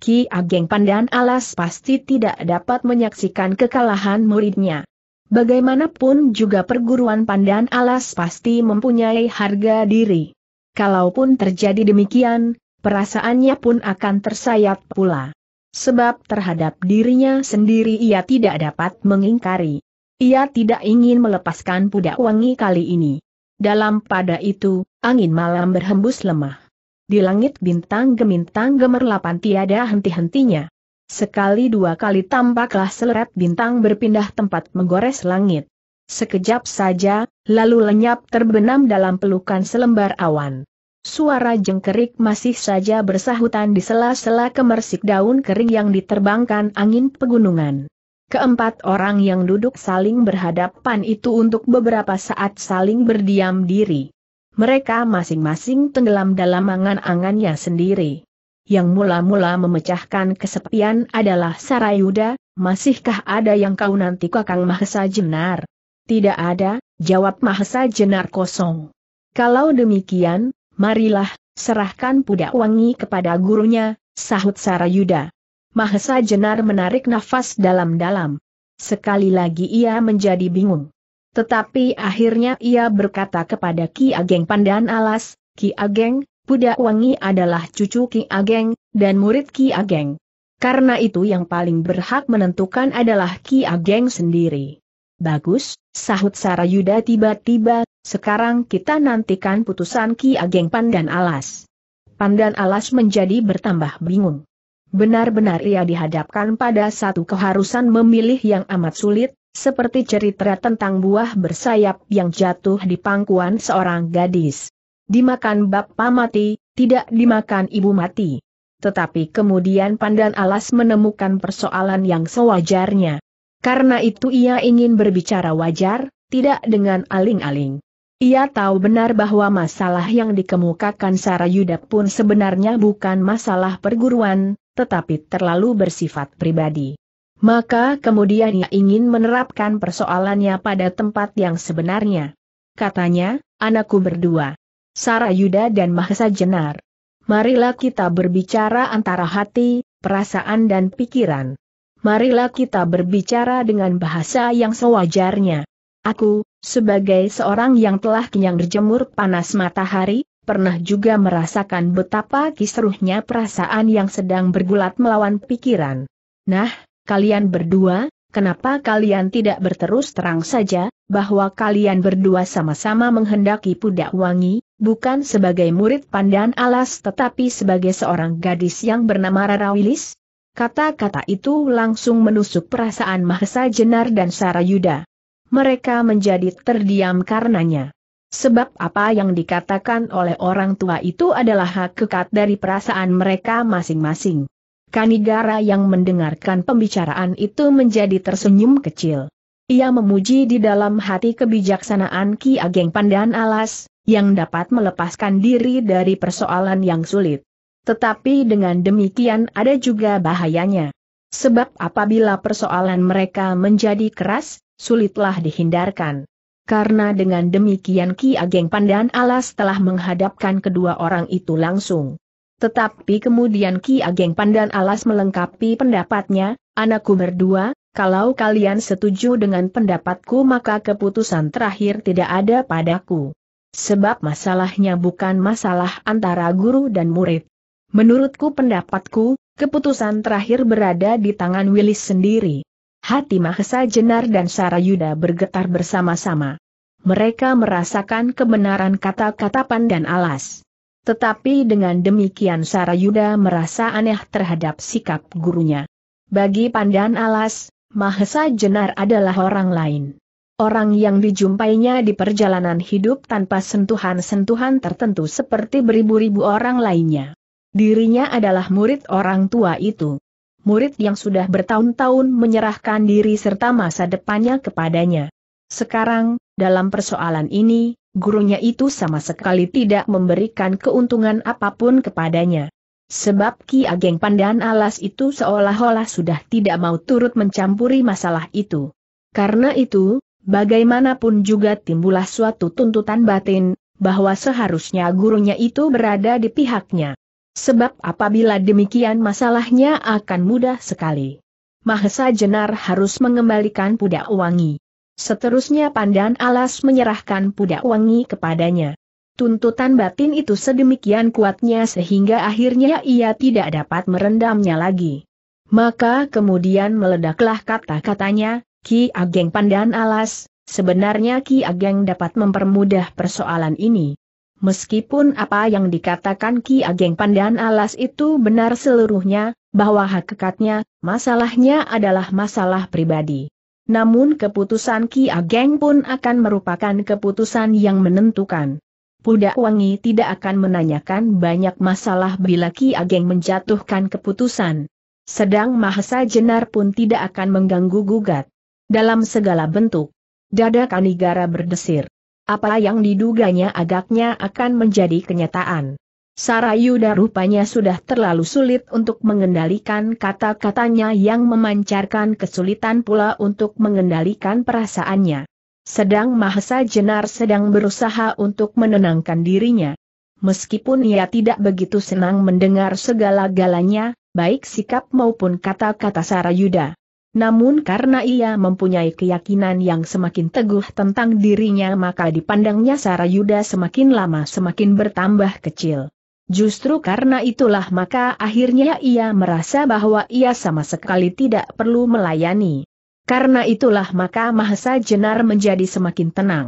Ki Ageng Pandan Alas pasti tidak dapat menyaksikan kekalahan muridnya. Bagaimanapun juga perguruan Pandan Alas pasti mempunyai harga diri. Kalaupun terjadi demikian, perasaannya pun akan tersayat pula. Sebab terhadap dirinya sendiri ia tidak dapat mengingkari. Ia tidak ingin melepaskan pudak wangi kali ini. Dalam pada itu, angin malam berhembus lemah. Di langit bintang gemintang gemerlapan tiada henti-hentinya. Sekali dua kali tampaklah seleret bintang berpindah tempat menggores langit. Sekejap saja, lalu lenyap terbenam dalam pelukan selembar awan. Suara jengkerik masih saja bersahutan di sela-sela kemersik daun kering yang diterbangkan angin pegunungan. Keempat orang yang duduk saling berhadapan itu untuk beberapa saat saling berdiam diri mereka masing-masing tenggelam dalam angan-angannya sendiri. Yang mula-mula memecahkan kesepian adalah Sarayuda, masihkah ada yang kau nanti kakang Mahesa Jenar? Tidak ada, jawab Mahesa Jenar kosong. Kalau demikian, marilah, serahkan pudak wangi kepada gurunya, sahut Sarayuda. Mahesa Jenar menarik nafas dalam-dalam. Sekali lagi ia menjadi bingung. Tetapi akhirnya ia berkata kepada Ki Ageng Pandan Alas, Ki Ageng, Budak Wangi adalah cucu Ki Ageng, dan murid Ki Ageng. Karena itu yang paling berhak menentukan adalah Ki Ageng sendiri. Bagus, sahut Sarayuda tiba-tiba, sekarang kita nantikan putusan Ki Ageng Pandan Alas. Pandan Alas menjadi bertambah bingung. Benar-benar ia dihadapkan pada satu keharusan memilih yang amat sulit, seperti cerita tentang buah bersayap yang jatuh di pangkuan seorang gadis. Dimakan bapak mati, tidak dimakan ibu mati. Tetapi kemudian Pandan Alas menemukan persoalan yang sewajarnya. Karena itu ia ingin berbicara wajar, tidak dengan aling-aling. Ia tahu benar bahwa masalah yang dikemukakan Sarayuda pun sebenarnya bukan masalah perguruan, tetapi terlalu bersifat pribadi. Maka kemudian ia ingin menerapkan persoalannya pada tempat yang sebenarnya. Katanya, anakku berdua. Sarayuda dan Mahesa Jenar. Marilah kita berbicara antara hati, perasaan dan pikiran. Marilah kita berbicara dengan bahasa yang sewajarnya. Aku, sebagai seorang yang telah kenyang terjemur panas matahari, pernah juga merasakan betapa kisruhnya perasaan yang sedang bergulat melawan pikiran. Nah, kalian berdua, kenapa kalian tidak berterus terang saja, bahwa kalian berdua sama-sama menghendaki Pudak Wangi, bukan sebagai murid pandan alas tetapi sebagai seorang gadis yang bernama Rarawilis? Kata-kata itu langsung menusuk perasaan Mahesa Jenar dan Sarayuda. Mereka menjadi terdiam karenanya. Sebab apa yang dikatakan oleh orang tua itu adalah hak kekat dari perasaan mereka masing-masing. Kanigara yang mendengarkan pembicaraan itu menjadi tersenyum kecil. Ia memuji di dalam hati kebijaksanaan Ki Ageng Pandan Alas, yang dapat melepaskan diri dari persoalan yang sulit. Tetapi dengan demikian ada juga bahayanya. Sebab apabila persoalan mereka menjadi keras, sulitlah dihindarkan. Karena dengan demikian Ki Ageng Pandan Alas telah menghadapkan kedua orang itu langsung. Tetapi kemudian Ki Ageng Pandan Alas melengkapi pendapatnya, anakku berdua, kalau kalian setuju dengan pendapatku maka keputusan terakhir tidak ada padaku. Sebab masalahnya bukan masalah antara guru dan murid. Menurutku pendapatku, keputusan terakhir berada di tangan Willis sendiri. Hati Mahesa Jenar dan Sarayuda bergetar bersama-sama. Mereka merasakan kebenaran kata-kata Pandan Alas. Tetapi dengan demikian Sarayuda merasa aneh terhadap sikap gurunya. Bagi Pandan Alas, Mahesa Jenar adalah orang lain. Orang yang dijumpainya di perjalanan hidup tanpa sentuhan-sentuhan tertentu seperti beribu-ribu orang lainnya. Dirinya adalah murid orang tua itu. Murid yang sudah bertahun-tahun menyerahkan diri serta masa depannya kepadanya. Sekarang, dalam persoalan ini, gurunya itu sama sekali tidak memberikan keuntungan apapun kepadanya. Sebab Ki Ageng Pandan Alas itu seolah-olah sudah tidak mau turut mencampuri masalah itu. Karena itu, bagaimanapun juga timbullah suatu tuntutan batin, bahwa seharusnya gurunya itu berada di pihaknya. Sebab apabila demikian masalahnya akan mudah sekali. Mahesa Jenar harus mengembalikan pudak wangi. Seterusnya Pandan Alas menyerahkan pudak wangi kepadanya. Tuntutan batin itu sedemikian kuatnya sehingga akhirnya ia tidak dapat merendamnya lagi. Maka kemudian meledaklah kata-katanya, Ki Ageng Pandan Alas, sebenarnya Ki Ageng dapat mempermudah persoalan ini. Meskipun apa yang dikatakan Ki Ageng Pandan Alas itu benar seluruhnya, bahwa hakikatnya, masalahnya adalah masalah pribadi namun keputusan Ki Ageng pun akan merupakan keputusan yang menentukan. Pudak Wangi tidak akan menanyakan banyak masalah bila Ki Ageng menjatuhkan keputusan. Sedang Mahesa Jenar pun tidak akan mengganggu-gugat. Dalam segala bentuk, dada Kanigara berdesir. Apa yang diduganya agaknya akan menjadi kenyataan. Sarayuda rupanya sudah terlalu sulit untuk mengendalikan kata-katanya yang memancarkan kesulitan pula untuk mengendalikan perasaannya. Sedang Mahesa Jenar sedang berusaha untuk menenangkan dirinya. Meskipun ia tidak begitu senang mendengar segala-galanya, baik sikap maupun kata-kata Sarayuda. Namun karena ia mempunyai keyakinan yang semakin teguh tentang dirinya maka dipandangnya Sarayuda semakin lama semakin bertambah kecil. Justru karena itulah maka akhirnya ia merasa bahwa ia sama sekali tidak perlu melayani. Karena itulah maka Mahesa Jenar menjadi semakin tenang.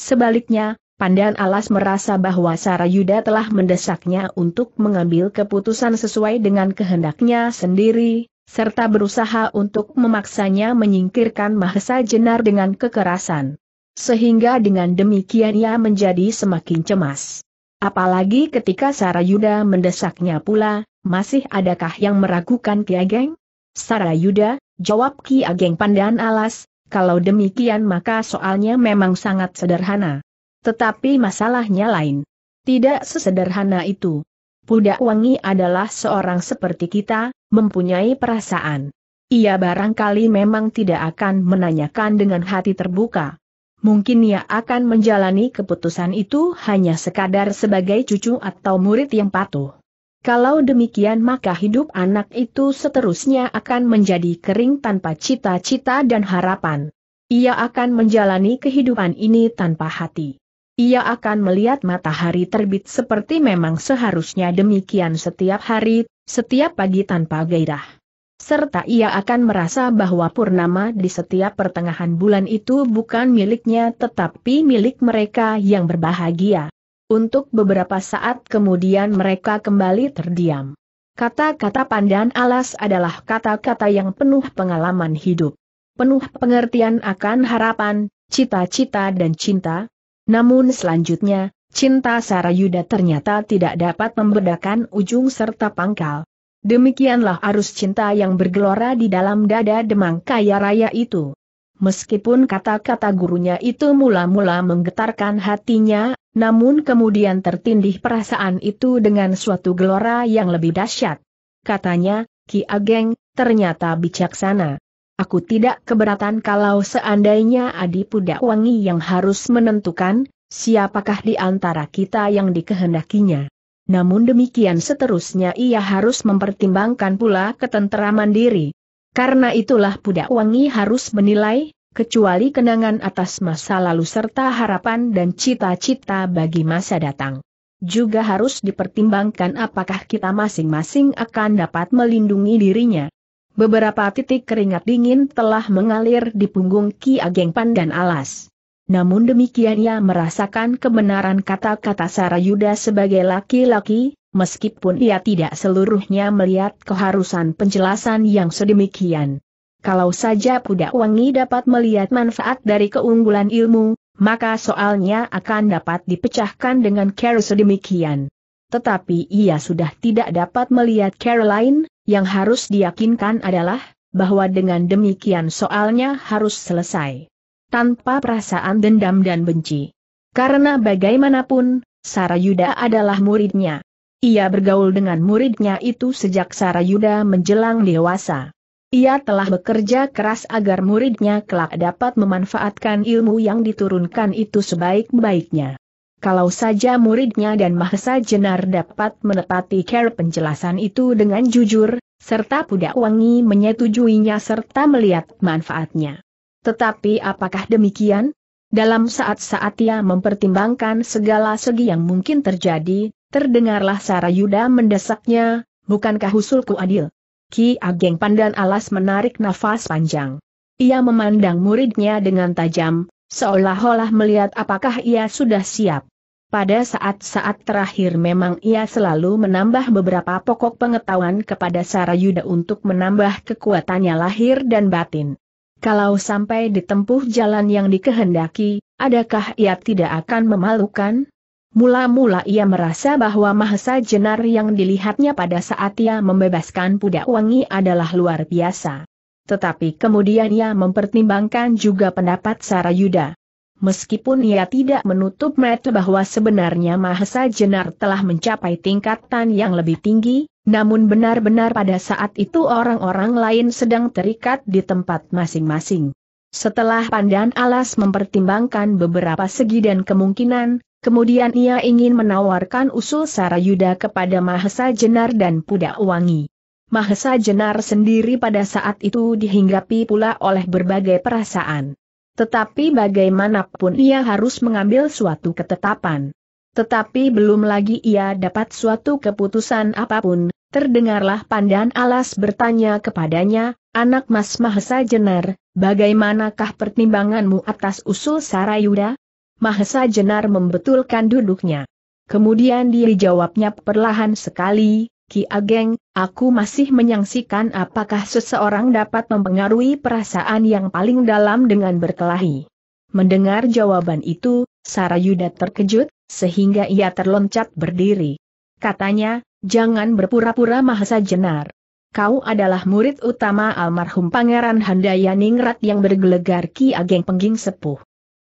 Sebaliknya, Pandan Alas merasa bahwa Sarayuda telah mendesaknya untuk mengambil keputusan sesuai dengan kehendaknya sendiri, serta berusaha untuk memaksanya menyingkirkan Mahesa Jenar dengan kekerasan. Sehingga dengan demikian ia menjadi semakin cemas. Apalagi ketika Sarayuda mendesaknya pula, masih adakah yang meragukan Ki Ageng? Sarayuda, jawab Ki Ageng pandan alas, kalau demikian maka soalnya memang sangat sederhana. Tetapi masalahnya lain. Tidak sesederhana itu. Pudak Wangi adalah seorang seperti kita, mempunyai perasaan. Ia barangkali memang tidak akan menanyakan dengan hati terbuka mungkin ia akan menjalani keputusan itu hanya sekadar sebagai cucu atau murid yang patuh. Kalau demikian maka hidup anak itu seterusnya akan menjadi kering tanpa cita-cita dan harapan. Ia akan menjalani kehidupan ini tanpa hati. Ia akan melihat matahari terbit seperti memang seharusnya demikian setiap hari, setiap pagi tanpa gairah serta ia akan merasa bahwa purnama di setiap pertengahan bulan itu bukan miliknya tetapi milik mereka yang berbahagia. Untuk beberapa saat kemudian mereka kembali terdiam. Kata-kata pandan alas adalah kata-kata yang penuh pengalaman hidup. Penuh pengertian akan harapan, cita-cita dan cinta. Namun selanjutnya, cinta Sarayuda ternyata tidak dapat membedakan ujung serta pangkal. Demikianlah arus cinta yang bergelora di dalam dada demang kaya raya itu. Meskipun kata-kata gurunya itu mula-mula menggetarkan hatinya, namun kemudian tertindih perasaan itu dengan suatu gelora yang lebih dahsyat. Katanya, Ki Ageng, ternyata bijaksana. Aku tidak keberatan kalau seandainya Adi Wangi yang harus menentukan, siapakah di antara kita yang dikehendakinya namun demikian seterusnya ia harus mempertimbangkan pula ketenteraman diri. Karena itulah Pudak Wangi harus menilai, kecuali kenangan atas masa lalu serta harapan dan cita-cita bagi masa datang. Juga harus dipertimbangkan apakah kita masing-masing akan dapat melindungi dirinya. Beberapa titik keringat dingin telah mengalir di punggung Ki Ageng Pandan Alas namun demikian ia merasakan kebenaran kata-kata Yuda sebagai laki-laki, meskipun ia tidak seluruhnya melihat keharusan penjelasan yang sedemikian. Kalau saja Pudak Wangi dapat melihat manfaat dari keunggulan ilmu, maka soalnya akan dapat dipecahkan dengan cara sedemikian. Tetapi ia sudah tidak dapat melihat Caroline, yang harus diyakinkan adalah, bahwa dengan demikian soalnya harus selesai tanpa perasaan dendam dan benci. Karena bagaimanapun, Sarayuda adalah muridnya. Ia bergaul dengan muridnya itu sejak Sarayuda menjelang dewasa. Ia telah bekerja keras agar muridnya kelak dapat memanfaatkan ilmu yang diturunkan itu sebaik-baiknya. Kalau saja muridnya dan Mahesa Jenar dapat menepati care penjelasan itu dengan jujur, serta Pudak Wangi menyetujuinya serta melihat manfaatnya. Tetapi apakah demikian? Dalam saat-saat ia mempertimbangkan segala segi yang mungkin terjadi, terdengarlah Sarayuda mendesaknya, bukankah usulku adil? Ki Ageng Pandan Alas menarik nafas panjang. Ia memandang muridnya dengan tajam, seolah-olah melihat apakah ia sudah siap. Pada saat-saat terakhir memang ia selalu menambah beberapa pokok pengetahuan kepada Sarayuda untuk menambah kekuatannya lahir dan batin. Kalau sampai ditempuh jalan yang dikehendaki, adakah ia tidak akan memalukan? Mula-mula ia merasa bahwa Mahesa Jenar yang dilihatnya pada saat ia membebaskan Pudak Wangi adalah luar biasa. Tetapi kemudian ia mempertimbangkan juga pendapat Sarayuda. Meskipun ia tidak menutup mata bahwa sebenarnya Mahesa Jenar telah mencapai tingkatan yang lebih tinggi, namun benar-benar pada saat itu orang-orang lain sedang terikat di tempat masing-masing. Setelah Pandan Alas mempertimbangkan beberapa segi dan kemungkinan, kemudian ia ingin menawarkan usul Sarayuda kepada Mahesa Jenar dan Pudak Wangi. Mahesa Jenar sendiri pada saat itu dihinggapi pula oleh berbagai perasaan. Tetapi bagaimanapun ia harus mengambil suatu ketetapan. Tetapi belum lagi ia dapat suatu keputusan apapun, Terdengarlah pandan alas bertanya kepadanya, anak Mas Mahesa Jenar, bagaimanakah pertimbanganmu atas usul Sarayuda? Mahesa Jenar membetulkan duduknya. Kemudian dia jawabnya perlahan sekali, Ki Ageng, aku masih menyaksikan apakah seseorang dapat mempengaruhi perasaan yang paling dalam dengan berkelahi. Mendengar jawaban itu, Sarayuda terkejut, sehingga ia terloncat berdiri. Katanya, Jangan berpura-pura mahasa Jenar. Kau adalah murid utama almarhum Pangeran Handayaningrat yang bergelegar Ki Ageng Pengging Sepuh.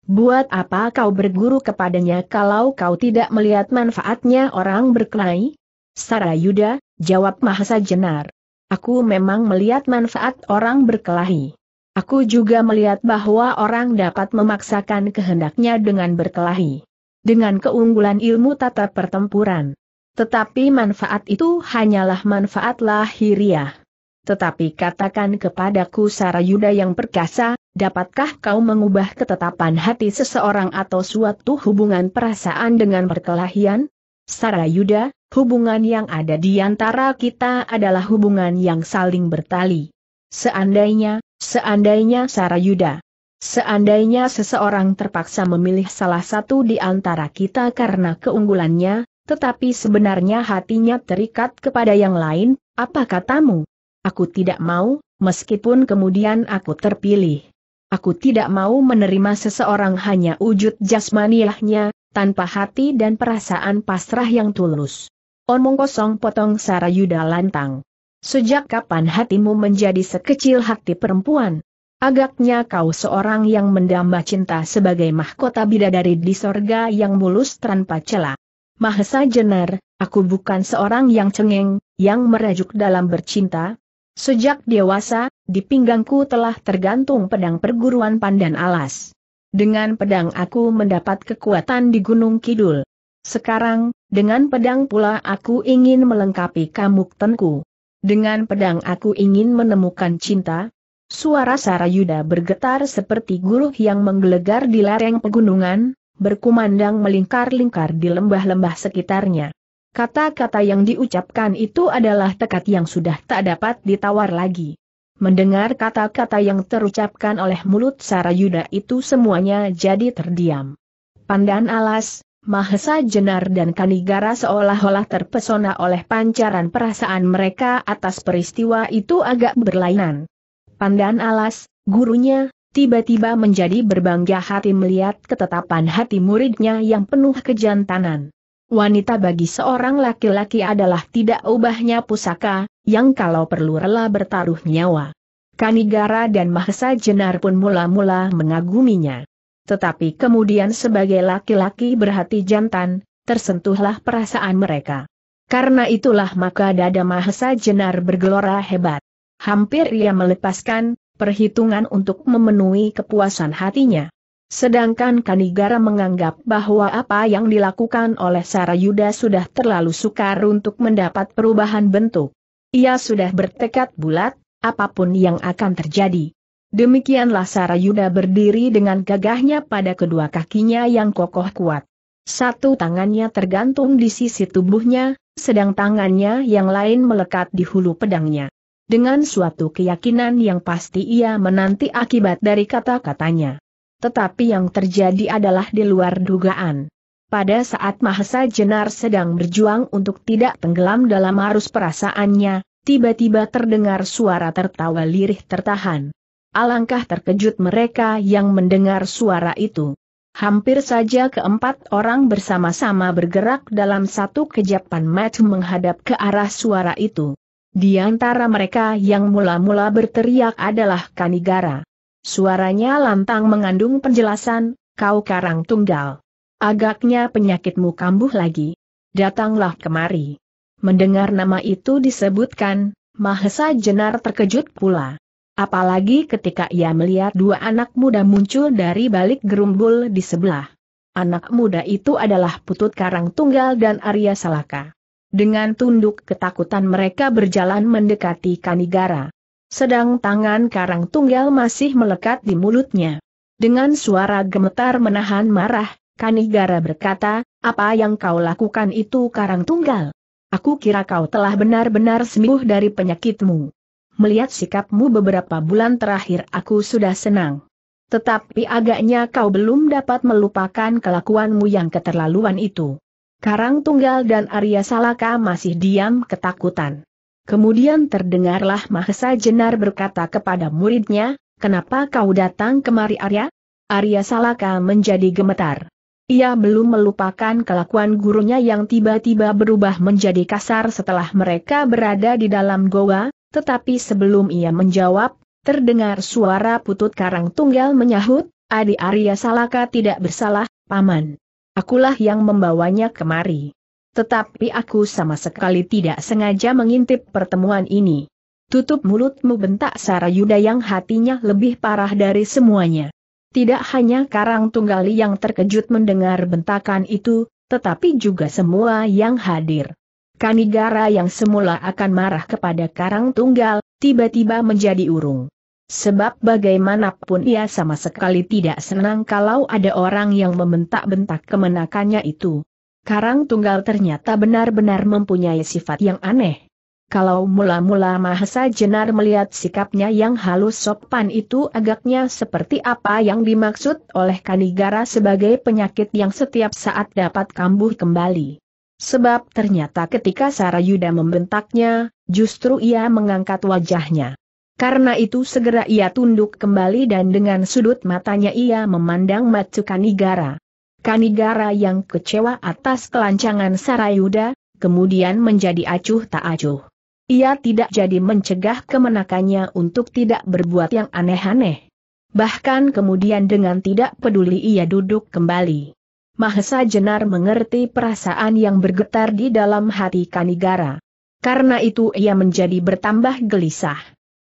Buat apa kau berguru kepadanya kalau kau tidak melihat manfaatnya orang berkelahi? Sarayuda, jawab Mahasa Jenar. Aku memang melihat manfaat orang berkelahi. Aku juga melihat bahwa orang dapat memaksakan kehendaknya dengan berkelahi. Dengan keunggulan ilmu tata pertempuran. Tetapi manfaat itu hanyalah manfaat lahiriah. Tetapi katakan kepadaku Sarayuda yang perkasa, dapatkah kau mengubah ketetapan hati seseorang atau suatu hubungan perasaan dengan perkelahian? Sarayuda, hubungan yang ada di antara kita adalah hubungan yang saling bertali. Seandainya, seandainya Sarayuda, seandainya seseorang terpaksa memilih salah satu di antara kita karena keunggulannya, tetapi sebenarnya hatinya terikat kepada yang lain, apa katamu? Aku tidak mau, meskipun kemudian aku terpilih. Aku tidak mau menerima seseorang hanya wujud jasmaniahnya, tanpa hati dan perasaan pasrah yang tulus. Omong kosong potong Sarayuda lantang. Sejak kapan hatimu menjadi sekecil hati perempuan? Agaknya kau seorang yang mendamba cinta sebagai mahkota bidadari di sorga yang mulus tanpa celah. Mahesa Jenar, aku bukan seorang yang cengeng, yang merajuk dalam bercinta. Sejak dewasa, di pinggangku telah tergantung pedang perguruan pandan alas. Dengan pedang aku mendapat kekuatan di Gunung Kidul. Sekarang, dengan pedang pula aku ingin melengkapi kamuktenku. Dengan pedang aku ingin menemukan cinta. Suara Sarayuda bergetar seperti guruh yang menggelegar di lereng pegunungan, berkumandang melingkar-lingkar di lembah-lembah sekitarnya. Kata-kata yang diucapkan itu adalah tekad yang sudah tak dapat ditawar lagi. Mendengar kata-kata yang terucapkan oleh mulut Sarayuda itu semuanya jadi terdiam. Pandan alas, Mahesa Jenar dan Kanigara seolah-olah terpesona oleh pancaran perasaan mereka atas peristiwa itu agak berlainan. Pandan alas, gurunya, tiba-tiba menjadi berbangga hati melihat ketetapan hati muridnya yang penuh kejantanan. Wanita bagi seorang laki-laki adalah tidak ubahnya pusaka, yang kalau perlu rela bertaruh nyawa. Kanigara dan Mahesa Jenar pun mula-mula mengaguminya. Tetapi kemudian sebagai laki-laki berhati jantan, tersentuhlah perasaan mereka. Karena itulah maka dada Mahesa Jenar bergelora hebat. Hampir ia melepaskan, perhitungan untuk memenuhi kepuasan hatinya. Sedangkan Kanigara menganggap bahwa apa yang dilakukan oleh Sarayuda sudah terlalu sukar untuk mendapat perubahan bentuk. Ia sudah bertekad bulat, apapun yang akan terjadi. Demikianlah Sarayuda berdiri dengan gagahnya pada kedua kakinya yang kokoh kuat. Satu tangannya tergantung di sisi tubuhnya, sedang tangannya yang lain melekat di hulu pedangnya. Dengan suatu keyakinan yang pasti ia menanti akibat dari kata-katanya. Tetapi yang terjadi adalah di luar dugaan. Pada saat Mahesa Jenar sedang berjuang untuk tidak tenggelam dalam arus perasaannya, tiba-tiba terdengar suara tertawa lirih tertahan. Alangkah terkejut mereka yang mendengar suara itu. Hampir saja keempat orang bersama-sama bergerak dalam satu kejapan mata menghadap ke arah suara itu. Di antara mereka yang mula-mula berteriak adalah Kanigara. Suaranya lantang mengandung penjelasan, kau karang tunggal. Agaknya penyakitmu kambuh lagi. Datanglah kemari. Mendengar nama itu disebutkan, Mahesa Jenar terkejut pula. Apalagi ketika ia melihat dua anak muda muncul dari balik gerumbul di sebelah. Anak muda itu adalah Putut Karang Tunggal dan Arya Salaka. Dengan tunduk ketakutan mereka berjalan mendekati Kanigara. Sedang tangan Karang Tunggal masih melekat di mulutnya. Dengan suara gemetar menahan marah, Kanigara berkata, apa yang kau lakukan itu Karang Tunggal? Aku kira kau telah benar-benar sembuh dari penyakitmu. Melihat sikapmu beberapa bulan terakhir aku sudah senang. Tetapi agaknya kau belum dapat melupakan kelakuanmu yang keterlaluan itu. Karang Tunggal dan Arya Salaka masih diam ketakutan. Kemudian terdengarlah Mahesa Jenar berkata kepada muridnya, Kenapa kau datang kemari Arya? Arya Salaka menjadi gemetar. Ia belum melupakan kelakuan gurunya yang tiba-tiba berubah menjadi kasar setelah mereka berada di dalam goa, tetapi sebelum ia menjawab, terdengar suara putut karang tunggal menyahut, Adi Arya Salaka tidak bersalah, Paman. Akulah yang membawanya kemari. Tetapi aku sama sekali tidak sengaja mengintip pertemuan ini. Tutup mulutmu bentak Sarayuda yang hatinya lebih parah dari semuanya. Tidak hanya Karang Tunggali yang terkejut mendengar bentakan itu, tetapi juga semua yang hadir. Kanigara yang semula akan marah kepada Karang Tunggal, tiba-tiba menjadi urung. Sebab bagaimanapun ia sama sekali tidak senang kalau ada orang yang membentak-bentak kemenakannya itu. Karang Tunggal ternyata benar-benar mempunyai sifat yang aneh. Kalau mula-mula Mahesa Jenar melihat sikapnya yang halus sopan itu agaknya seperti apa yang dimaksud oleh Kanigara sebagai penyakit yang setiap saat dapat kambuh kembali. Sebab ternyata ketika Sarayuda membentaknya, justru ia mengangkat wajahnya. Karena itu segera ia tunduk kembali dan dengan sudut matanya ia memandang Matsu Kanigara. Kanigara yang kecewa atas kelancangan Sarayuda, kemudian menjadi acuh tak acuh. Ia tidak jadi mencegah kemenakannya untuk tidak berbuat yang aneh-aneh. Bahkan kemudian dengan tidak peduli ia duduk kembali. Mahesa Jenar mengerti perasaan yang bergetar di dalam hati Kanigara. Karena itu ia menjadi bertambah gelisah.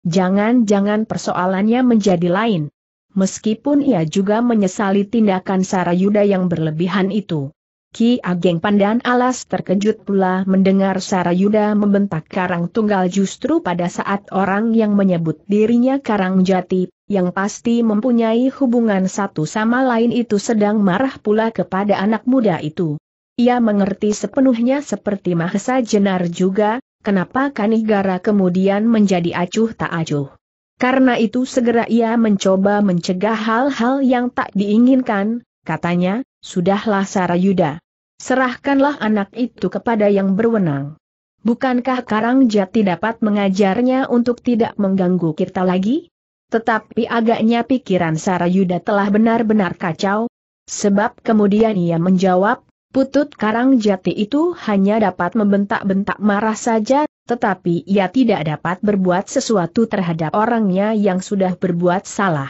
Jangan-jangan persoalannya menjadi lain. Meskipun ia juga menyesali tindakan Sarayuda yang berlebihan itu. Ki Ageng Pandan Alas terkejut pula mendengar Sarayuda membentak Karang Tunggal justru pada saat orang yang menyebut dirinya Karang Jati, yang pasti mempunyai hubungan satu sama lain itu sedang marah pula kepada anak muda itu. Ia mengerti sepenuhnya seperti Mahesa Jenar juga, kenapa Kanigara kemudian menjadi acuh tak acuh. Karena itu segera ia mencoba mencegah hal-hal yang tak diinginkan, katanya, sudahlah Sarayuda. Serahkanlah anak itu kepada yang berwenang. Bukankah Karangjati dapat mengajarnya untuk tidak mengganggu kita lagi? Tetapi agaknya pikiran Sarayuda telah benar-benar kacau, sebab kemudian ia menjawab, Putut Karang Jati itu hanya dapat membentak-bentak marah saja, tetapi ia tidak dapat berbuat sesuatu terhadap orangnya yang sudah berbuat salah.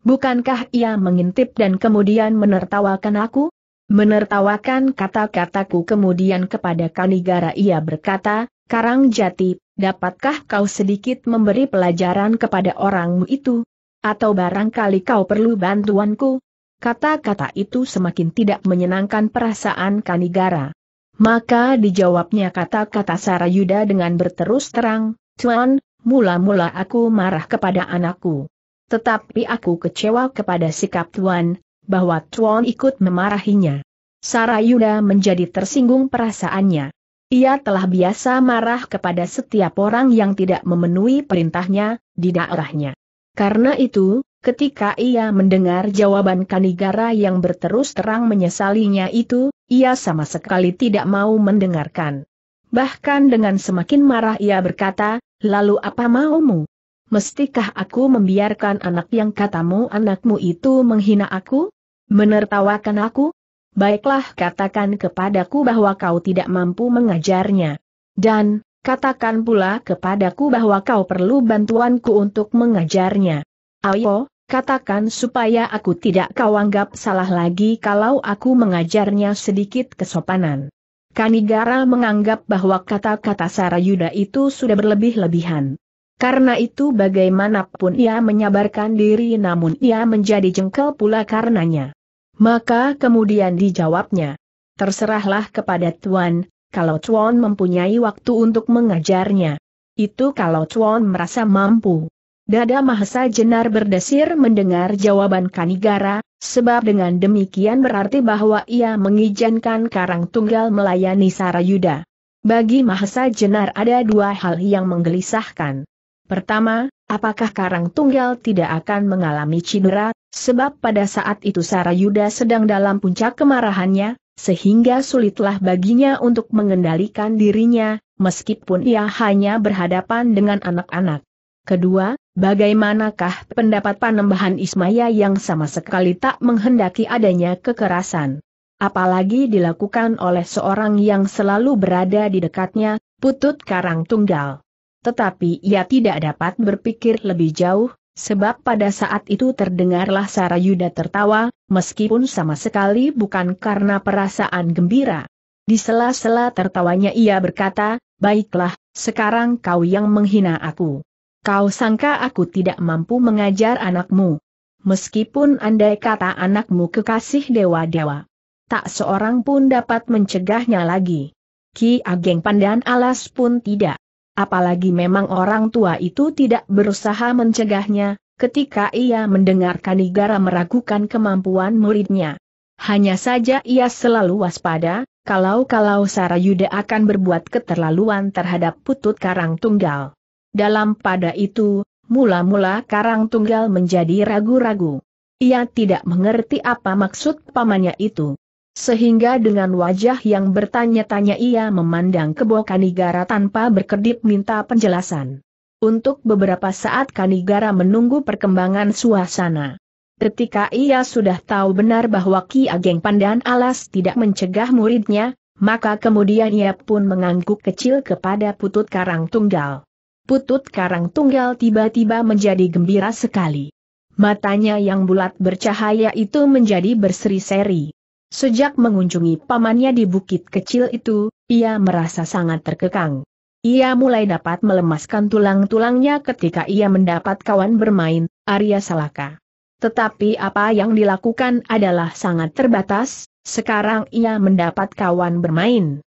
Bukankah ia mengintip dan kemudian menertawakan aku? Menertawakan kata-kataku kemudian kepada Kanigara ia berkata, Karang Jati, dapatkah kau sedikit memberi pelajaran kepada orangmu itu? Atau barangkali kau perlu bantuanku? Kata-kata itu semakin tidak menyenangkan perasaan Kanigara. Maka dijawabnya kata-kata Sarayuda dengan berterus terang, Tuan, mula-mula aku marah kepada anakku. Tetapi aku kecewa kepada sikap Tuan, bahwa Tuan ikut memarahinya. Sarayuda menjadi tersinggung perasaannya. Ia telah biasa marah kepada setiap orang yang tidak memenuhi perintahnya, di daerahnya. Karena itu, Ketika ia mendengar jawaban Kanigara yang berterus terang menyesalinya itu, ia sama sekali tidak mau mendengarkan. Bahkan dengan semakin marah ia berkata, lalu apa maumu? Mestikah aku membiarkan anak yang katamu anakmu itu menghina aku? Menertawakan aku? Baiklah katakan kepadaku bahwa kau tidak mampu mengajarnya. Dan, katakan pula kepadaku bahwa kau perlu bantuanku untuk mengajarnya. Ayo, Katakan supaya aku tidak kau anggap salah lagi kalau aku mengajarnya sedikit kesopanan. Kanigara menganggap bahwa kata-kata Sarayuda itu sudah berlebih-lebihan. Karena itu bagaimanapun ia menyabarkan diri namun ia menjadi jengkel pula karenanya. Maka kemudian dijawabnya, terserahlah kepada Tuan, kalau Tuan mempunyai waktu untuk mengajarnya. Itu kalau Tuan merasa mampu. Dada Mahesa Jenar berdesir mendengar jawaban Kanigara, sebab dengan demikian berarti bahwa ia mengizinkan Karang Tunggal melayani Sarayuda. Bagi Mahesa Jenar ada dua hal yang menggelisahkan. Pertama, apakah Karang Tunggal tidak akan mengalami cedera, sebab pada saat itu Sarayuda sedang dalam puncak kemarahannya, sehingga sulitlah baginya untuk mengendalikan dirinya, meskipun ia hanya berhadapan dengan anak-anak. Kedua, bagaimanakah pendapat Panembahan Ismaya yang sama sekali tak menghendaki adanya kekerasan? Apalagi dilakukan oleh seorang yang selalu berada di dekatnya, putut karang tunggal. Tetapi ia tidak dapat berpikir lebih jauh, sebab pada saat itu terdengarlah Sarayuda tertawa, meskipun sama sekali bukan karena perasaan gembira. Di sela-sela tertawanya ia berkata, Baiklah, sekarang kau yang menghina aku. Kau sangka aku tidak mampu mengajar anakmu. Meskipun andai kata anakmu kekasih dewa-dewa. Tak seorang pun dapat mencegahnya lagi. Ki Ageng Pandan Alas pun tidak. Apalagi memang orang tua itu tidak berusaha mencegahnya, ketika ia mendengarkan Kanigara meragukan kemampuan muridnya. Hanya saja ia selalu waspada, kalau-kalau Sarayuda akan berbuat keterlaluan terhadap putut karang tunggal. Dalam pada itu, mula-mula Karang Tunggal menjadi ragu-ragu. Ia tidak mengerti apa maksud pamannya itu. Sehingga dengan wajah yang bertanya-tanya ia memandang ke Kanigara tanpa berkedip minta penjelasan. Untuk beberapa saat Kanigara menunggu perkembangan suasana. Ketika ia sudah tahu benar bahwa Ki Ageng Pandan Alas tidak mencegah muridnya, maka kemudian ia pun mengangguk kecil kepada putut karang tunggal. Putut Karang Tunggal tiba-tiba menjadi gembira sekali. Matanya yang bulat bercahaya itu menjadi berseri-seri. Sejak mengunjungi pamannya di bukit kecil itu, ia merasa sangat terkekang. Ia mulai dapat melemaskan tulang-tulangnya ketika ia mendapat kawan bermain, Arya Salaka. Tetapi apa yang dilakukan adalah sangat terbatas, sekarang ia mendapat kawan bermain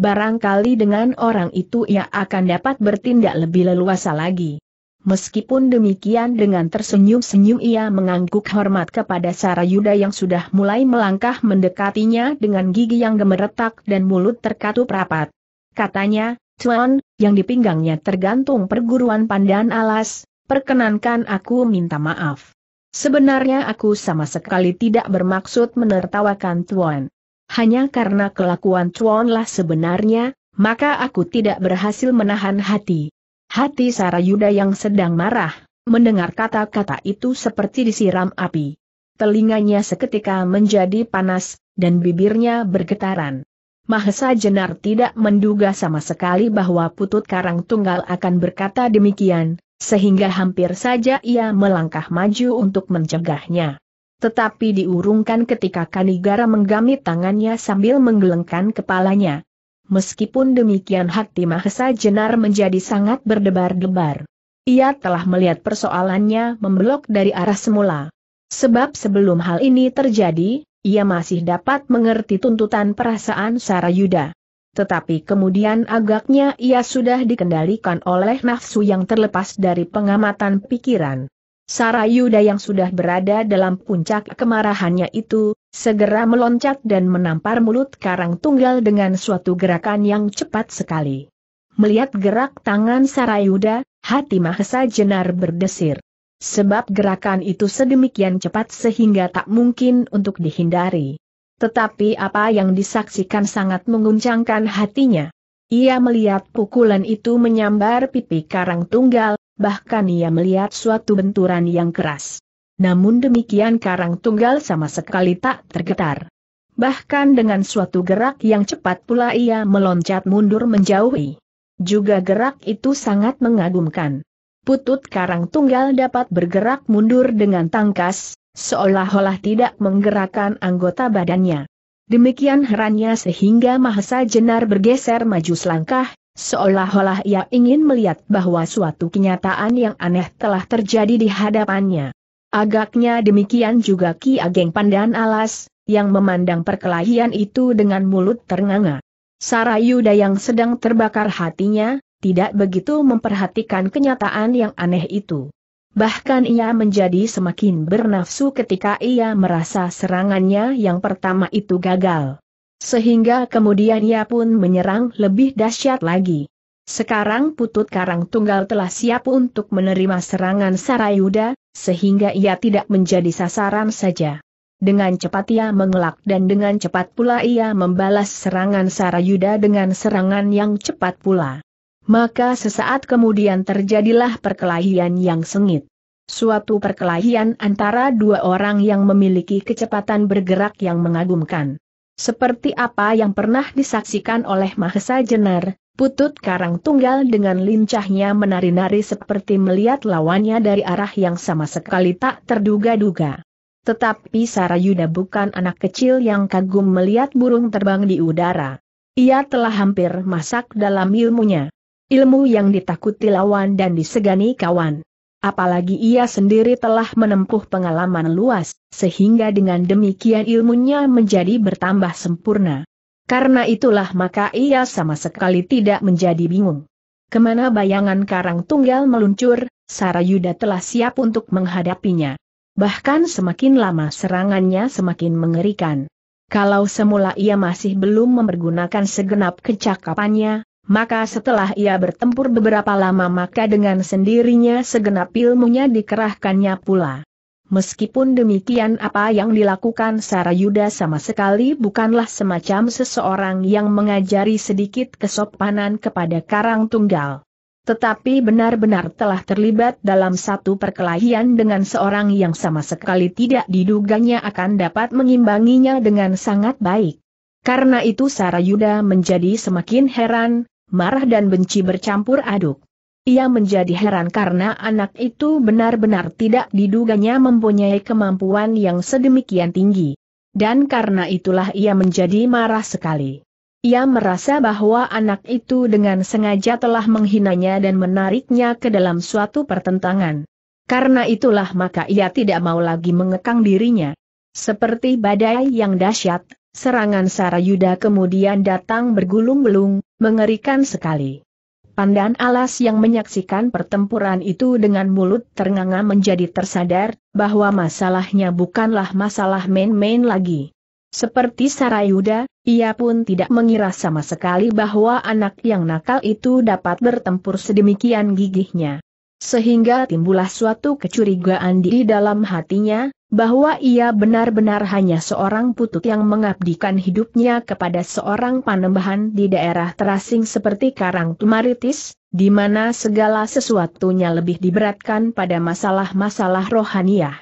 barangkali dengan orang itu ia akan dapat bertindak lebih leluasa lagi. Meskipun demikian dengan tersenyum-senyum ia mengangguk hormat kepada Sarayuda yang sudah mulai melangkah mendekatinya dengan gigi yang gemeretak dan mulut terkatup rapat. Katanya, Tuan, yang di pinggangnya tergantung perguruan pandan alas, perkenankan aku minta maaf. Sebenarnya aku sama sekali tidak bermaksud menertawakan Tuan hanya karena kelakuan Chuan lah sebenarnya, maka aku tidak berhasil menahan hati. Hati Sarayuda yang sedang marah, mendengar kata-kata itu seperti disiram api. Telinganya seketika menjadi panas, dan bibirnya bergetaran. Mahesa Jenar tidak menduga sama sekali bahwa Putut Karang Tunggal akan berkata demikian, sehingga hampir saja ia melangkah maju untuk mencegahnya tetapi diurungkan ketika Kanigara menggamit tangannya sambil menggelengkan kepalanya. Meskipun demikian hati Mahesa Jenar menjadi sangat berdebar-debar. Ia telah melihat persoalannya membelok dari arah semula. Sebab sebelum hal ini terjadi, ia masih dapat mengerti tuntutan perasaan Sarayuda. Tetapi kemudian agaknya ia sudah dikendalikan oleh nafsu yang terlepas dari pengamatan pikiran. Sarayuda yang sudah berada dalam puncak kemarahannya itu, segera meloncat dan menampar mulut karang tunggal dengan suatu gerakan yang cepat sekali. Melihat gerak tangan Sarayuda, hati Mahesa Jenar berdesir. Sebab gerakan itu sedemikian cepat sehingga tak mungkin untuk dihindari. Tetapi apa yang disaksikan sangat mengguncangkan hatinya. Ia melihat pukulan itu menyambar pipi karang tunggal, bahkan ia melihat suatu benturan yang keras. Namun demikian karang tunggal sama sekali tak tergetar. Bahkan dengan suatu gerak yang cepat pula ia meloncat mundur menjauhi. Juga gerak itu sangat mengagumkan. Putut karang tunggal dapat bergerak mundur dengan tangkas, seolah-olah tidak menggerakkan anggota badannya. Demikian herannya sehingga Mahesa Jenar bergeser maju selangkah, Seolah-olah ia ingin melihat bahwa suatu kenyataan yang aneh telah terjadi di hadapannya. Agaknya demikian juga Ki Ageng Pandan Alas, yang memandang perkelahian itu dengan mulut ternganga. Sarayuda yang sedang terbakar hatinya, tidak begitu memperhatikan kenyataan yang aneh itu. Bahkan ia menjadi semakin bernafsu ketika ia merasa serangannya yang pertama itu gagal. Sehingga kemudian ia pun menyerang lebih dahsyat lagi. Sekarang putut karang tunggal telah siap untuk menerima serangan Sarayuda, sehingga ia tidak menjadi sasaran saja. Dengan cepat ia mengelak dan dengan cepat pula ia membalas serangan Sarayuda dengan serangan yang cepat pula. Maka sesaat kemudian terjadilah perkelahian yang sengit. Suatu perkelahian antara dua orang yang memiliki kecepatan bergerak yang mengagumkan. Seperti apa yang pernah disaksikan oleh Mahesa Jenar, putut karang tunggal dengan lincahnya menari-nari seperti melihat lawannya dari arah yang sama sekali tak terduga-duga. Tetapi Sarayuda bukan anak kecil yang kagum melihat burung terbang di udara. Ia telah hampir masak dalam ilmunya. Ilmu yang ditakuti lawan dan disegani kawan. Apalagi ia sendiri telah menempuh pengalaman luas, sehingga dengan demikian ilmunya menjadi bertambah sempurna. Karena itulah maka ia sama sekali tidak menjadi bingung. Kemana bayangan karang tunggal meluncur, Sarayuda telah siap untuk menghadapinya. Bahkan semakin lama serangannya semakin mengerikan. Kalau semula ia masih belum mempergunakan segenap kecakapannya, maka setelah ia bertempur beberapa lama maka dengan sendirinya segenap ilmunya dikerahkannya pula. Meskipun demikian apa yang dilakukan Sarayuda sama sekali bukanlah semacam seseorang yang mengajari sedikit kesopanan kepada Karang Tunggal. Tetapi benar-benar telah terlibat dalam satu perkelahian dengan seorang yang sama sekali tidak diduganya akan dapat mengimbanginya dengan sangat baik. Karena itu Sarayuda menjadi semakin heran, marah dan benci bercampur aduk. Ia menjadi heran karena anak itu benar-benar tidak diduganya mempunyai kemampuan yang sedemikian tinggi. Dan karena itulah ia menjadi marah sekali. Ia merasa bahwa anak itu dengan sengaja telah menghinanya dan menariknya ke dalam suatu pertentangan. Karena itulah maka ia tidak mau lagi mengekang dirinya. Seperti badai yang dahsyat, Serangan Sarayuda kemudian datang bergulung-belung, mengerikan sekali. Pandan alas yang menyaksikan pertempuran itu dengan mulut ternganga menjadi tersadar, bahwa masalahnya bukanlah masalah main-main lagi. Seperti Sarayuda, ia pun tidak mengira sama sekali bahwa anak yang nakal itu dapat bertempur sedemikian gigihnya. Sehingga timbullah suatu kecurigaan di dalam hatinya, bahwa ia benar-benar hanya seorang putut yang mengabdikan hidupnya kepada seorang panembahan di daerah terasing seperti Karang Tumaritis, di mana segala sesuatunya lebih diberatkan pada masalah-masalah rohaniah.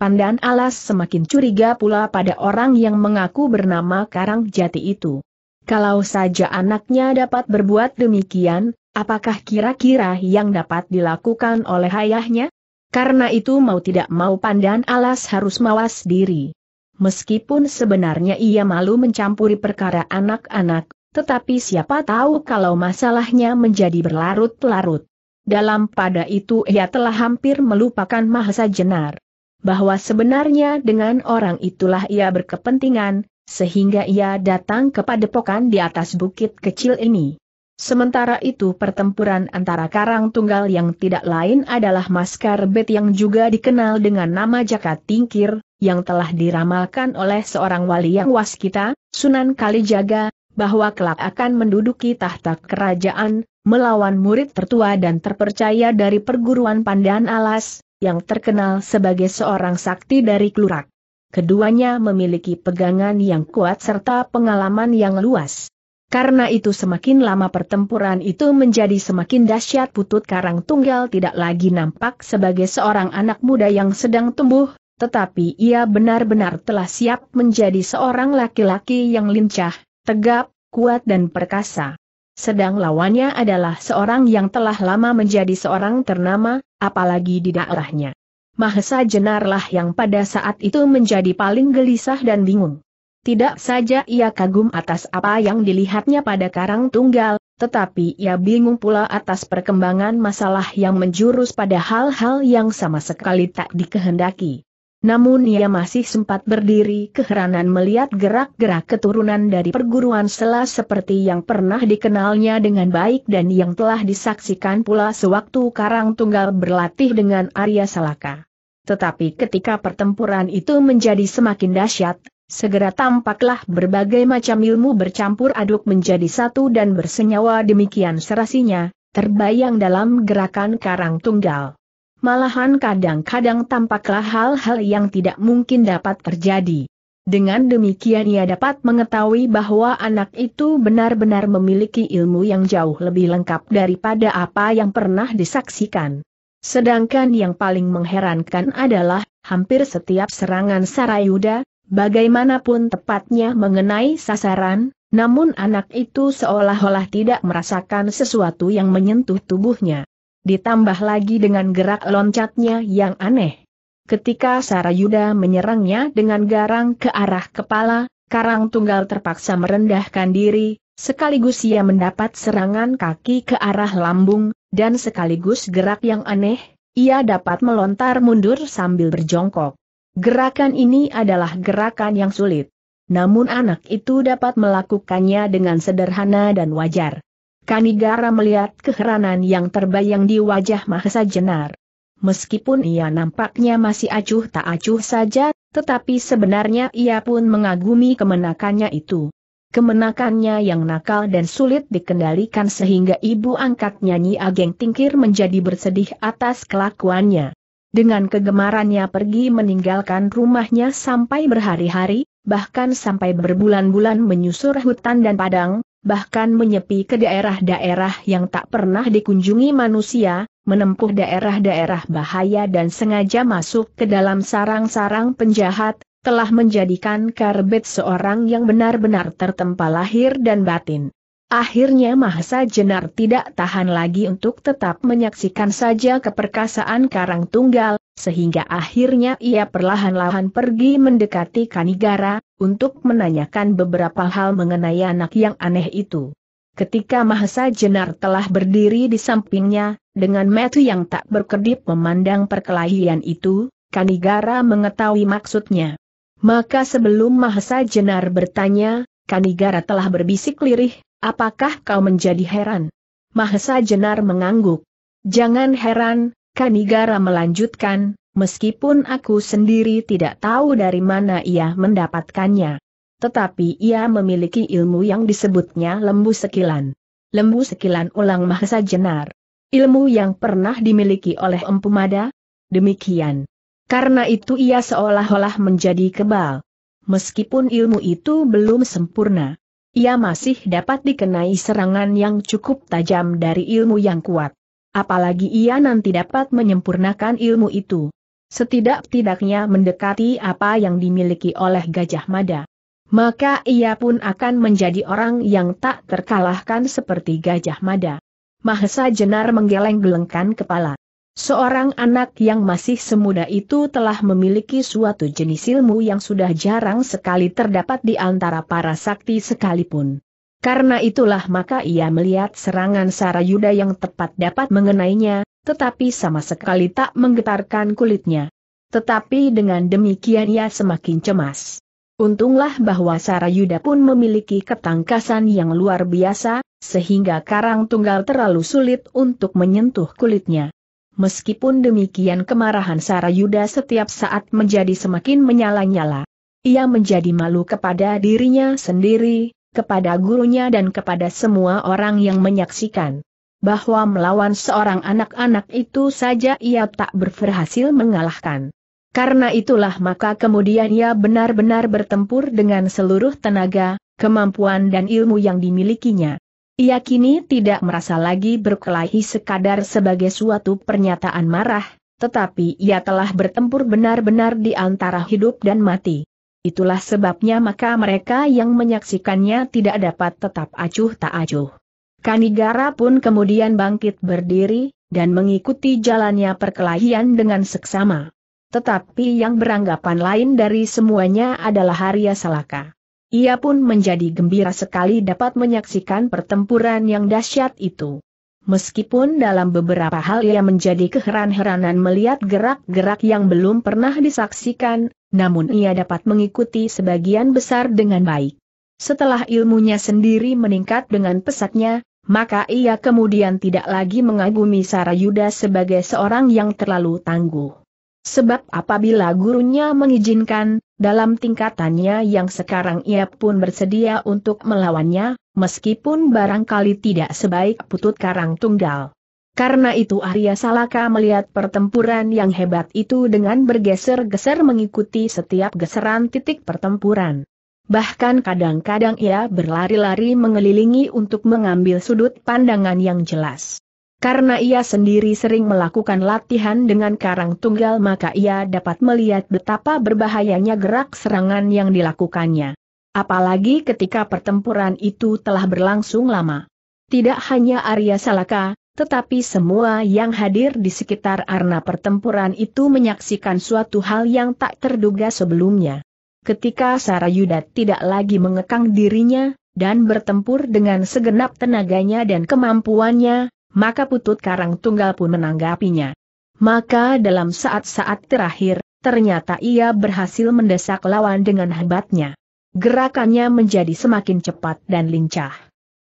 Pandan Alas semakin curiga pula pada orang yang mengaku bernama Karang Jati itu. Kalau saja anaknya dapat berbuat demikian, Apakah kira-kira yang dapat dilakukan oleh ayahnya? Karena itu mau tidak mau pandan alas harus mawas diri. Meskipun sebenarnya ia malu mencampuri perkara anak-anak, tetapi siapa tahu kalau masalahnya menjadi berlarut-larut. Dalam pada itu ia telah hampir melupakan Mahasa Jenar. Bahwa sebenarnya dengan orang itulah ia berkepentingan, sehingga ia datang kepada pokan di atas bukit kecil ini. Sementara itu pertempuran antara Karang Tunggal yang tidak lain adalah Maskar Bet yang juga dikenal dengan nama Jaka Tingkir, yang telah diramalkan oleh seorang wali yang waskita, Sunan Kalijaga, bahwa kelak akan menduduki tahta kerajaan, melawan murid tertua dan terpercaya dari perguruan Pandan Alas, yang terkenal sebagai seorang sakti dari Klurak. Keduanya memiliki pegangan yang kuat serta pengalaman yang luas. Karena itu semakin lama pertempuran itu menjadi semakin dahsyat Putut Karang Tunggal tidak lagi nampak sebagai seorang anak muda yang sedang tumbuh, tetapi ia benar-benar telah siap menjadi seorang laki-laki yang lincah, tegap, kuat dan perkasa. Sedang lawannya adalah seorang yang telah lama menjadi seorang ternama, apalagi di daerahnya. Mahesa Jenarlah yang pada saat itu menjadi paling gelisah dan bingung. Tidak saja ia kagum atas apa yang dilihatnya pada Karang Tunggal, tetapi ia bingung pula atas perkembangan masalah yang menjurus pada hal-hal yang sama sekali tak dikehendaki. Namun ia masih sempat berdiri keheranan melihat gerak-gerak keturunan dari perguruan sela seperti yang pernah dikenalnya dengan baik dan yang telah disaksikan pula sewaktu Karang Tunggal berlatih dengan Arya Salaka. Tetapi ketika pertempuran itu menjadi semakin dahsyat, Segera tampaklah berbagai macam ilmu bercampur aduk menjadi satu dan bersenyawa demikian serasinya, terbayang dalam gerakan karang tunggal. Malahan kadang-kadang tampaklah hal-hal yang tidak mungkin dapat terjadi. Dengan demikian ia dapat mengetahui bahwa anak itu benar-benar memiliki ilmu yang jauh lebih lengkap daripada apa yang pernah disaksikan. Sedangkan yang paling mengherankan adalah, hampir setiap serangan Sarayuda, Bagaimanapun tepatnya mengenai sasaran, namun anak itu seolah-olah tidak merasakan sesuatu yang menyentuh tubuhnya. Ditambah lagi dengan gerak loncatnya yang aneh. Ketika Sarayuda menyerangnya dengan garang ke arah kepala, Karang Tunggal terpaksa merendahkan diri, sekaligus ia mendapat serangan kaki ke arah lambung, dan sekaligus gerak yang aneh, ia dapat melontar mundur sambil berjongkok. Gerakan ini adalah gerakan yang sulit. Namun anak itu dapat melakukannya dengan sederhana dan wajar. Kanigara melihat keheranan yang terbayang di wajah Mahesa Jenar. Meskipun ia nampaknya masih acuh tak acuh saja, tetapi sebenarnya ia pun mengagumi kemenakannya itu. Kemenakannya yang nakal dan sulit dikendalikan sehingga ibu angkat nyanyi Ageng Tingkir menjadi bersedih atas kelakuannya. Dengan kegemarannya pergi meninggalkan rumahnya sampai berhari-hari, bahkan sampai berbulan-bulan menyusur hutan dan padang, bahkan menyepi ke daerah-daerah yang tak pernah dikunjungi manusia, menempuh daerah-daerah bahaya dan sengaja masuk ke dalam sarang-sarang penjahat, telah menjadikan Karbet seorang yang benar-benar tertempa lahir dan batin. Akhirnya Mahesa Jenar tidak tahan lagi untuk tetap menyaksikan saja keperkasaan Karang Tunggal, sehingga akhirnya ia perlahan-lahan pergi mendekati Kanigara, untuk menanyakan beberapa hal mengenai anak yang aneh itu. Ketika Mahesa Jenar telah berdiri di sampingnya, dengan metu yang tak berkedip memandang perkelahian itu, Kanigara mengetahui maksudnya. Maka sebelum Mahesa Jenar bertanya, Kanigara telah berbisik lirih, Apakah kau menjadi heran? Mahesa Jenar mengangguk. Jangan heran, Kanigara melanjutkan, meskipun aku sendiri tidak tahu dari mana ia mendapatkannya. Tetapi ia memiliki ilmu yang disebutnya lembu sekilan. Lembu sekilan ulang Mahesa Jenar. Ilmu yang pernah dimiliki oleh Empu Mada? Demikian. Karena itu ia seolah-olah menjadi kebal. Meskipun ilmu itu belum sempurna ia masih dapat dikenai serangan yang cukup tajam dari ilmu yang kuat. Apalagi ia nanti dapat menyempurnakan ilmu itu. Setidak-tidaknya mendekati apa yang dimiliki oleh Gajah Mada. Maka ia pun akan menjadi orang yang tak terkalahkan seperti Gajah Mada. Mahesa Jenar menggeleng-gelengkan kepala. Seorang anak yang masih semuda itu telah memiliki suatu jenis ilmu yang sudah jarang sekali terdapat di antara para sakti sekalipun. Karena itulah maka ia melihat serangan Sarayuda yang tepat dapat mengenainya, tetapi sama sekali tak menggetarkan kulitnya. Tetapi dengan demikian ia semakin cemas. Untunglah bahwa Sarayuda pun memiliki ketangkasan yang luar biasa, sehingga karang tunggal terlalu sulit untuk menyentuh kulitnya. Meskipun demikian kemarahan Sarayuda setiap saat menjadi semakin menyala-nyala. Ia menjadi malu kepada dirinya sendiri, kepada gurunya dan kepada semua orang yang menyaksikan. Bahwa melawan seorang anak-anak itu saja ia tak berhasil mengalahkan. Karena itulah maka kemudian ia benar-benar bertempur dengan seluruh tenaga, kemampuan dan ilmu yang dimilikinya. Ia kini tidak merasa lagi berkelahi sekadar sebagai suatu pernyataan marah, tetapi ia telah bertempur benar-benar di antara hidup dan mati. Itulah sebabnya maka mereka yang menyaksikannya tidak dapat tetap acuh tak acuh. Kanigara pun kemudian bangkit berdiri, dan mengikuti jalannya perkelahian dengan seksama. Tetapi yang beranggapan lain dari semuanya adalah Arya Salaka. Ia pun menjadi gembira sekali dapat menyaksikan pertempuran yang dahsyat itu. Meskipun dalam beberapa hal ia menjadi keheran-heranan melihat gerak-gerak yang belum pernah disaksikan, namun ia dapat mengikuti sebagian besar dengan baik. Setelah ilmunya sendiri meningkat dengan pesatnya, maka ia kemudian tidak lagi mengagumi Sarayuda sebagai seorang yang terlalu tangguh. Sebab apabila gurunya mengizinkan, dalam tingkatannya yang sekarang ia pun bersedia untuk melawannya, meskipun barangkali tidak sebaik putut karang tunggal. Karena itu Arya Salaka melihat pertempuran yang hebat itu dengan bergeser-geser mengikuti setiap geseran titik pertempuran. Bahkan kadang-kadang ia berlari-lari mengelilingi untuk mengambil sudut pandangan yang jelas. Karena ia sendiri sering melakukan latihan dengan karang tunggal maka ia dapat melihat betapa berbahayanya gerak serangan yang dilakukannya. Apalagi ketika pertempuran itu telah berlangsung lama. Tidak hanya Arya Salaka, tetapi semua yang hadir di sekitar arena pertempuran itu menyaksikan suatu hal yang tak terduga sebelumnya. Ketika Sarayuda tidak lagi mengekang dirinya, dan bertempur dengan segenap tenaganya dan kemampuannya, maka putut karang tunggal pun menanggapinya. Maka dalam saat-saat terakhir, ternyata ia berhasil mendesak lawan dengan hebatnya. Gerakannya menjadi semakin cepat dan lincah.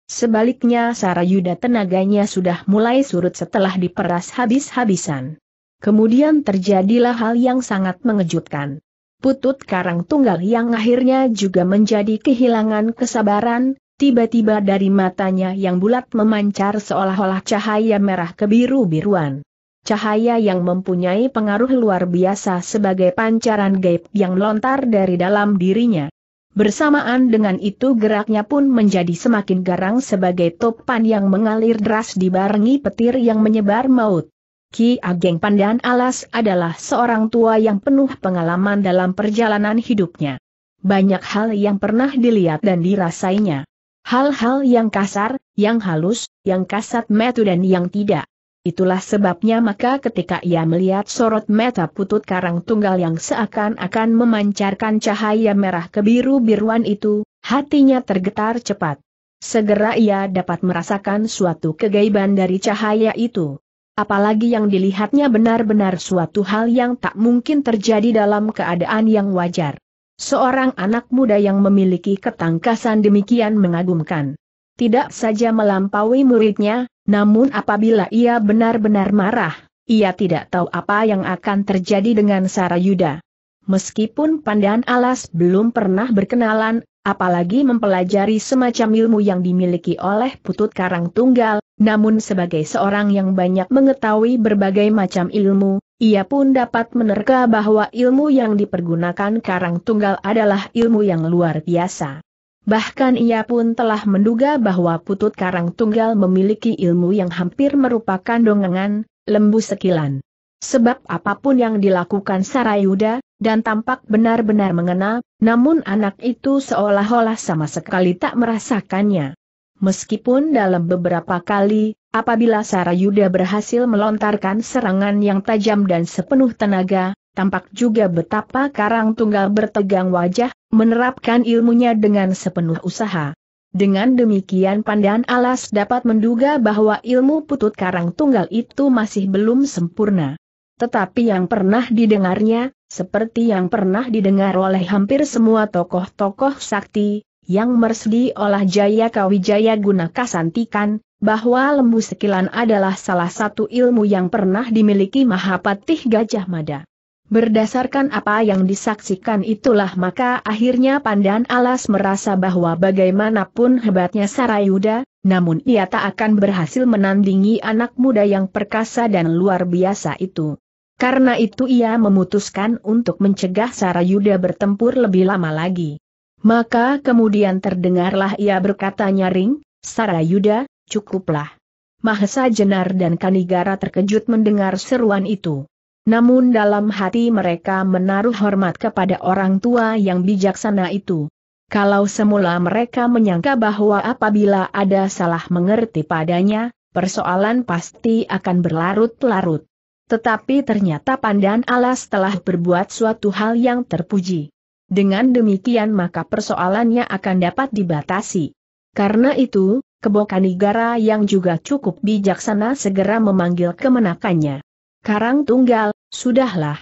Sebaliknya Sarayuda tenaganya sudah mulai surut setelah diperas habis-habisan. Kemudian terjadilah hal yang sangat mengejutkan. Putut Karang Tunggal yang akhirnya juga menjadi kehilangan kesabaran, Tiba-tiba dari matanya yang bulat memancar seolah-olah cahaya merah kebiru-biruan. Cahaya yang mempunyai pengaruh luar biasa sebagai pancaran gaib yang lontar dari dalam dirinya. Bersamaan dengan itu geraknya pun menjadi semakin garang sebagai topan yang mengalir deras dibarengi petir yang menyebar maut. Ki Ageng Pandan Alas adalah seorang tua yang penuh pengalaman dalam perjalanan hidupnya. Banyak hal yang pernah dilihat dan dirasainya. Hal-hal yang kasar, yang halus, yang kasat metu dan yang tidak. Itulah sebabnya maka ketika ia melihat sorot mata putut karang tunggal yang seakan-akan memancarkan cahaya merah kebiru-biruan itu, hatinya tergetar cepat. Segera ia dapat merasakan suatu kegaiban dari cahaya itu. Apalagi yang dilihatnya benar-benar suatu hal yang tak mungkin terjadi dalam keadaan yang wajar. Seorang anak muda yang memiliki ketangkasan demikian mengagumkan. Tidak saja melampaui muridnya, namun apabila ia benar-benar marah, ia tidak tahu apa yang akan terjadi dengan Sarayuda. Meskipun Pandan Alas belum pernah berkenalan, apalagi mempelajari semacam ilmu yang dimiliki oleh Putut Karang Tunggal, namun sebagai seorang yang banyak mengetahui berbagai macam ilmu, ia pun dapat menerka bahwa ilmu yang dipergunakan Karang Tunggal adalah ilmu yang luar biasa. Bahkan ia pun telah menduga bahwa Putut Karang Tunggal memiliki ilmu yang hampir merupakan dongengan, lembu sekilan. Sebab apapun yang dilakukan Sarayuda, dan tampak benar-benar mengena, namun anak itu seolah-olah sama sekali tak merasakannya. Meskipun dalam beberapa kali, apabila Sarayuda berhasil melontarkan serangan yang tajam dan sepenuh tenaga, tampak juga betapa Karang Tunggal bertegang wajah, menerapkan ilmunya dengan sepenuh usaha. Dengan demikian pandan alas dapat menduga bahwa ilmu putut Karang Tunggal itu masih belum sempurna. Tetapi yang pernah didengarnya, seperti yang pernah didengar oleh hampir semua tokoh-tokoh sakti, yang mersdi olah Jaya Kawijaya guna kasantikan, bahwa lembu sekilan adalah salah satu ilmu yang pernah dimiliki Mahapatih Gajah Mada. Berdasarkan apa yang disaksikan itulah maka akhirnya Pandan Alas merasa bahwa bagaimanapun hebatnya Sarayuda, namun ia tak akan berhasil menandingi anak muda yang perkasa dan luar biasa itu. Karena itu ia memutuskan untuk mencegah Sarayuda bertempur lebih lama lagi. Maka kemudian terdengarlah ia berkata nyaring, Sarayuda, cukuplah. Mahesa Jenar dan Kanigara terkejut mendengar seruan itu. Namun dalam hati mereka menaruh hormat kepada orang tua yang bijaksana itu. Kalau semula mereka menyangka bahwa apabila ada salah mengerti padanya, persoalan pasti akan berlarut-larut. Tetapi ternyata Pandan Alas telah berbuat suatu hal yang terpuji. Dengan demikian maka persoalannya akan dapat dibatasi. Karena itu, Kebokanigara yang juga cukup bijaksana segera memanggil kemenakannya. Karang Tunggal, sudahlah.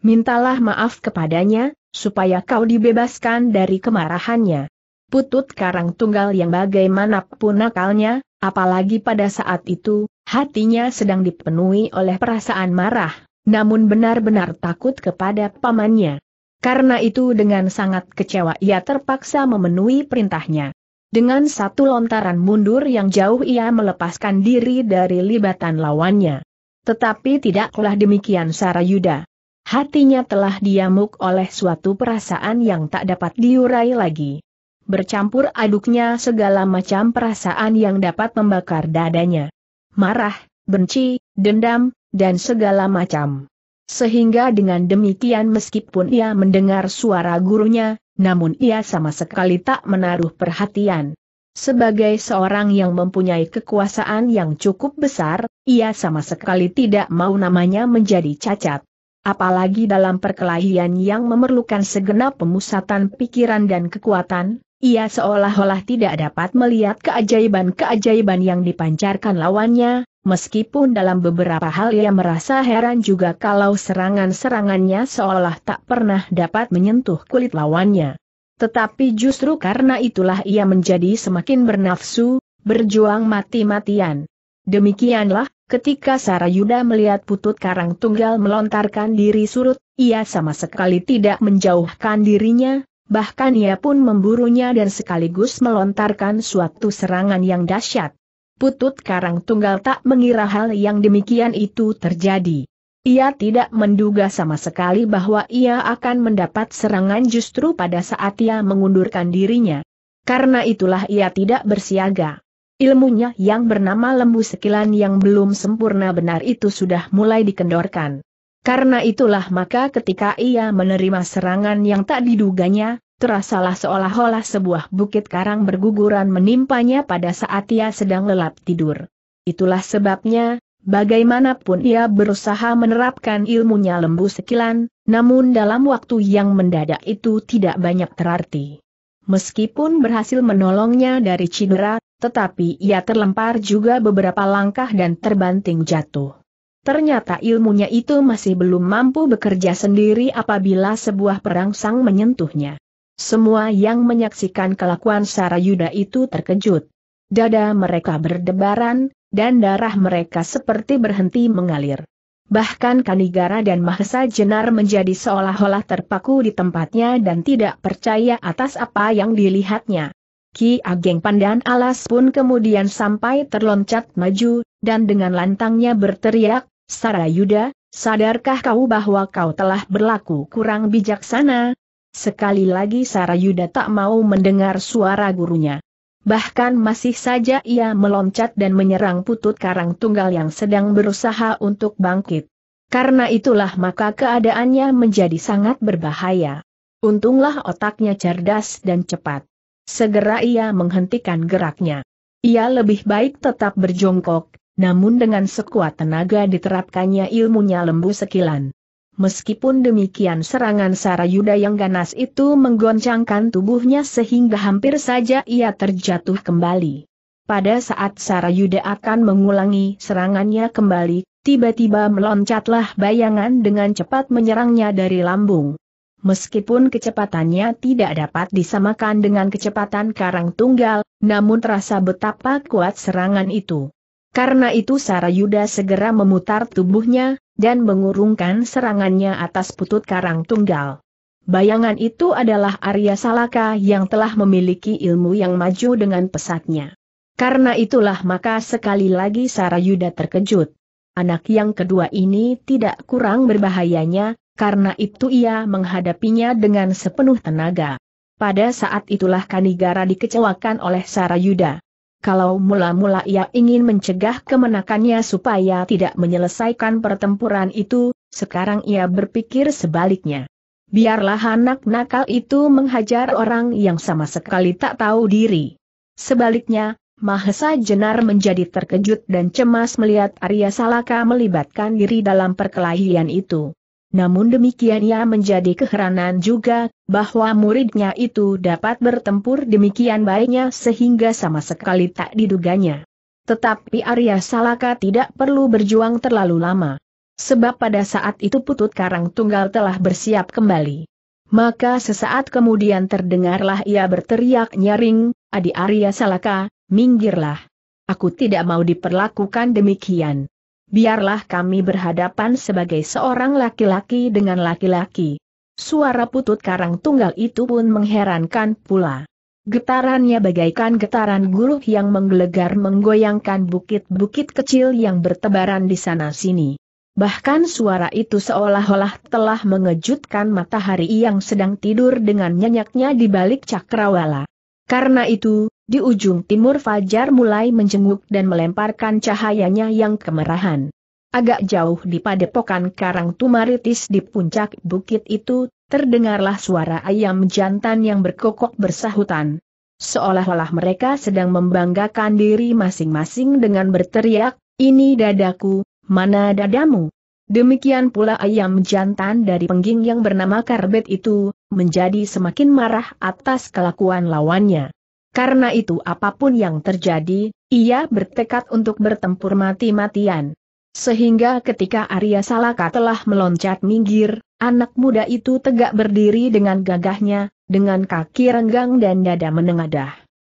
Mintalah maaf kepadanya, supaya kau dibebaskan dari kemarahannya. Putut Karang Tunggal yang bagaimanapun nakalnya, apalagi pada saat itu, Hatinya sedang dipenuhi oleh perasaan marah, namun benar-benar takut kepada pamannya. Karena itu dengan sangat kecewa ia terpaksa memenuhi perintahnya. Dengan satu lontaran mundur yang jauh ia melepaskan diri dari libatan lawannya. Tetapi tidaklah demikian Sarayuda. Hatinya telah diamuk oleh suatu perasaan yang tak dapat diurai lagi. Bercampur aduknya segala macam perasaan yang dapat membakar dadanya marah, benci, dendam, dan segala macam. Sehingga dengan demikian meskipun ia mendengar suara gurunya, namun ia sama sekali tak menaruh perhatian. Sebagai seorang yang mempunyai kekuasaan yang cukup besar, ia sama sekali tidak mau namanya menjadi cacat. Apalagi dalam perkelahian yang memerlukan segenap pemusatan pikiran dan kekuatan, ia seolah-olah tidak dapat melihat keajaiban-keajaiban yang dipancarkan lawannya, meskipun dalam beberapa hal ia merasa heran juga kalau serangan-serangannya seolah tak pernah dapat menyentuh kulit lawannya. Tetapi justru karena itulah ia menjadi semakin bernafsu, berjuang mati-matian. Demikianlah, ketika Sarayuda melihat putut karang tunggal melontarkan diri surut, ia sama sekali tidak menjauhkan dirinya, bahkan ia pun memburunya dan sekaligus melontarkan suatu serangan yang dahsyat. Putut Karang Tunggal tak mengira hal yang demikian itu terjadi. Ia tidak menduga sama sekali bahwa ia akan mendapat serangan justru pada saat ia mengundurkan dirinya. Karena itulah ia tidak bersiaga. Ilmunya yang bernama lembu sekilan yang belum sempurna benar itu sudah mulai dikendorkan. Karena itulah maka ketika ia menerima serangan yang tak diduganya, terasalah seolah-olah sebuah bukit karang berguguran menimpanya pada saat ia sedang lelap tidur. Itulah sebabnya, bagaimanapun ia berusaha menerapkan ilmunya lembu sekilan, namun dalam waktu yang mendadak itu tidak banyak terarti. Meskipun berhasil menolongnya dari cedera, tetapi ia terlempar juga beberapa langkah dan terbanting jatuh. Ternyata ilmunya itu masih belum mampu bekerja sendiri apabila sebuah perangsang menyentuhnya. Semua yang menyaksikan kelakuan Sarayuda itu terkejut. Dada mereka berdebaran, dan darah mereka seperti berhenti mengalir. Bahkan Kanigara dan Mahesa Jenar menjadi seolah-olah terpaku di tempatnya dan tidak percaya atas apa yang dilihatnya. Ki Ageng Pandan Alas pun kemudian sampai terloncat maju, dan dengan lantangnya berteriak, Sarayuda, sadarkah kau bahwa kau telah berlaku kurang bijaksana? Sekali lagi Sarayuda tak mau mendengar suara gurunya. Bahkan masih saja ia meloncat dan menyerang putut karang tunggal yang sedang berusaha untuk bangkit. Karena itulah maka keadaannya menjadi sangat berbahaya. Untunglah otaknya cerdas dan cepat. Segera ia menghentikan geraknya. Ia lebih baik tetap berjongkok, namun dengan sekuat tenaga diterapkannya ilmunya lembu sekilan. Meskipun demikian serangan Sarayuda yang ganas itu menggoncangkan tubuhnya sehingga hampir saja ia terjatuh kembali. Pada saat Sarayuda akan mengulangi serangannya kembali, tiba-tiba meloncatlah bayangan dengan cepat menyerangnya dari lambung. Meskipun kecepatannya tidak dapat disamakan dengan kecepatan karang tunggal, namun terasa betapa kuat serangan itu. Karena itu Sarayuda segera memutar tubuhnya, dan mengurungkan serangannya atas putut karang tunggal. Bayangan itu adalah Arya Salaka yang telah memiliki ilmu yang maju dengan pesatnya. Karena itulah maka sekali lagi Sarayuda terkejut. Anak yang kedua ini tidak kurang berbahayanya, karena itu ia menghadapinya dengan sepenuh tenaga. Pada saat itulah Kanigara dikecewakan oleh Sarayuda. Kalau mula-mula ia ingin mencegah kemenakannya supaya tidak menyelesaikan pertempuran itu, sekarang ia berpikir sebaliknya. Biarlah anak nakal itu menghajar orang yang sama sekali tak tahu diri. Sebaliknya, Mahesa Jenar menjadi terkejut dan cemas melihat Arya Salaka melibatkan diri dalam perkelahian itu. Namun demikian ia menjadi keheranan juga, bahwa muridnya itu dapat bertempur demikian baiknya sehingga sama sekali tak diduganya. Tetapi Arya Salaka tidak perlu berjuang terlalu lama. Sebab pada saat itu Putut Karang Tunggal telah bersiap kembali. Maka sesaat kemudian terdengarlah ia berteriak nyaring, Adi Arya Salaka, minggirlah. Aku tidak mau diperlakukan demikian biarlah kami berhadapan sebagai seorang laki-laki dengan laki-laki. Suara putut karang tunggal itu pun mengherankan pula. Getarannya bagaikan getaran guruh yang menggelegar menggoyangkan bukit-bukit kecil yang bertebaran di sana-sini. Bahkan suara itu seolah-olah telah mengejutkan matahari yang sedang tidur dengan nyenyaknya di balik cakrawala. Karena itu, di ujung timur Fajar mulai menjenguk dan melemparkan cahayanya yang kemerahan. Agak jauh di padepokan Karang Tumaritis di puncak bukit itu, terdengarlah suara ayam jantan yang berkokok bersahutan. Seolah-olah mereka sedang membanggakan diri masing-masing dengan berteriak, ini dadaku, mana dadamu? Demikian pula ayam jantan dari pengging yang bernama Karbet itu, menjadi semakin marah atas kelakuan lawannya. Karena itu apapun yang terjadi, ia bertekad untuk bertempur mati-matian. Sehingga ketika Arya Salaka telah meloncat minggir, anak muda itu tegak berdiri dengan gagahnya, dengan kaki renggang dan dada menengadah.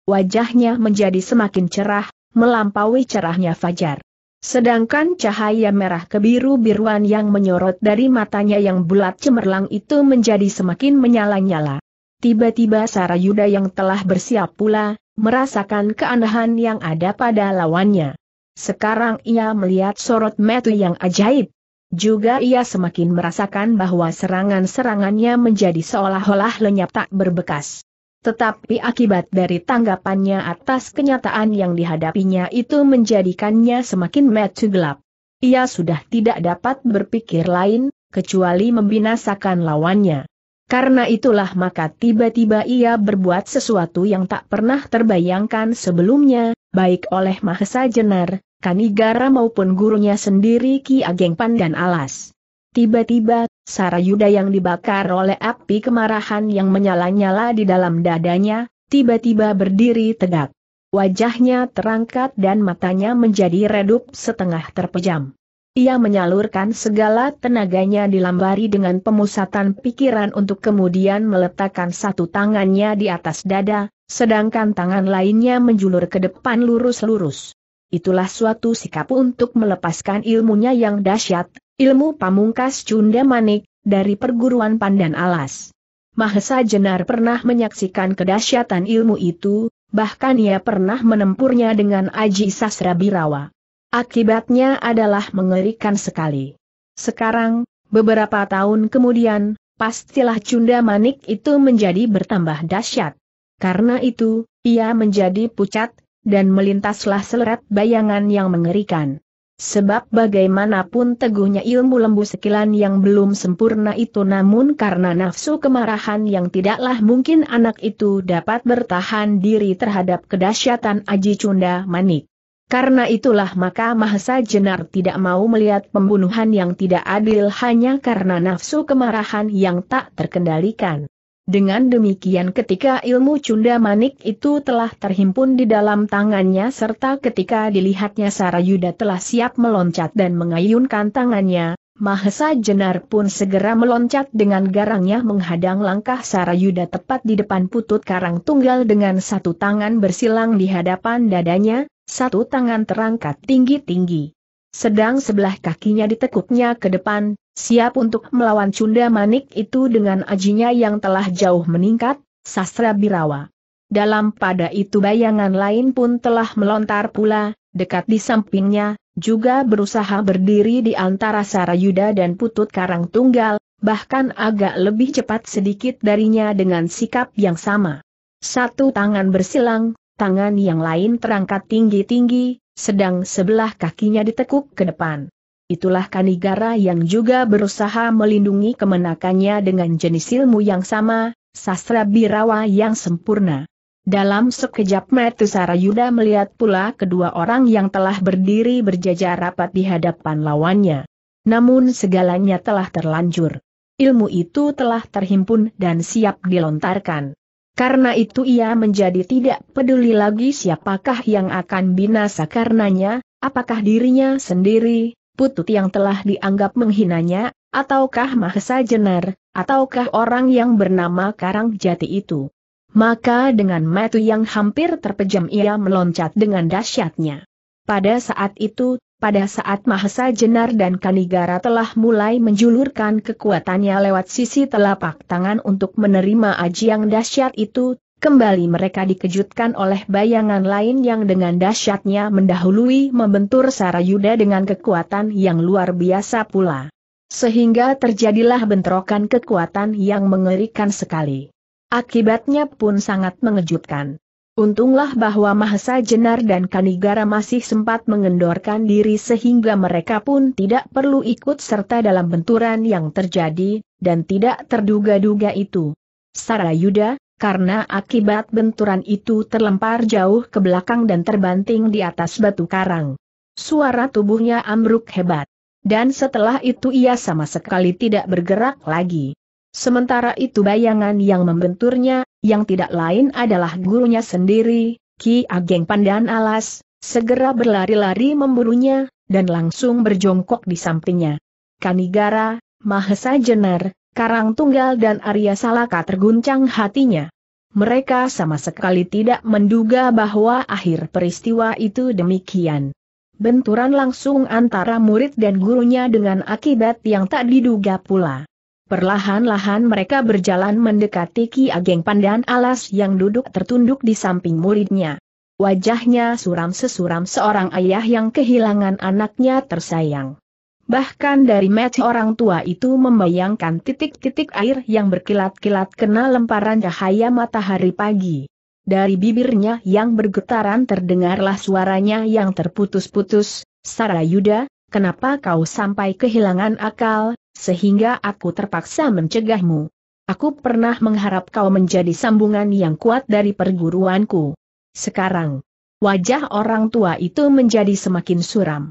Wajahnya menjadi semakin cerah, melampaui cerahnya fajar. Sedangkan cahaya merah kebiru-biruan yang menyorot dari matanya yang bulat cemerlang itu menjadi semakin menyala-nyala. Tiba-tiba Yuda yang telah bersiap pula, merasakan keanehan yang ada pada lawannya. Sekarang ia melihat sorot metu yang ajaib. Juga ia semakin merasakan bahwa serangan-serangannya menjadi seolah-olah lenyap tak berbekas. Tetapi akibat dari tanggapannya atas kenyataan yang dihadapinya itu menjadikannya semakin metu gelap. Ia sudah tidak dapat berpikir lain, kecuali membinasakan lawannya. Karena itulah maka tiba-tiba ia berbuat sesuatu yang tak pernah terbayangkan sebelumnya, baik oleh Mahesa Jenar, Kanigara maupun gurunya sendiri Ki Ageng Pandan Alas. Tiba-tiba Sarayuda yang dibakar oleh api kemarahan yang menyala-nyala di dalam dadanya, tiba-tiba berdiri tegak. Wajahnya terangkat dan matanya menjadi redup setengah terpejam. Ia menyalurkan segala tenaganya dilambari dengan pemusatan pikiran untuk kemudian meletakkan satu tangannya di atas dada, sedangkan tangan lainnya menjulur ke depan lurus-lurus. Itulah suatu sikap untuk melepaskan ilmunya yang dahsyat, Ilmu pamungkas Cunda Manik, dari perguruan Pandan Alas. Mahesa Jenar pernah menyaksikan kedahsyatan ilmu itu, bahkan ia pernah menempurnya dengan Aji Sasra Birawa. Akibatnya adalah mengerikan sekali. Sekarang, beberapa tahun kemudian, pastilah Cunda Manik itu menjadi bertambah dahsyat. Karena itu, ia menjadi pucat, dan melintaslah selerat bayangan yang mengerikan. Sebab bagaimanapun teguhnya ilmu lembu sekilan yang belum sempurna itu namun karena nafsu kemarahan yang tidaklah mungkin anak itu dapat bertahan diri terhadap kedahsyatan Aji Cunda Manik. Karena itulah maka Mahesa Jenar tidak mau melihat pembunuhan yang tidak adil hanya karena nafsu kemarahan yang tak terkendalikan. Dengan demikian ketika ilmu cunda manik itu telah terhimpun di dalam tangannya serta ketika dilihatnya Sarayuda telah siap meloncat dan mengayunkan tangannya, Mahesa Jenar pun segera meloncat dengan garangnya menghadang langkah Sarayuda tepat di depan putut karang tunggal dengan satu tangan bersilang di hadapan dadanya, satu tangan terangkat tinggi-tinggi. Sedang sebelah kakinya ditekuknya ke depan, siap untuk melawan cunda manik itu dengan ajinya yang telah jauh meningkat, sastra birawa. Dalam pada itu bayangan lain pun telah melontar pula, dekat di sampingnya, juga berusaha berdiri di antara Sarayuda dan Putut Karang Tunggal, bahkan agak lebih cepat sedikit darinya dengan sikap yang sama. Satu tangan bersilang, tangan yang lain terangkat tinggi-tinggi, sedang sebelah kakinya ditekuk ke depan. Itulah Kanigara yang juga berusaha melindungi kemenakannya dengan jenis ilmu yang sama, sastra birawa yang sempurna. Dalam sekejap mata Sarayuda melihat pula kedua orang yang telah berdiri berjajar rapat di hadapan lawannya. Namun segalanya telah terlanjur. Ilmu itu telah terhimpun dan siap dilontarkan. Karena itu ia menjadi tidak peduli lagi siapakah yang akan binasa karenanya, apakah dirinya sendiri, putut yang telah dianggap menghinanya, ataukah Mahesa Jenar, ataukah orang yang bernama Karang Jati itu. Maka dengan metu yang hampir terpejam ia meloncat dengan dahsyatnya. Pada saat itu, pada saat Mahesa Jenar dan Kanigara telah mulai menjulurkan kekuatannya lewat sisi telapak tangan untuk menerima aji yang dahsyat itu, kembali mereka dikejutkan oleh bayangan lain yang dengan dahsyatnya mendahului membentur Sarayuda dengan kekuatan yang luar biasa pula. Sehingga terjadilah bentrokan kekuatan yang mengerikan sekali. Akibatnya pun sangat mengejutkan. Untunglah bahwa Mahesa Jenar dan Kanigara masih sempat mengendorkan diri sehingga mereka pun tidak perlu ikut serta dalam benturan yang terjadi, dan tidak terduga-duga itu. Sarayuda, karena akibat benturan itu terlempar jauh ke belakang dan terbanting di atas batu karang. Suara tubuhnya ambruk hebat. Dan setelah itu ia sama sekali tidak bergerak lagi. Sementara itu bayangan yang membenturnya, yang tidak lain adalah gurunya sendiri, Ki Ageng Pandan Alas, segera berlari-lari memburunya, dan langsung berjongkok di sampingnya. Kanigara, Mahesa Jenar, Karang Tunggal dan Arya Salaka terguncang hatinya. Mereka sama sekali tidak menduga bahwa akhir peristiwa itu demikian. Benturan langsung antara murid dan gurunya dengan akibat yang tak diduga pula. Perlahan-lahan mereka berjalan mendekati Ki Ageng Pandan Alas yang duduk tertunduk di samping muridnya. Wajahnya suram sesuram seorang ayah yang kehilangan anaknya tersayang. Bahkan dari match orang tua itu membayangkan titik-titik air yang berkilat-kilat kena lemparan cahaya matahari pagi. Dari bibirnya yang bergetaran terdengarlah suaranya yang terputus-putus, Sarayuda, kenapa kau sampai kehilangan akal, sehingga aku terpaksa mencegahmu. Aku pernah mengharap kau menjadi sambungan yang kuat dari perguruanku. Sekarang, wajah orang tua itu menjadi semakin suram.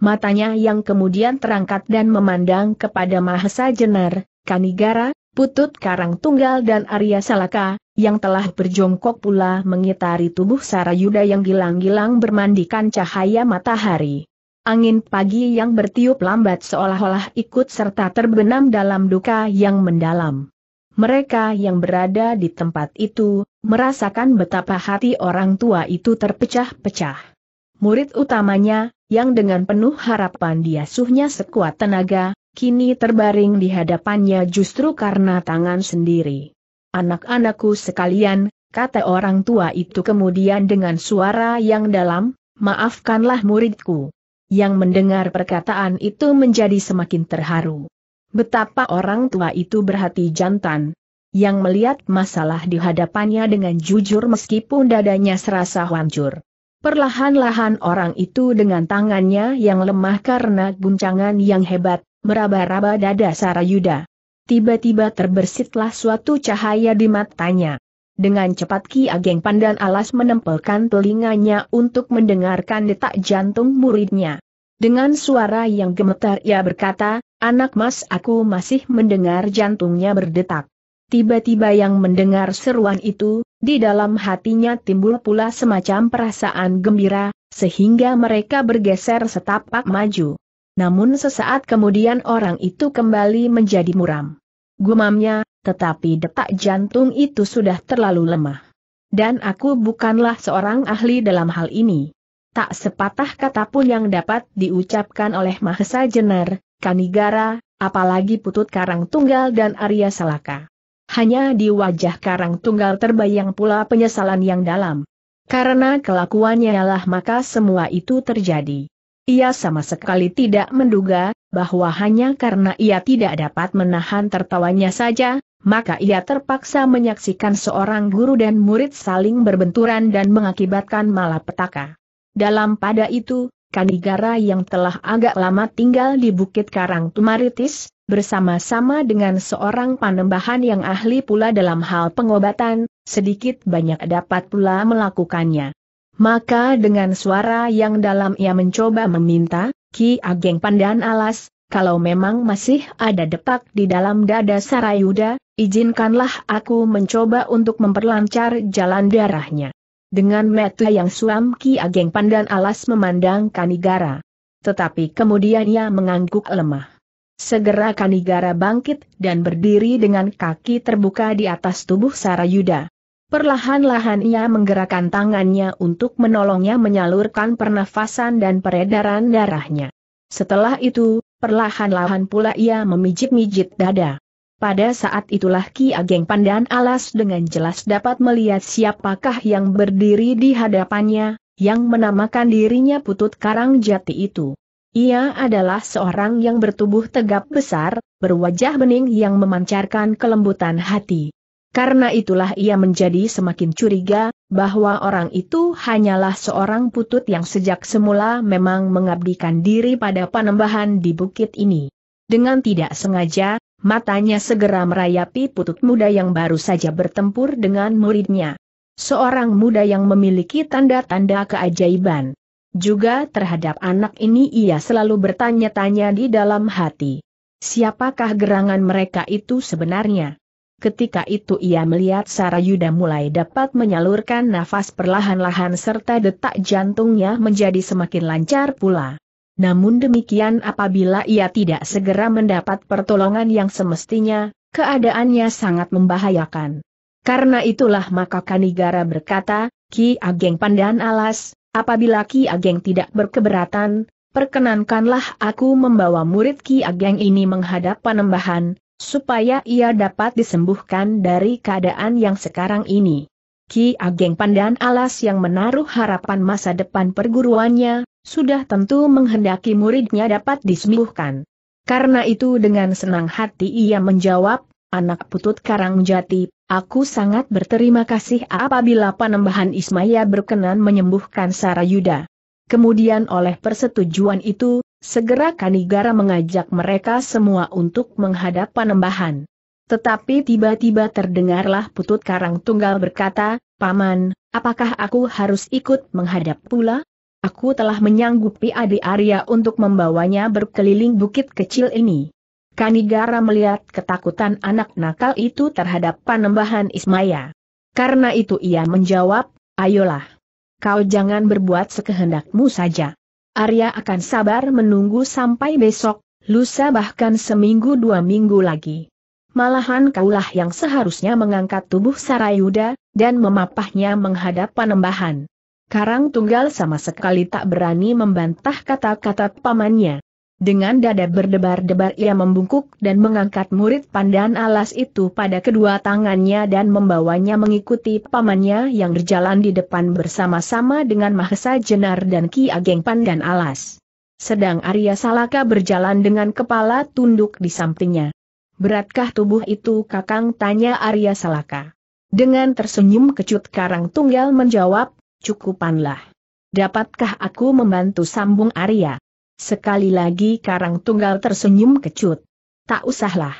Matanya yang kemudian terangkat dan memandang kepada Mahesa Jenar, Kanigara, Putut Karang Tunggal dan Arya Salaka, yang telah berjongkok pula mengitari tubuh Sarayuda yang gilang-gilang bermandikan cahaya matahari. Angin pagi yang bertiup lambat seolah-olah ikut serta terbenam dalam duka yang mendalam. Mereka yang berada di tempat itu, merasakan betapa hati orang tua itu terpecah-pecah. Murid utamanya, yang dengan penuh harapan diasuhnya sekuat tenaga, kini terbaring di hadapannya justru karena tangan sendiri. Anak-anakku sekalian, kata orang tua itu kemudian dengan suara yang dalam, maafkanlah muridku yang mendengar perkataan itu menjadi semakin terharu. Betapa orang tua itu berhati jantan, yang melihat masalah di hadapannya dengan jujur meskipun dadanya serasa hancur. Perlahan-lahan orang itu dengan tangannya yang lemah karena guncangan yang hebat, meraba-raba dada Sarayuda. Tiba-tiba terbersitlah suatu cahaya di matanya. Dengan cepat Ki Ageng Pandan Alas menempelkan telinganya untuk mendengarkan detak jantung muridnya. Dengan suara yang gemetar ia berkata, anak mas aku masih mendengar jantungnya berdetak. Tiba-tiba yang mendengar seruan itu, di dalam hatinya timbul pula semacam perasaan gembira, sehingga mereka bergeser setapak maju. Namun sesaat kemudian orang itu kembali menjadi muram. Gumamnya, tetapi detak jantung itu sudah terlalu lemah. Dan aku bukanlah seorang ahli dalam hal ini. Tak sepatah kata pun yang dapat diucapkan oleh Mahesa Jenar, Kanigara, apalagi Putut Karang Tunggal dan Arya Salaka. Hanya di wajah Karang Tunggal terbayang pula penyesalan yang dalam. Karena kelakuannya lah maka semua itu terjadi. Ia sama sekali tidak menduga, bahwa hanya karena ia tidak dapat menahan tertawanya saja, maka ia terpaksa menyaksikan seorang guru dan murid saling berbenturan dan mengakibatkan malapetaka. Dalam pada itu, Kanigara yang telah agak lama tinggal di Bukit Karang Tumaritis, bersama-sama dengan seorang panembahan yang ahli pula dalam hal pengobatan, sedikit banyak dapat pula melakukannya. Maka dengan suara yang dalam ia mencoba meminta, Ki Ageng Pandan Alas, kalau memang masih ada depak di dalam dada Sarayuda, izinkanlah aku mencoba untuk memperlancar jalan darahnya. Dengan mata yang suam Ki Ageng Pandan Alas memandang Kanigara. Tetapi kemudian ia mengangguk lemah. Segera Kanigara bangkit dan berdiri dengan kaki terbuka di atas tubuh Sarayuda. Perlahan-lahan ia menggerakkan tangannya untuk menolongnya menyalurkan pernafasan dan peredaran darahnya. Setelah itu, perlahan-lahan pula ia memijit-mijit dada. Pada saat itulah Ki Ageng Pandan Alas dengan jelas dapat melihat siapakah yang berdiri di hadapannya, yang menamakan dirinya Putut Karang Jati itu. Ia adalah seorang yang bertubuh tegap besar, berwajah bening yang memancarkan kelembutan hati. Karena itulah ia menjadi semakin curiga, bahwa orang itu hanyalah seorang putut yang sejak semula memang mengabdikan diri pada panembahan di bukit ini. Dengan tidak sengaja, matanya segera merayapi putut muda yang baru saja bertempur dengan muridnya. Seorang muda yang memiliki tanda-tanda keajaiban. Juga terhadap anak ini ia selalu bertanya-tanya di dalam hati. Siapakah gerangan mereka itu sebenarnya? Ketika itu ia melihat Sarayuda mulai dapat menyalurkan nafas perlahan-lahan serta detak jantungnya menjadi semakin lancar pula. Namun demikian apabila ia tidak segera mendapat pertolongan yang semestinya, keadaannya sangat membahayakan. Karena itulah maka Kanigara berkata, Ki Ageng Pandan Alas, apabila Ki Ageng tidak berkeberatan, perkenankanlah aku membawa murid Ki Ageng ini menghadap penembahan, supaya ia dapat disembuhkan dari keadaan yang sekarang ini. Ki Ageng Pandan Alas yang menaruh harapan masa depan perguruannya, sudah tentu menghendaki muridnya dapat disembuhkan. Karena itu dengan senang hati ia menjawab, anak putut Karang Jati, aku sangat berterima kasih apabila panembahan Ismaya berkenan menyembuhkan Sarayuda. Kemudian oleh persetujuan itu, Segera Kanigara mengajak mereka semua untuk menghadap panembahan. Tetapi tiba-tiba terdengarlah putut karang tunggal berkata, Paman, apakah aku harus ikut menghadap pula? Aku telah menyanggupi adi Arya untuk membawanya berkeliling bukit kecil ini. Kanigara melihat ketakutan anak nakal itu terhadap panembahan Ismaya. Karena itu ia menjawab, ayolah. Kau jangan berbuat sekehendakmu saja. Arya akan sabar menunggu sampai besok, lusa bahkan seminggu dua minggu lagi. Malahan kaulah yang seharusnya mengangkat tubuh Sarayuda, dan memapahnya menghadap panembahan. Karang Tunggal sama sekali tak berani membantah kata-kata pamannya. Dengan dada berdebar-debar ia membungkuk dan mengangkat murid pandan alas itu pada kedua tangannya dan membawanya mengikuti pamannya yang berjalan di depan bersama-sama dengan Mahesa Jenar dan Ki Ageng Pandan Alas. Sedang Arya Salaka berjalan dengan kepala tunduk di sampingnya. Beratkah tubuh itu kakang tanya Arya Salaka. Dengan tersenyum kecut Karang Tunggal menjawab, cukupanlah. Dapatkah aku membantu sambung Arya? Sekali lagi Karang Tunggal tersenyum kecut. Tak usahlah.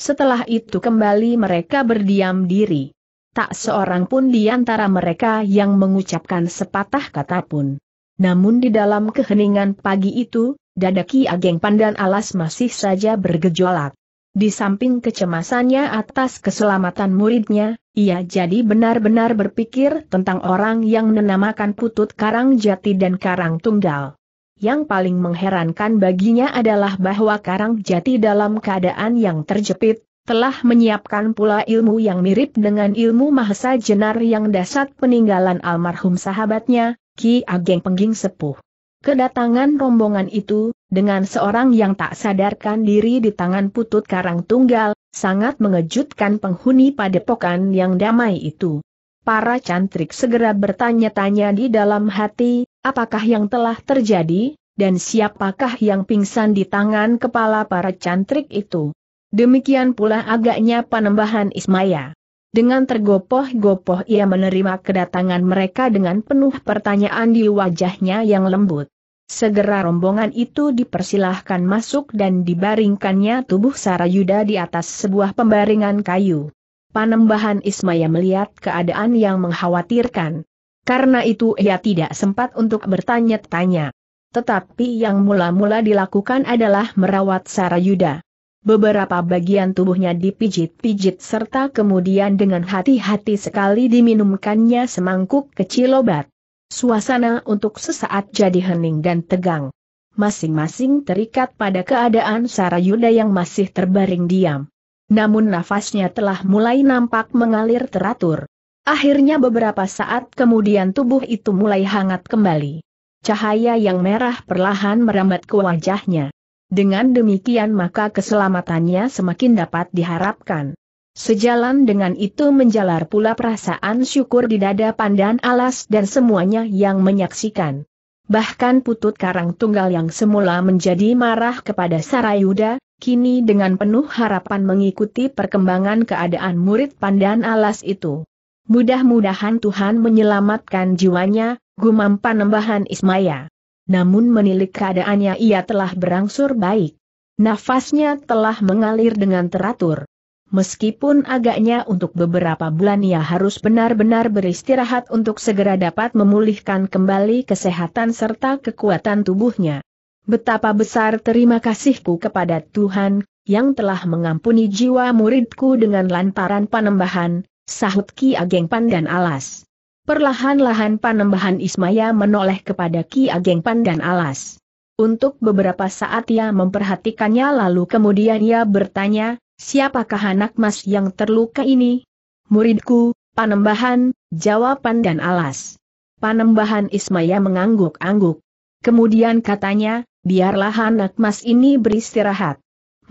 Setelah itu kembali mereka berdiam diri. Tak seorang pun di antara mereka yang mengucapkan sepatah kata pun. Namun di dalam keheningan pagi itu, dada Ki Ageng Pandan Alas masih saja bergejolak. Di samping kecemasannya atas keselamatan muridnya, ia jadi benar-benar berpikir tentang orang yang menamakan Putut Karang Jati dan Karang Tunggal. Yang paling mengherankan baginya adalah bahwa Karang Jati dalam keadaan yang terjepit, telah menyiapkan pula ilmu yang mirip dengan ilmu Mahasa Jenar yang dasar peninggalan almarhum sahabatnya, Ki Ageng Pengging Sepuh. Kedatangan rombongan itu, dengan seorang yang tak sadarkan diri di tangan putut karang tunggal, sangat mengejutkan penghuni padepokan yang damai itu para cantrik segera bertanya-tanya di dalam hati, apakah yang telah terjadi, dan siapakah yang pingsan di tangan kepala para cantrik itu. Demikian pula agaknya panembahan Ismaya. Dengan tergopoh-gopoh ia menerima kedatangan mereka dengan penuh pertanyaan di wajahnya yang lembut. Segera rombongan itu dipersilahkan masuk dan dibaringkannya tubuh Sarayuda di atas sebuah pembaringan kayu. Panembahan Ismaya melihat keadaan yang mengkhawatirkan. Karena itu ia tidak sempat untuk bertanya-tanya. Tetapi yang mula-mula dilakukan adalah merawat Sarayuda. Beberapa bagian tubuhnya dipijit-pijit serta kemudian dengan hati-hati sekali diminumkannya semangkuk kecil obat. Suasana untuk sesaat jadi hening dan tegang. Masing-masing terikat pada keadaan Sarayuda yang masih terbaring diam. Namun nafasnya telah mulai nampak mengalir teratur. Akhirnya beberapa saat kemudian tubuh itu mulai hangat kembali. Cahaya yang merah perlahan merambat ke wajahnya. Dengan demikian maka keselamatannya semakin dapat diharapkan. Sejalan dengan itu menjalar pula perasaan syukur di dada pandan alas dan semuanya yang menyaksikan. Bahkan putut karang tunggal yang semula menjadi marah kepada Sarayuda, kini dengan penuh harapan mengikuti perkembangan keadaan murid pandan alas itu. Mudah-mudahan Tuhan menyelamatkan jiwanya, gumam panembahan Ismaya. Namun menilik keadaannya ia telah berangsur baik. Nafasnya telah mengalir dengan teratur. Meskipun agaknya untuk beberapa bulan ia harus benar-benar beristirahat untuk segera dapat memulihkan kembali kesehatan serta kekuatan tubuhnya. Betapa besar terima kasihku kepada Tuhan, yang telah mengampuni jiwa muridku dengan lantaran panembahan, sahut Ki Ageng Pandan Alas. Perlahan-lahan panembahan Ismaya menoleh kepada Ki Ageng Pandan Alas. Untuk beberapa saat ia memperhatikannya lalu kemudian ia bertanya, siapakah anak mas yang terluka ini? Muridku, panembahan, jawab Pandan Alas. Panembahan Ismaya mengangguk-angguk. Kemudian katanya, biarlah anak mas ini beristirahat.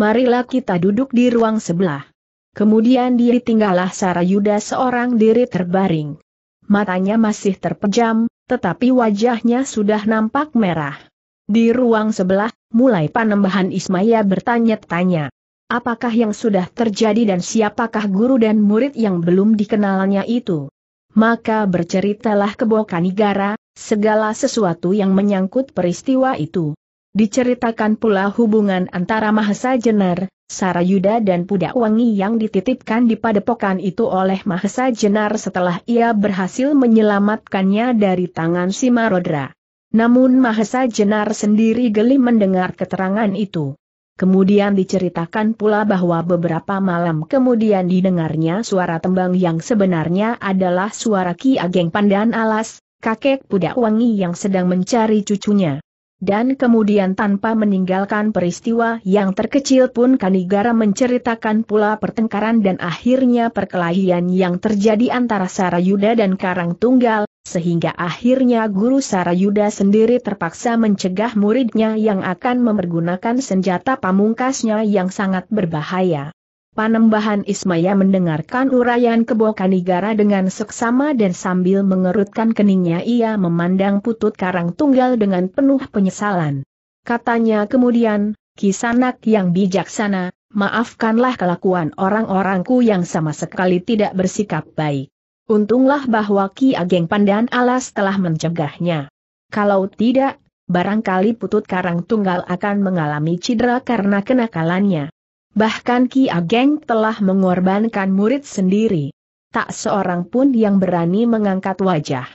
Marilah kita duduk di ruang sebelah. Kemudian ditinggallah Sarayuda seorang diri terbaring. Matanya masih terpejam, tetapi wajahnya sudah nampak merah. Di ruang sebelah, mulai panembahan Ismaya bertanya-tanya. Apakah yang sudah terjadi dan siapakah guru dan murid yang belum dikenalnya itu? Maka berceritalah kebokan Bokanigara, segala sesuatu yang menyangkut peristiwa itu. Diceritakan pula hubungan antara Mahesa Jenar, Sarayuda dan Pudak Wangi yang dititipkan di padepokan itu oleh Mahesa Jenar setelah ia berhasil menyelamatkannya dari tangan Rodra. Namun Mahesa Jenar sendiri geli mendengar keterangan itu. Kemudian diceritakan pula bahwa beberapa malam kemudian didengarnya suara tembang yang sebenarnya adalah suara Ki Ageng Pandan Alas, kakek Pudak Wangi yang sedang mencari cucunya. Dan kemudian tanpa meninggalkan peristiwa yang terkecil pun Kanigara menceritakan pula pertengkaran dan akhirnya perkelahian yang terjadi antara Sarayuda dan Karang Tunggal, sehingga akhirnya guru Sarayuda sendiri terpaksa mencegah muridnya yang akan memergunakan senjata pamungkasnya yang sangat berbahaya. Panembahan Ismaya mendengarkan uraian Kebokanigara dengan seksama dan sambil mengerutkan keningnya ia memandang putut karang tunggal dengan penuh penyesalan. Katanya kemudian, Kisanak yang bijaksana, maafkanlah kelakuan orang-orangku yang sama sekali tidak bersikap baik. Untunglah bahwa Ki Ageng Pandan Alas telah mencegahnya. Kalau tidak, barangkali putut karang tunggal akan mengalami cedera karena kenakalannya. Bahkan Ki Ageng telah mengorbankan murid sendiri. Tak seorang pun yang berani mengangkat wajah.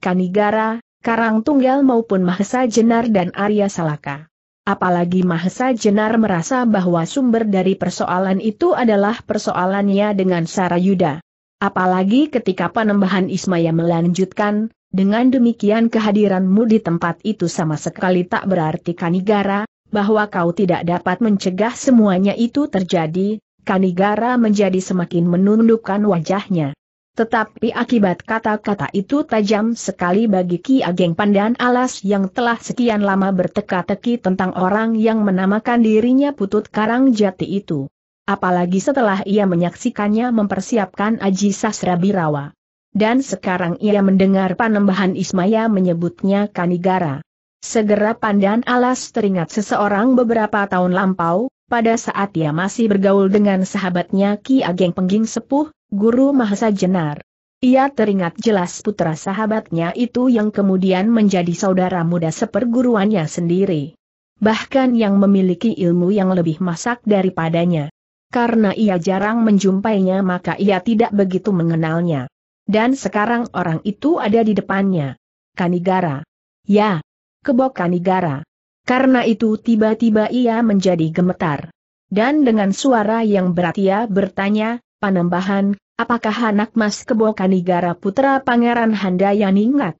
Kanigara, Karang Tunggal maupun Mahesa Jenar dan Arya Salaka. Apalagi Mahesa Jenar merasa bahwa sumber dari persoalan itu adalah persoalannya dengan Sarayuda. Apalagi ketika penembahan Ismaya melanjutkan, dengan demikian kehadiranmu di tempat itu sama sekali tak berarti Kanigara, bahwa kau tidak dapat mencegah semuanya itu terjadi, Kanigara menjadi semakin menundukkan wajahnya. Tetapi akibat kata-kata itu tajam sekali bagi Ki Ageng Pandan Alas yang telah sekian lama berteka-teki tentang orang yang menamakan dirinya Putut Karang Jati itu. Apalagi setelah ia menyaksikannya mempersiapkan Aji Sasra Birawa. Dan sekarang ia mendengar Panembahan Ismaya menyebutnya Kanigara. Segera pandan alas teringat seseorang beberapa tahun lampau, pada saat ia masih bergaul dengan sahabatnya Ki Ageng Pengging Sepuh, Guru Mahasa Jenar. Ia teringat jelas putra sahabatnya itu yang kemudian menjadi saudara muda seperguruannya sendiri. Bahkan yang memiliki ilmu yang lebih masak daripadanya. Karena ia jarang menjumpainya maka ia tidak begitu mengenalnya. Dan sekarang orang itu ada di depannya. Kanigara. Ya, kebokanigara. Karena itu tiba-tiba ia menjadi gemetar. Dan dengan suara yang berat ia bertanya, Panembahan, apakah anak mas kebokanigara putra Pangeran Handayani ingat?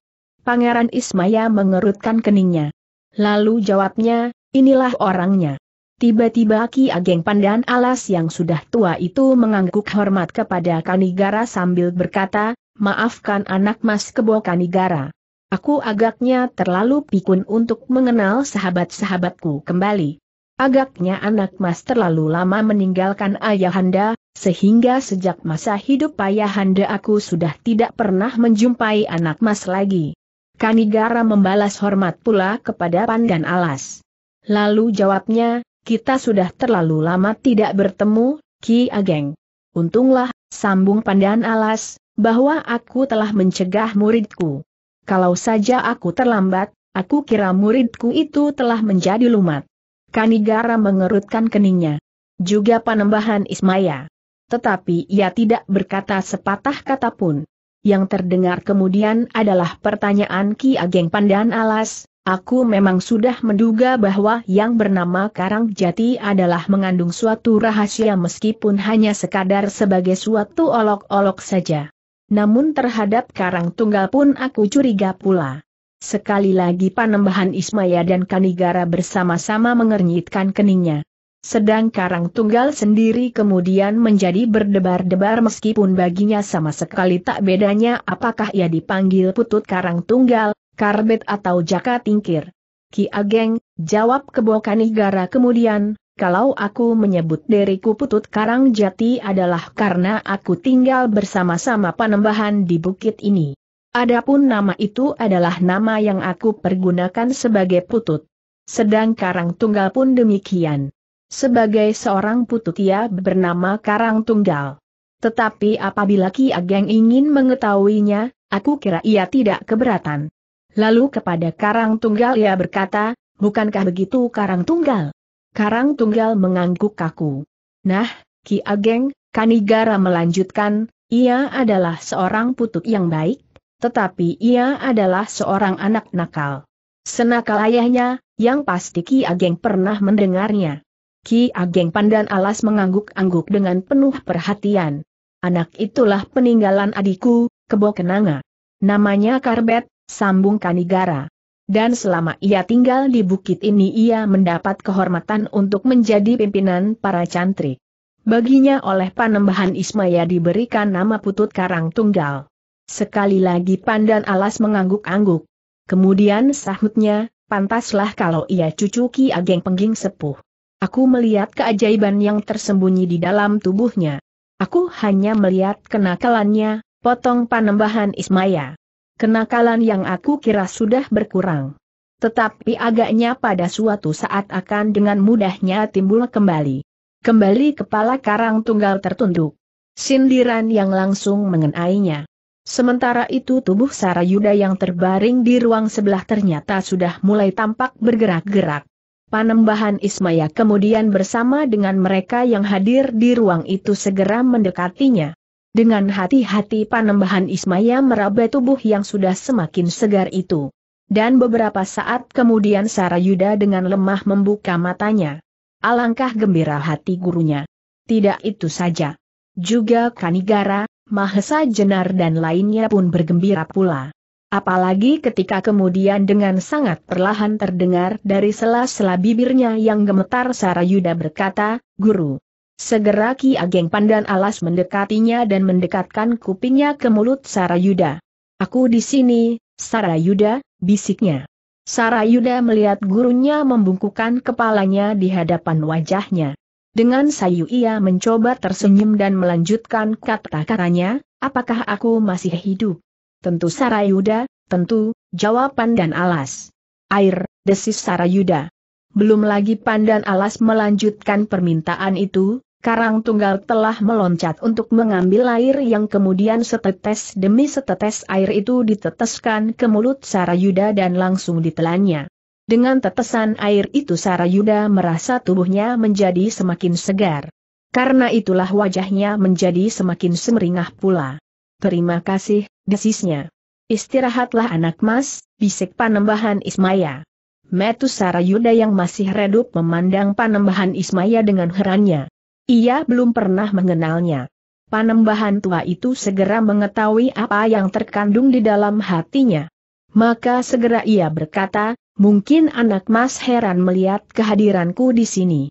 Pangeran Ismaya mengerutkan keningnya. Lalu jawabnya, inilah orangnya. Tiba-tiba Ki Ageng Pandan Alas yang sudah tua itu mengangguk hormat kepada Kanigara sambil berkata, maafkan anak mas Kebo Kanigara. Aku agaknya terlalu pikun untuk mengenal sahabat-sahabatku kembali. Agaknya anak mas terlalu lama meninggalkan ayahanda, sehingga sejak masa hidup ayahanda aku sudah tidak pernah menjumpai anak mas lagi. Kanigara membalas hormat pula kepada Pandan Alas. Lalu jawabnya, kita sudah terlalu lama tidak bertemu, Ki Ageng. Untunglah, sambung Pandan Alas, bahwa aku telah mencegah muridku kalau saja aku terlambat, aku kira muridku itu telah menjadi lumat. Kanigara mengerutkan keningnya. Juga panembahan Ismaya. Tetapi ia tidak berkata sepatah kata pun. Yang terdengar kemudian adalah pertanyaan Ki Ageng Pandan Alas, aku memang sudah menduga bahwa yang bernama Karang Jati adalah mengandung suatu rahasia meskipun hanya sekadar sebagai suatu olok-olok saja namun terhadap Karang Tunggal pun aku curiga pula. Sekali lagi panembahan Ismaya dan Kanigara bersama-sama mengernyitkan keningnya. Sedang Karang Tunggal sendiri kemudian menjadi berdebar-debar meskipun baginya sama sekali tak bedanya apakah ia dipanggil Putut Karang Tunggal, Karbet atau Jaka Tingkir. Ki Ageng, jawab Kebo Kanigara kemudian, kalau aku menyebut diriku putut karang jati adalah karena aku tinggal bersama-sama panembahan di bukit ini. Adapun nama itu adalah nama yang aku pergunakan sebagai putut. Sedang karang tunggal pun demikian. Sebagai seorang putut ia bernama karang tunggal. Tetapi apabila Ki Ageng ingin mengetahuinya, aku kira ia tidak keberatan. Lalu kepada karang tunggal ia berkata, bukankah begitu karang tunggal? Karang Tunggal mengangguk kaku. Nah, Ki Ageng, Kanigara melanjutkan, ia adalah seorang putuk yang baik, tetapi ia adalah seorang anak nakal. Senakal ayahnya, yang pasti Ki Ageng pernah mendengarnya. Ki Ageng Pandan Alas mengangguk-angguk dengan penuh perhatian. Anak itulah peninggalan adikku, Kebo Kenanga. Namanya Karbet, sambung Kanigara dan selama ia tinggal di bukit ini ia mendapat kehormatan untuk menjadi pimpinan para cantri Baginya oleh panembahan Ismaya diberikan nama Putut Karang Tunggal. Sekali lagi Pandan Alas mengangguk-angguk. Kemudian sahutnya, pantaslah kalau ia cucu Ki Ageng Pengging Sepuh. Aku melihat keajaiban yang tersembunyi di dalam tubuhnya. Aku hanya melihat kenakalannya, potong panembahan Ismaya. Kenakalan yang aku kira sudah berkurang. Tetapi agaknya pada suatu saat akan dengan mudahnya timbul kembali. Kembali kepala karang tunggal tertunduk. Sindiran yang langsung mengenainya. Sementara itu tubuh Sarayuda yang terbaring di ruang sebelah ternyata sudah mulai tampak bergerak-gerak. Panembahan Ismaya kemudian bersama dengan mereka yang hadir di ruang itu segera mendekatinya. Dengan hati-hati panembahan Ismaya meraba tubuh yang sudah semakin segar itu. Dan beberapa saat kemudian Sarayuda dengan lemah membuka matanya. Alangkah gembira hati gurunya. Tidak itu saja. Juga Kanigara, Mahesa Jenar dan lainnya pun bergembira pula. Apalagi ketika kemudian dengan sangat perlahan terdengar dari sela-sela bibirnya yang gemetar Sarayuda berkata, Guru, Segera Ki Ageng Pandan Alas mendekatinya dan mendekatkan kupingnya ke mulut Sarayuda. Aku di sini, Sarayuda, bisiknya. Sarayuda melihat gurunya membungkukkan kepalanya di hadapan wajahnya. Dengan sayu ia mencoba tersenyum dan melanjutkan kata-katanya, apakah aku masih hidup? Tentu Sarayuda, tentu, jawaban dan alas. Air, desis Sarayuda. Belum lagi Pandan Alas melanjutkan permintaan itu, Karang Tunggal telah meloncat untuk mengambil air yang kemudian setetes demi setetes air itu diteteskan ke mulut Sarayuda dan langsung ditelannya. Dengan tetesan air itu Sarayuda merasa tubuhnya menjadi semakin segar. Karena itulah wajahnya menjadi semakin semeringah pula. Terima kasih, desisnya. Istirahatlah anak mas, bisik panembahan Ismaya. Metusara Yuda yang masih redup memandang Panembahan Ismaya dengan herannya. Ia belum pernah mengenalnya. Panembahan tua itu segera mengetahui apa yang terkandung di dalam hatinya. Maka segera ia berkata, mungkin anak mas heran melihat kehadiranku di sini.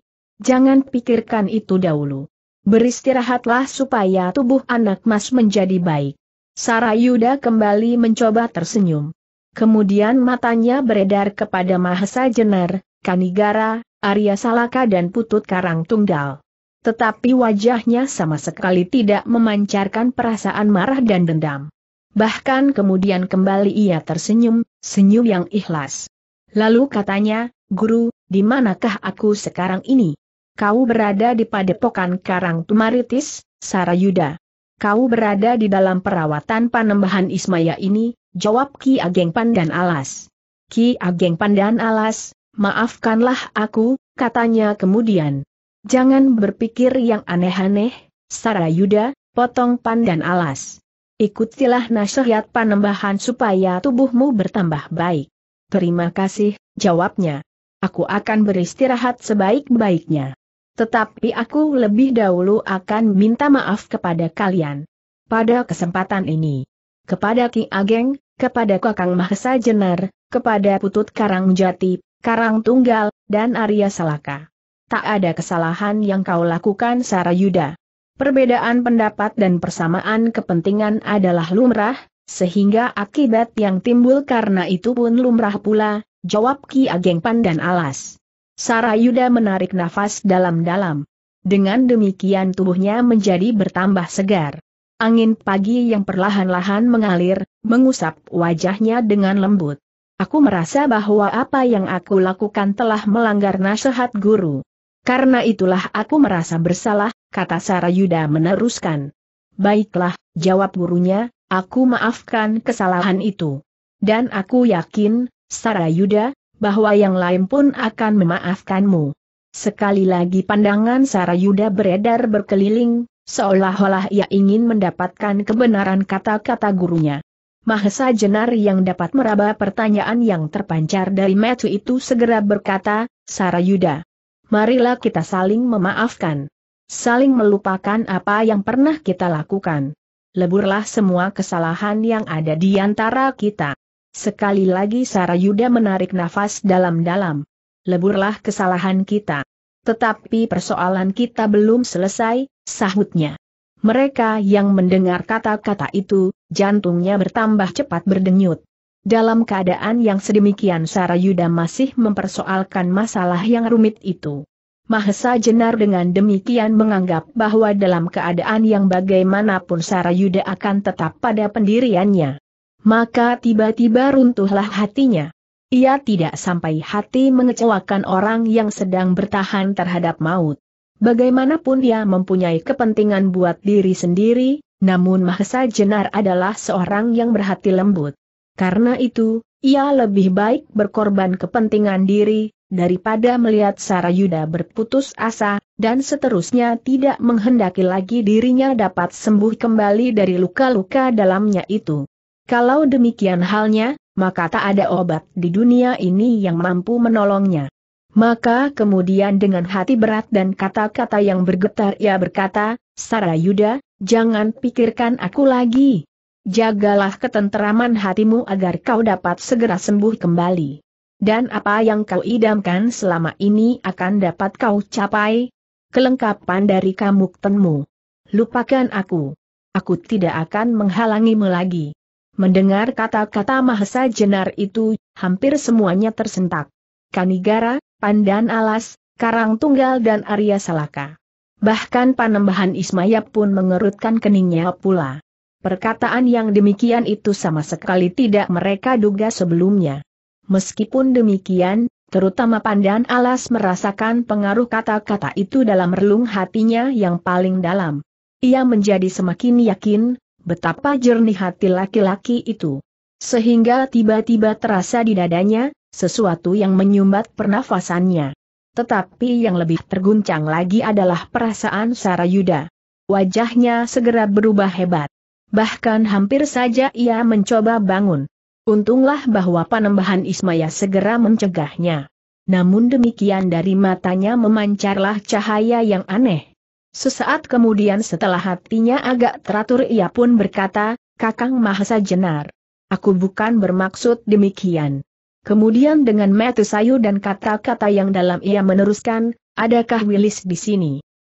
Jangan pikirkan itu dahulu. Beristirahatlah supaya tubuh anak mas menjadi baik. Sarayuda kembali mencoba tersenyum. Kemudian matanya beredar kepada Mahesa Jenar, Kanigara, Arya Salaka dan Putut Karang Tunggal. Tetapi wajahnya sama sekali tidak memancarkan perasaan marah dan dendam. Bahkan kemudian kembali ia tersenyum, senyum yang ikhlas. Lalu katanya, Guru, di manakah aku sekarang ini? Kau berada di padepokan Karang Tumaritis, Sarayuda. Kau berada di dalam perawatan panembahan Ismaya ini, Jawab Ki Ageng Pandan Alas. Ki Ageng Pandan Alas, maafkanlah aku, katanya kemudian. Jangan berpikir yang aneh-aneh, Sarayuda, potong Pandan Alas. Ikutilah nasihat panembahan supaya tubuhmu bertambah baik. Terima kasih, jawabnya. Aku akan beristirahat sebaik-baiknya. Tetapi aku lebih dahulu akan minta maaf kepada kalian. Pada kesempatan ini, kepada Ki Ageng, kepada Kakang Mahesa Jenar, kepada Putut Karang Jati, Karang Tunggal, dan Arya Salaka. Tak ada kesalahan yang kau lakukan Sarayuda. Perbedaan pendapat dan persamaan kepentingan adalah lumrah, sehingga akibat yang timbul karena itu pun lumrah pula, jawab Ki Ageng Pandan Alas. Sarayuda menarik nafas dalam-dalam. Dengan demikian tubuhnya menjadi bertambah segar. Angin pagi yang perlahan-lahan mengalir, mengusap wajahnya dengan lembut. Aku merasa bahwa apa yang aku lakukan telah melanggar nasihat guru. Karena itulah aku merasa bersalah, kata Sarayuda meneruskan. Baiklah, jawab gurunya, aku maafkan kesalahan itu. Dan aku yakin, Sarayuda, bahwa yang lain pun akan memaafkanmu. Sekali lagi pandangan Sarayuda beredar berkeliling, Seolah-olah ia ingin mendapatkan kebenaran kata-kata gurunya. Mahesa Jenar yang dapat meraba pertanyaan yang terpancar dari Metu itu segera berkata, Sarayuda. Marilah kita saling memaafkan. Saling melupakan apa yang pernah kita lakukan. Leburlah semua kesalahan yang ada di antara kita. Sekali lagi Sarayuda menarik nafas dalam-dalam. Leburlah kesalahan kita. Tetapi persoalan kita belum selesai, sahutnya. Mereka yang mendengar kata-kata itu, jantungnya bertambah cepat berdenyut. Dalam keadaan yang sedemikian Sarayuda masih mempersoalkan masalah yang rumit itu. Mahesa Jenar dengan demikian menganggap bahwa dalam keadaan yang bagaimanapun Sarayuda akan tetap pada pendiriannya. Maka tiba-tiba runtuhlah hatinya. Ia tidak sampai hati mengecewakan orang yang sedang bertahan terhadap maut. Bagaimanapun dia mempunyai kepentingan buat diri sendiri, namun Mahesa Jenar adalah seorang yang berhati lembut. Karena itu, ia lebih baik berkorban kepentingan diri, daripada melihat Sarayuda berputus asa, dan seterusnya tidak menghendaki lagi dirinya dapat sembuh kembali dari luka-luka dalamnya itu. Kalau demikian halnya, maka tak ada obat di dunia ini yang mampu menolongnya. Maka kemudian dengan hati berat dan kata-kata yang bergetar ia berkata, Yuda, jangan pikirkan aku lagi. Jagalah ketenteraman hatimu agar kau dapat segera sembuh kembali. Dan apa yang kau idamkan selama ini akan dapat kau capai. Kelengkapan dari kamuktenmu. Lupakan aku. Aku tidak akan menghalangimu lagi. Mendengar kata-kata Mahesa Jenar itu, hampir semuanya tersentak. Kanigara, Pandan Alas, Karang Tunggal dan Arya Salaka. Bahkan panembahan Ismaya pun mengerutkan keningnya pula. Perkataan yang demikian itu sama sekali tidak mereka duga sebelumnya. Meskipun demikian, terutama Pandan Alas merasakan pengaruh kata-kata itu dalam relung hatinya yang paling dalam. Ia menjadi semakin yakin, betapa jernih hati laki-laki itu. Sehingga tiba-tiba terasa di dadanya, sesuatu yang menyumbat pernafasannya. Tetapi yang lebih terguncang lagi adalah perasaan Sarayuda. Wajahnya segera berubah hebat. Bahkan hampir saja ia mencoba bangun. Untunglah bahwa panembahan Ismaya segera mencegahnya. Namun demikian dari matanya memancarlah cahaya yang aneh. Sesaat kemudian setelah hatinya agak teratur ia pun berkata, Kakang Mahasa Jenar. Aku bukan bermaksud demikian. Kemudian dengan mata sayu dan kata-kata yang dalam ia meneruskan, adakah Wilis di sini?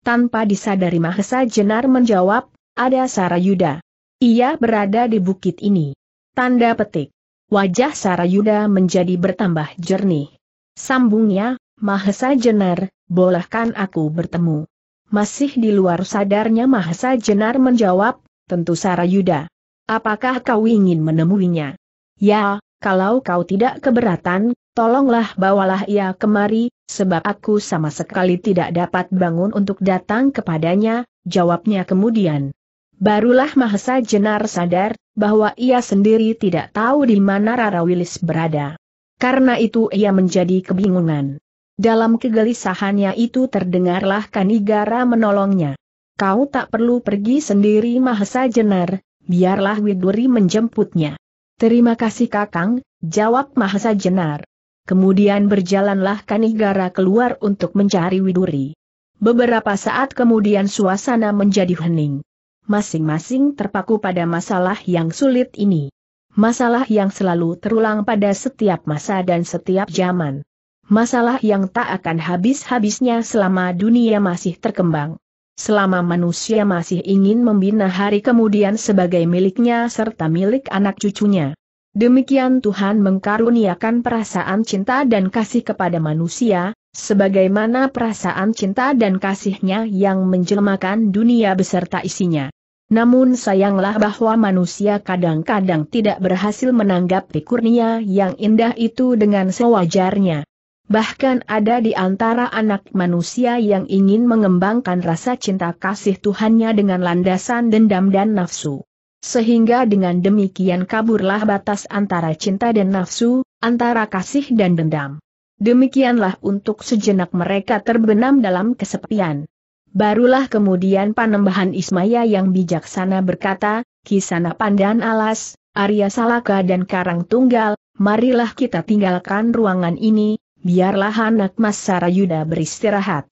Tanpa disadari Mahesa Jenar menjawab, ada Sarayuda. Ia berada di bukit ini. Tanda petik. Wajah Sarayuda menjadi bertambah jernih. Sambungnya, Mahesa Jenar, bolehkan aku bertemu. Masih di luar sadarnya Mahesa Jenar menjawab, tentu Sarayuda. Apakah kau ingin menemuinya? Ya, kalau kau tidak keberatan, tolonglah bawalah ia kemari, sebab aku sama sekali tidak dapat bangun untuk datang kepadanya, jawabnya kemudian. Barulah Mahesa Jenar sadar, bahwa ia sendiri tidak tahu di mana Rara Wilis berada. Karena itu ia menjadi kebingungan. Dalam kegelisahannya itu terdengarlah Kanigara menolongnya. Kau tak perlu pergi sendiri Mahesa Jenar, biarlah Widuri menjemputnya. Terima kasih Kakang, jawab Mahasa Jenar. Kemudian berjalanlah Kanigara keluar untuk mencari Widuri. Beberapa saat kemudian suasana menjadi hening. Masing-masing terpaku pada masalah yang sulit ini. Masalah yang selalu terulang pada setiap masa dan setiap zaman. Masalah yang tak akan habis-habisnya selama dunia masih terkembang. Selama manusia masih ingin membina hari kemudian sebagai miliknya serta milik anak cucunya. Demikian Tuhan mengkaruniakan perasaan cinta dan kasih kepada manusia, sebagaimana perasaan cinta dan kasihnya yang menjelmakan dunia beserta isinya. Namun sayanglah bahwa manusia kadang-kadang tidak berhasil menanggapi kurnia yang indah itu dengan sewajarnya. Bahkan ada di antara anak manusia yang ingin mengembangkan rasa cinta kasih Tuhannya dengan landasan dendam dan nafsu. Sehingga dengan demikian kaburlah batas antara cinta dan nafsu, antara kasih dan dendam. Demikianlah untuk sejenak mereka terbenam dalam kesepian. Barulah kemudian Panembahan Ismaya yang bijaksana berkata, Kisana Pandan Alas, Arya Salaka dan Karang Tunggal, marilah kita tinggalkan ruangan ini, biarlah anak Mas Sarayuda beristirahat.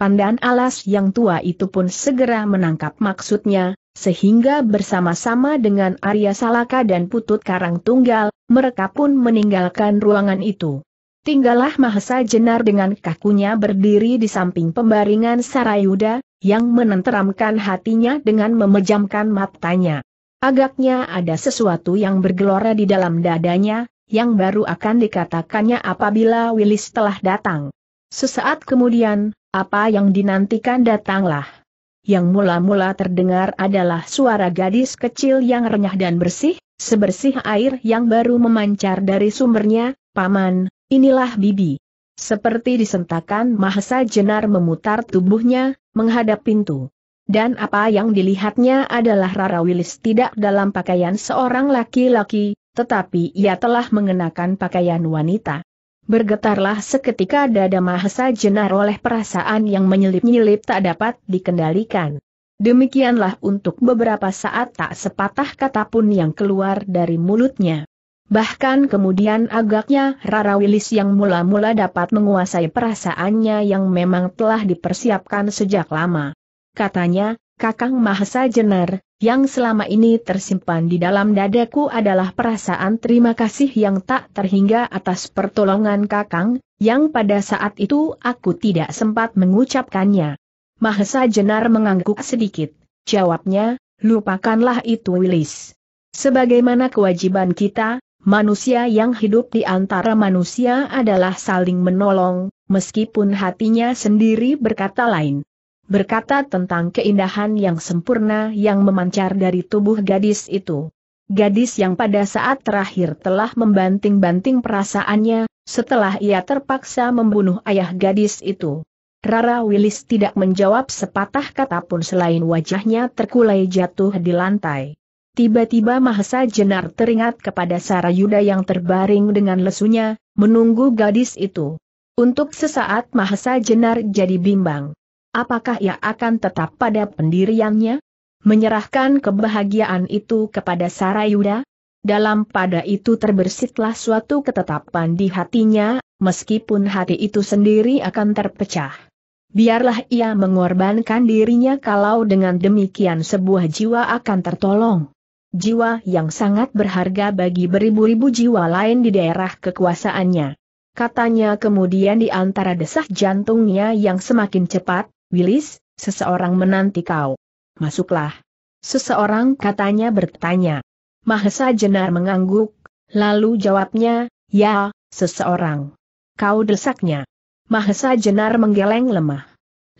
Pandan alas yang tua itu pun segera menangkap maksudnya, sehingga bersama-sama dengan Arya Salaka dan Putut Karang Tunggal, mereka pun meninggalkan ruangan itu. Tinggallah Mahesa Jenar dengan kakunya berdiri di samping pembaringan Sarayuda, yang menenteramkan hatinya dengan memejamkan matanya. Agaknya ada sesuatu yang bergelora di dalam dadanya, yang baru akan dikatakannya apabila Willis telah datang. Sesaat kemudian, apa yang dinantikan datanglah. Yang mula-mula terdengar adalah suara gadis kecil yang renyah dan bersih, sebersih air yang baru memancar dari sumbernya, Paman, inilah Bibi. Seperti disentakan Mahesa Jenar memutar tubuhnya, menghadap pintu. Dan apa yang dilihatnya adalah Rara Willis tidak dalam pakaian seorang laki-laki, tetapi ia telah mengenakan pakaian wanita. Bergetarlah seketika dada Mahesa jenar oleh perasaan yang menyelip-nyelip tak dapat dikendalikan. Demikianlah untuk beberapa saat tak sepatah kata pun yang keluar dari mulutnya. Bahkan kemudian agaknya Rara Wilis yang mula-mula dapat menguasai perasaannya yang memang telah dipersiapkan sejak lama. Katanya, Kakang Mahesa Jenar, yang selama ini tersimpan di dalam dadaku adalah perasaan terima kasih yang tak terhingga atas pertolongan Kakang, yang pada saat itu aku tidak sempat mengucapkannya. Mahesa Jenar mengangguk sedikit, jawabnya, lupakanlah itu Wilis. Sebagaimana kewajiban kita, manusia yang hidup di antara manusia adalah saling menolong, meskipun hatinya sendiri berkata lain berkata tentang keindahan yang sempurna yang memancar dari tubuh gadis itu. Gadis yang pada saat terakhir telah membanting-banting perasaannya, setelah ia terpaksa membunuh ayah gadis itu. Rara Willis tidak menjawab sepatah kata pun selain wajahnya terkulai jatuh di lantai. Tiba-tiba Mahesa Jenar teringat kepada Sarah Yuda yang terbaring dengan lesunya, menunggu gadis itu. Untuk sesaat Mahesa Jenar jadi bimbang apakah ia akan tetap pada pendiriannya? Menyerahkan kebahagiaan itu kepada Sarayuda? Dalam pada itu terbersitlah suatu ketetapan di hatinya, meskipun hati itu sendiri akan terpecah. Biarlah ia mengorbankan dirinya kalau dengan demikian sebuah jiwa akan tertolong. Jiwa yang sangat berharga bagi beribu-ribu jiwa lain di daerah kekuasaannya. Katanya kemudian di antara desah jantungnya yang semakin cepat, Willis, seseorang menanti kau. Masuklah. Seseorang katanya bertanya. Mahesa Jenar mengangguk, lalu jawabnya, ya, seseorang. Kau desaknya. Mahesa Jenar menggeleng lemah.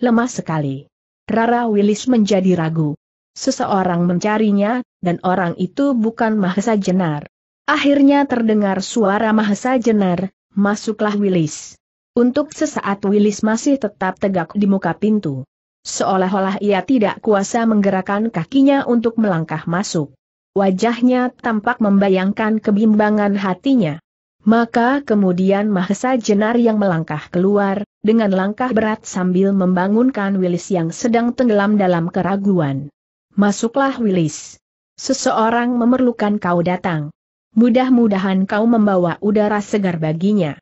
Lemah sekali. Rara Willis menjadi ragu. Seseorang mencarinya, dan orang itu bukan Mahesa Jenar. Akhirnya terdengar suara Mahesa Jenar, masuklah Willis. Untuk sesaat Wilis masih tetap tegak di muka pintu. Seolah-olah ia tidak kuasa menggerakkan kakinya untuk melangkah masuk. Wajahnya tampak membayangkan kebimbangan hatinya. Maka kemudian Mahesa Jenar yang melangkah keluar, dengan langkah berat sambil membangunkan Wilis yang sedang tenggelam dalam keraguan. Masuklah Wilis. Seseorang memerlukan kau datang. Mudah-mudahan kau membawa udara segar baginya.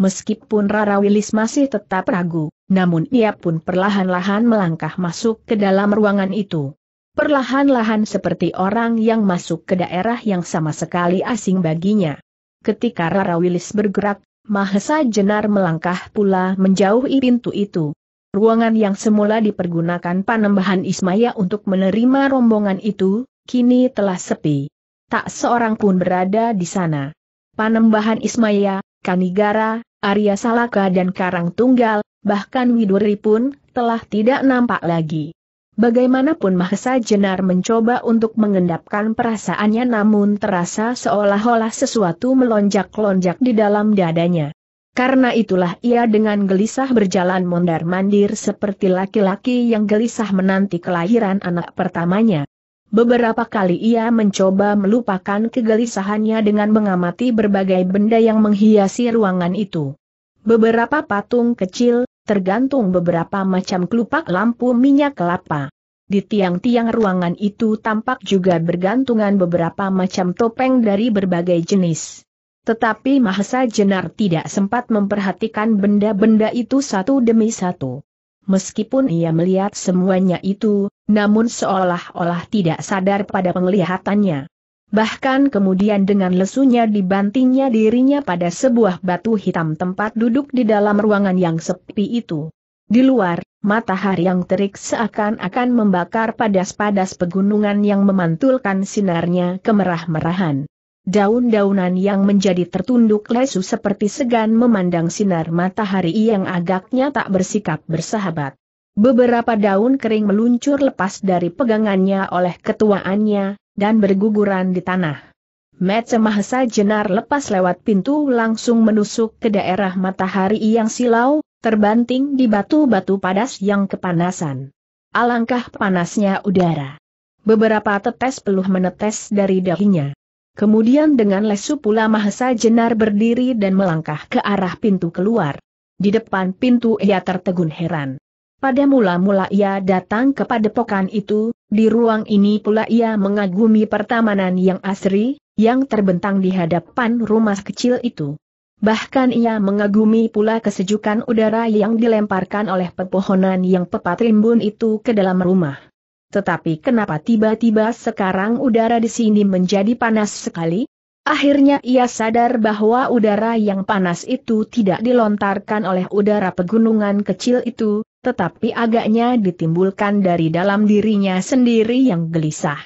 Meskipun Rara Wilis masih tetap ragu, namun ia pun perlahan-lahan melangkah masuk ke dalam ruangan itu. Perlahan-lahan seperti orang yang masuk ke daerah yang sama sekali asing baginya. Ketika Rara Wilis bergerak, Mahesa Jenar melangkah pula menjauhi pintu itu. Ruangan yang semula dipergunakan Panembahan Ismaya untuk menerima rombongan itu, kini telah sepi. Tak seorang pun berada di sana. Panembahan Ismaya, Kanigara, Arya Salaka dan Karang Tunggal, bahkan Widuri pun, telah tidak nampak lagi. Bagaimanapun Mahesa Jenar mencoba untuk mengendapkan perasaannya namun terasa seolah-olah sesuatu melonjak-lonjak di dalam dadanya. Karena itulah ia dengan gelisah berjalan mondar-mandir seperti laki-laki yang gelisah menanti kelahiran anak pertamanya. Beberapa kali ia mencoba melupakan kegelisahannya dengan mengamati berbagai benda yang menghiasi ruangan itu. Beberapa patung kecil, tergantung beberapa macam kelupak lampu minyak kelapa. Di tiang-tiang ruangan itu tampak juga bergantungan beberapa macam topeng dari berbagai jenis. Tetapi Mahesa Jenar tidak sempat memperhatikan benda-benda itu satu demi satu. Meskipun ia melihat semuanya itu, namun seolah-olah tidak sadar pada penglihatannya. Bahkan kemudian dengan lesunya dibantingnya dirinya pada sebuah batu hitam tempat duduk di dalam ruangan yang sepi itu. Di luar, matahari yang terik seakan-akan membakar padas-padas pegunungan yang memantulkan sinarnya kemerah-merahan. Daun-daunan yang menjadi tertunduk lesu seperti segan memandang sinar matahari yang agaknya tak bersikap bersahabat. Beberapa daun kering meluncur lepas dari pegangannya oleh ketuaannya, dan berguguran di tanah. Mahesa jenar lepas lewat pintu langsung menusuk ke daerah matahari yang silau, terbanting di batu-batu padas yang kepanasan. Alangkah panasnya udara. Beberapa tetes peluh menetes dari dahinya. Kemudian dengan lesu pula Mahesa Jenar berdiri dan melangkah ke arah pintu keluar. Di depan pintu ia tertegun heran. Pada mula-mula ia datang kepada pokan itu, di ruang ini pula ia mengagumi pertamanan yang asri, yang terbentang di hadapan rumah kecil itu. Bahkan ia mengagumi pula kesejukan udara yang dilemparkan oleh pepohonan yang pepat rimbun itu ke dalam rumah. Tetapi kenapa tiba-tiba sekarang udara di sini menjadi panas sekali? Akhirnya ia sadar bahwa udara yang panas itu tidak dilontarkan oleh udara pegunungan kecil itu, tetapi agaknya ditimbulkan dari dalam dirinya sendiri yang gelisah.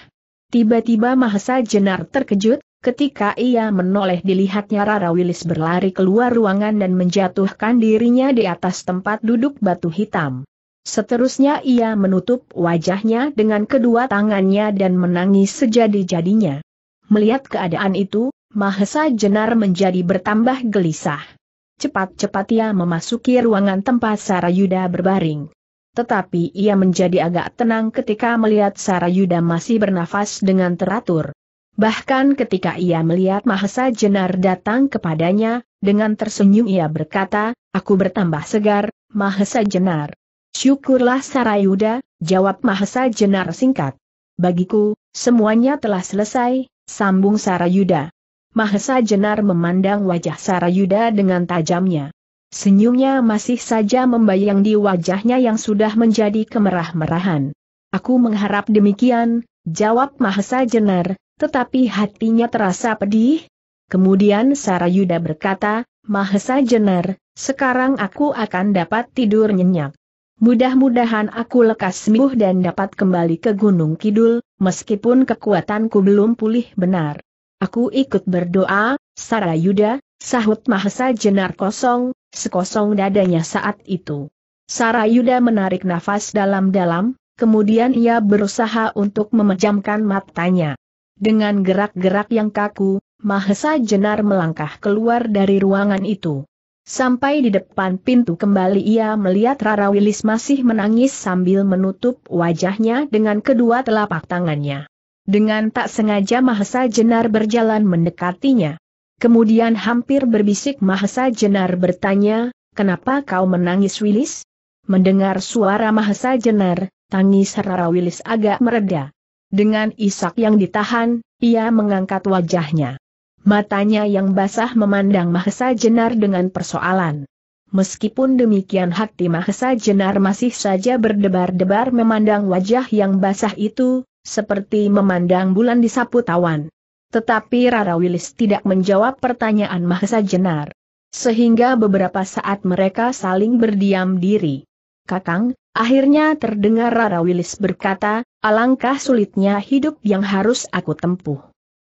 Tiba-tiba Mahesa Jenar terkejut, ketika ia menoleh dilihatnya Rara Wilis berlari keluar ruangan dan menjatuhkan dirinya di atas tempat duduk batu hitam. Seterusnya ia menutup wajahnya dengan kedua tangannya dan menangis sejadi-jadinya. Melihat keadaan itu, Mahesa Jenar menjadi bertambah gelisah. Cepat-cepat ia memasuki ruangan tempat Sarayuda berbaring. Tetapi ia menjadi agak tenang ketika melihat Sarayuda masih bernafas dengan teratur. Bahkan ketika ia melihat Mahesa Jenar datang kepadanya, dengan tersenyum ia berkata, aku bertambah segar, Mahesa Jenar. Syukurlah Sarayuda, jawab Mahesa Jenar singkat. Bagiku, semuanya telah selesai, sambung Sarayuda. Mahesa Jenar memandang wajah Sarayuda dengan tajamnya. Senyumnya masih saja membayang di wajahnya yang sudah menjadi kemerah-merahan. Aku mengharap demikian, jawab Mahesa Jenar, tetapi hatinya terasa pedih. Kemudian Sarayuda berkata, Mahesa Jenar, sekarang aku akan dapat tidur nyenyak. Mudah-mudahan aku lekas sembuh dan dapat kembali ke Gunung Kidul, meskipun kekuatanku belum pulih benar. Aku ikut berdoa, Sarayuda, sahut Mahesa Jenar kosong, sekosong dadanya saat itu. Sarayuda menarik nafas dalam-dalam, kemudian ia berusaha untuk memejamkan matanya. Dengan gerak-gerak yang kaku, Mahesa Jenar melangkah keluar dari ruangan itu. Sampai di depan pintu kembali ia melihat Rara Wilis masih menangis sambil menutup wajahnya dengan kedua telapak tangannya. Dengan tak sengaja Mahesa Jenar berjalan mendekatinya. Kemudian hampir berbisik Mahesa Jenar bertanya, kenapa kau menangis Wilis? Mendengar suara Mahesa Jenar, tangis Rara Wilis agak mereda. Dengan isak yang ditahan, ia mengangkat wajahnya. Matanya yang basah memandang Mahesa Jenar dengan persoalan. Meskipun demikian hati Mahesa Jenar masih saja berdebar-debar memandang wajah yang basah itu, seperti memandang bulan di sapu tawan. Tetapi Rara Wilis tidak menjawab pertanyaan Mahesa Jenar. Sehingga beberapa saat mereka saling berdiam diri. Kakang, akhirnya terdengar Rara Wilis berkata, alangkah sulitnya hidup yang harus aku tempuh.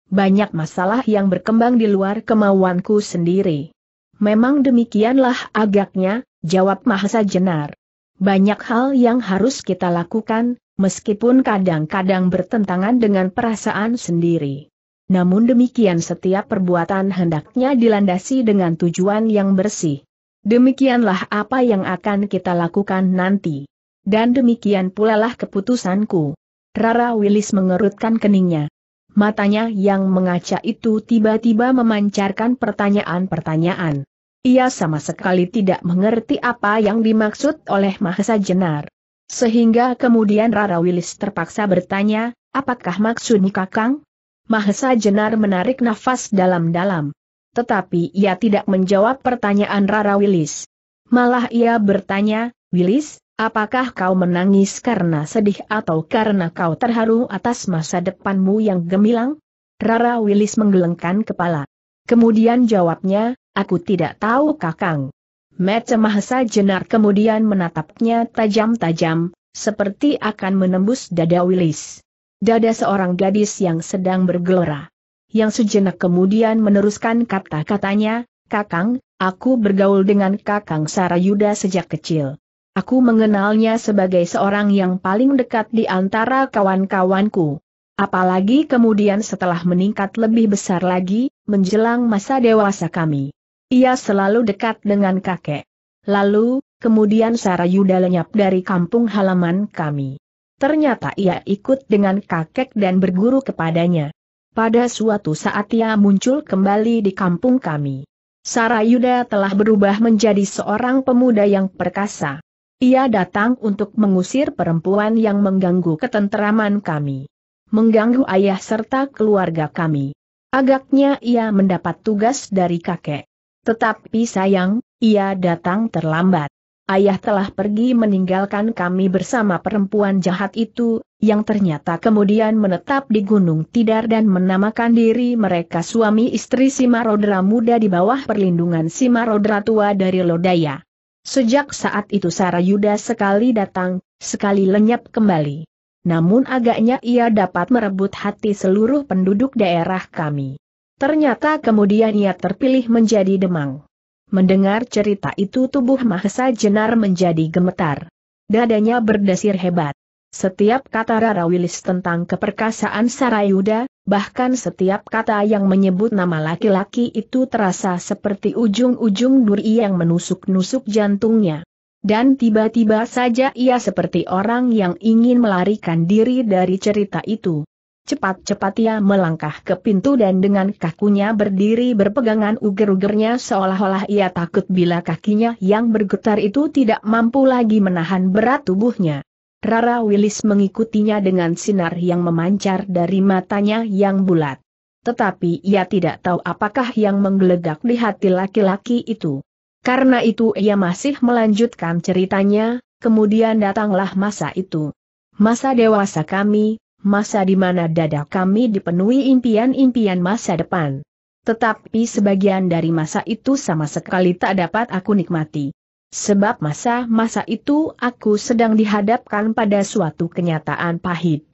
Banyak masalah yang berkembang di luar kemauanku sendiri. Memang demikianlah agaknya, jawab Mahesa Jenar. Banyak hal yang harus kita lakukan, meskipun kadang-kadang bertentangan dengan perasaan sendiri. Namun demikian setiap perbuatan hendaknya dilandasi dengan tujuan yang bersih. Demikianlah apa yang akan kita lakukan nanti. Dan demikian pula lah keputusanku. Rara Willis mengerutkan keningnya. Matanya yang mengaca itu tiba-tiba memancarkan pertanyaan-pertanyaan. Ia sama sekali tidak mengerti apa yang dimaksud oleh Mahesa Jenar. Sehingga kemudian Rara Wilis terpaksa bertanya, apakah maksudnya kakang? Mahesa Jenar menarik nafas dalam-dalam. Tetapi ia tidak menjawab pertanyaan Rara Wilis. Malah ia bertanya, Wilis, apakah kau menangis karena sedih atau karena kau terharu atas masa depanmu yang gemilang? Rara Wilis menggelengkan kepala. Kemudian jawabnya, aku tidak tahu kakang. Mata Mahesa Jenar kemudian menatapnya tajam-tajam, seperti akan menembus dada Wilis. Dada seorang gadis yang sedang bergelora. Yang sejenak kemudian meneruskan kata-katanya, Kakang, aku bergaul dengan Kakang Sarayuda sejak kecil. Aku mengenalnya sebagai seorang yang paling dekat di antara kawan-kawanku. Apalagi kemudian setelah meningkat lebih besar lagi, menjelang masa dewasa kami. Ia selalu dekat dengan kakek. Lalu, kemudian Sarayuda lenyap dari kampung halaman kami. Ternyata ia ikut dengan kakek dan berguru kepadanya. Pada suatu saat ia muncul kembali di kampung kami. Sarayuda telah berubah menjadi seorang pemuda yang perkasa. Ia datang untuk mengusir perempuan yang mengganggu ketenteraman kami. Mengganggu ayah serta keluarga kami. Agaknya ia mendapat tugas dari kakek. Tetapi sayang, ia datang terlambat. Ayah telah pergi meninggalkan kami bersama perempuan jahat itu, yang ternyata kemudian menetap di Gunung Tidar dan menamakan diri mereka suami istri Simarodra muda di bawah perlindungan Simarodra tua dari Lodaya. Sejak saat itu Yuda sekali datang, sekali lenyap kembali. Namun agaknya ia dapat merebut hati seluruh penduduk daerah kami. Ternyata kemudian ia terpilih menjadi demang. Mendengar cerita itu tubuh Mahesa Jenar menjadi gemetar. Dadanya berdesir hebat. Setiap kata Rara Wilis tentang keperkasaan Sarayuda, bahkan setiap kata yang menyebut nama laki-laki itu terasa seperti ujung-ujung duri yang menusuk-nusuk jantungnya. Dan tiba-tiba saja ia seperti orang yang ingin melarikan diri dari cerita itu. Cepat-cepat ia melangkah ke pintu dan dengan kakunya berdiri berpegangan uger-ugernya seolah-olah ia takut bila kakinya yang bergetar itu tidak mampu lagi menahan berat tubuhnya. Rara Willis mengikutinya dengan sinar yang memancar dari matanya yang bulat. Tetapi ia tidak tahu apakah yang menggelegak di hati laki-laki itu. Karena itu ia masih melanjutkan ceritanya, kemudian datanglah masa itu. Masa dewasa kami, masa di mana dada kami dipenuhi impian-impian masa depan. Tetapi sebagian dari masa itu sama sekali tak dapat aku nikmati. Sebab masa-masa itu aku sedang dihadapkan pada suatu kenyataan pahit.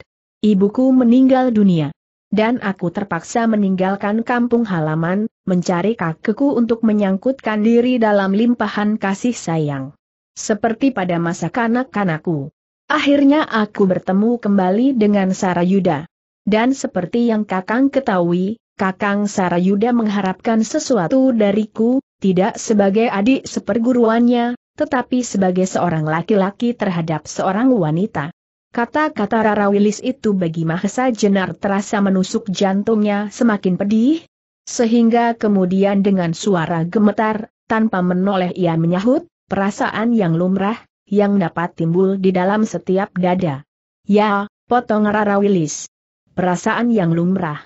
Ibuku meninggal dunia. Dan aku terpaksa meninggalkan kampung halaman, mencari kakekku untuk menyangkutkan diri dalam limpahan kasih sayang. Seperti pada masa kanak-kanakku. Akhirnya aku bertemu kembali dengan Sarayuda. Dan seperti yang Kakang ketahui, Kakang Sarayuda mengharapkan sesuatu dariku, tidak sebagai adik seperguruannya, tetapi sebagai seorang laki-laki terhadap seorang wanita. Kata-kata Rara Wilis itu bagi Mahesa Jenar terasa menusuk jantungnya semakin pedih, sehingga kemudian dengan suara gemetar, tanpa menoleh ia menyahut, perasaan yang lumrah, yang dapat timbul di dalam setiap dada. Ya, potong Rara Wilis. Perasaan yang lumrah.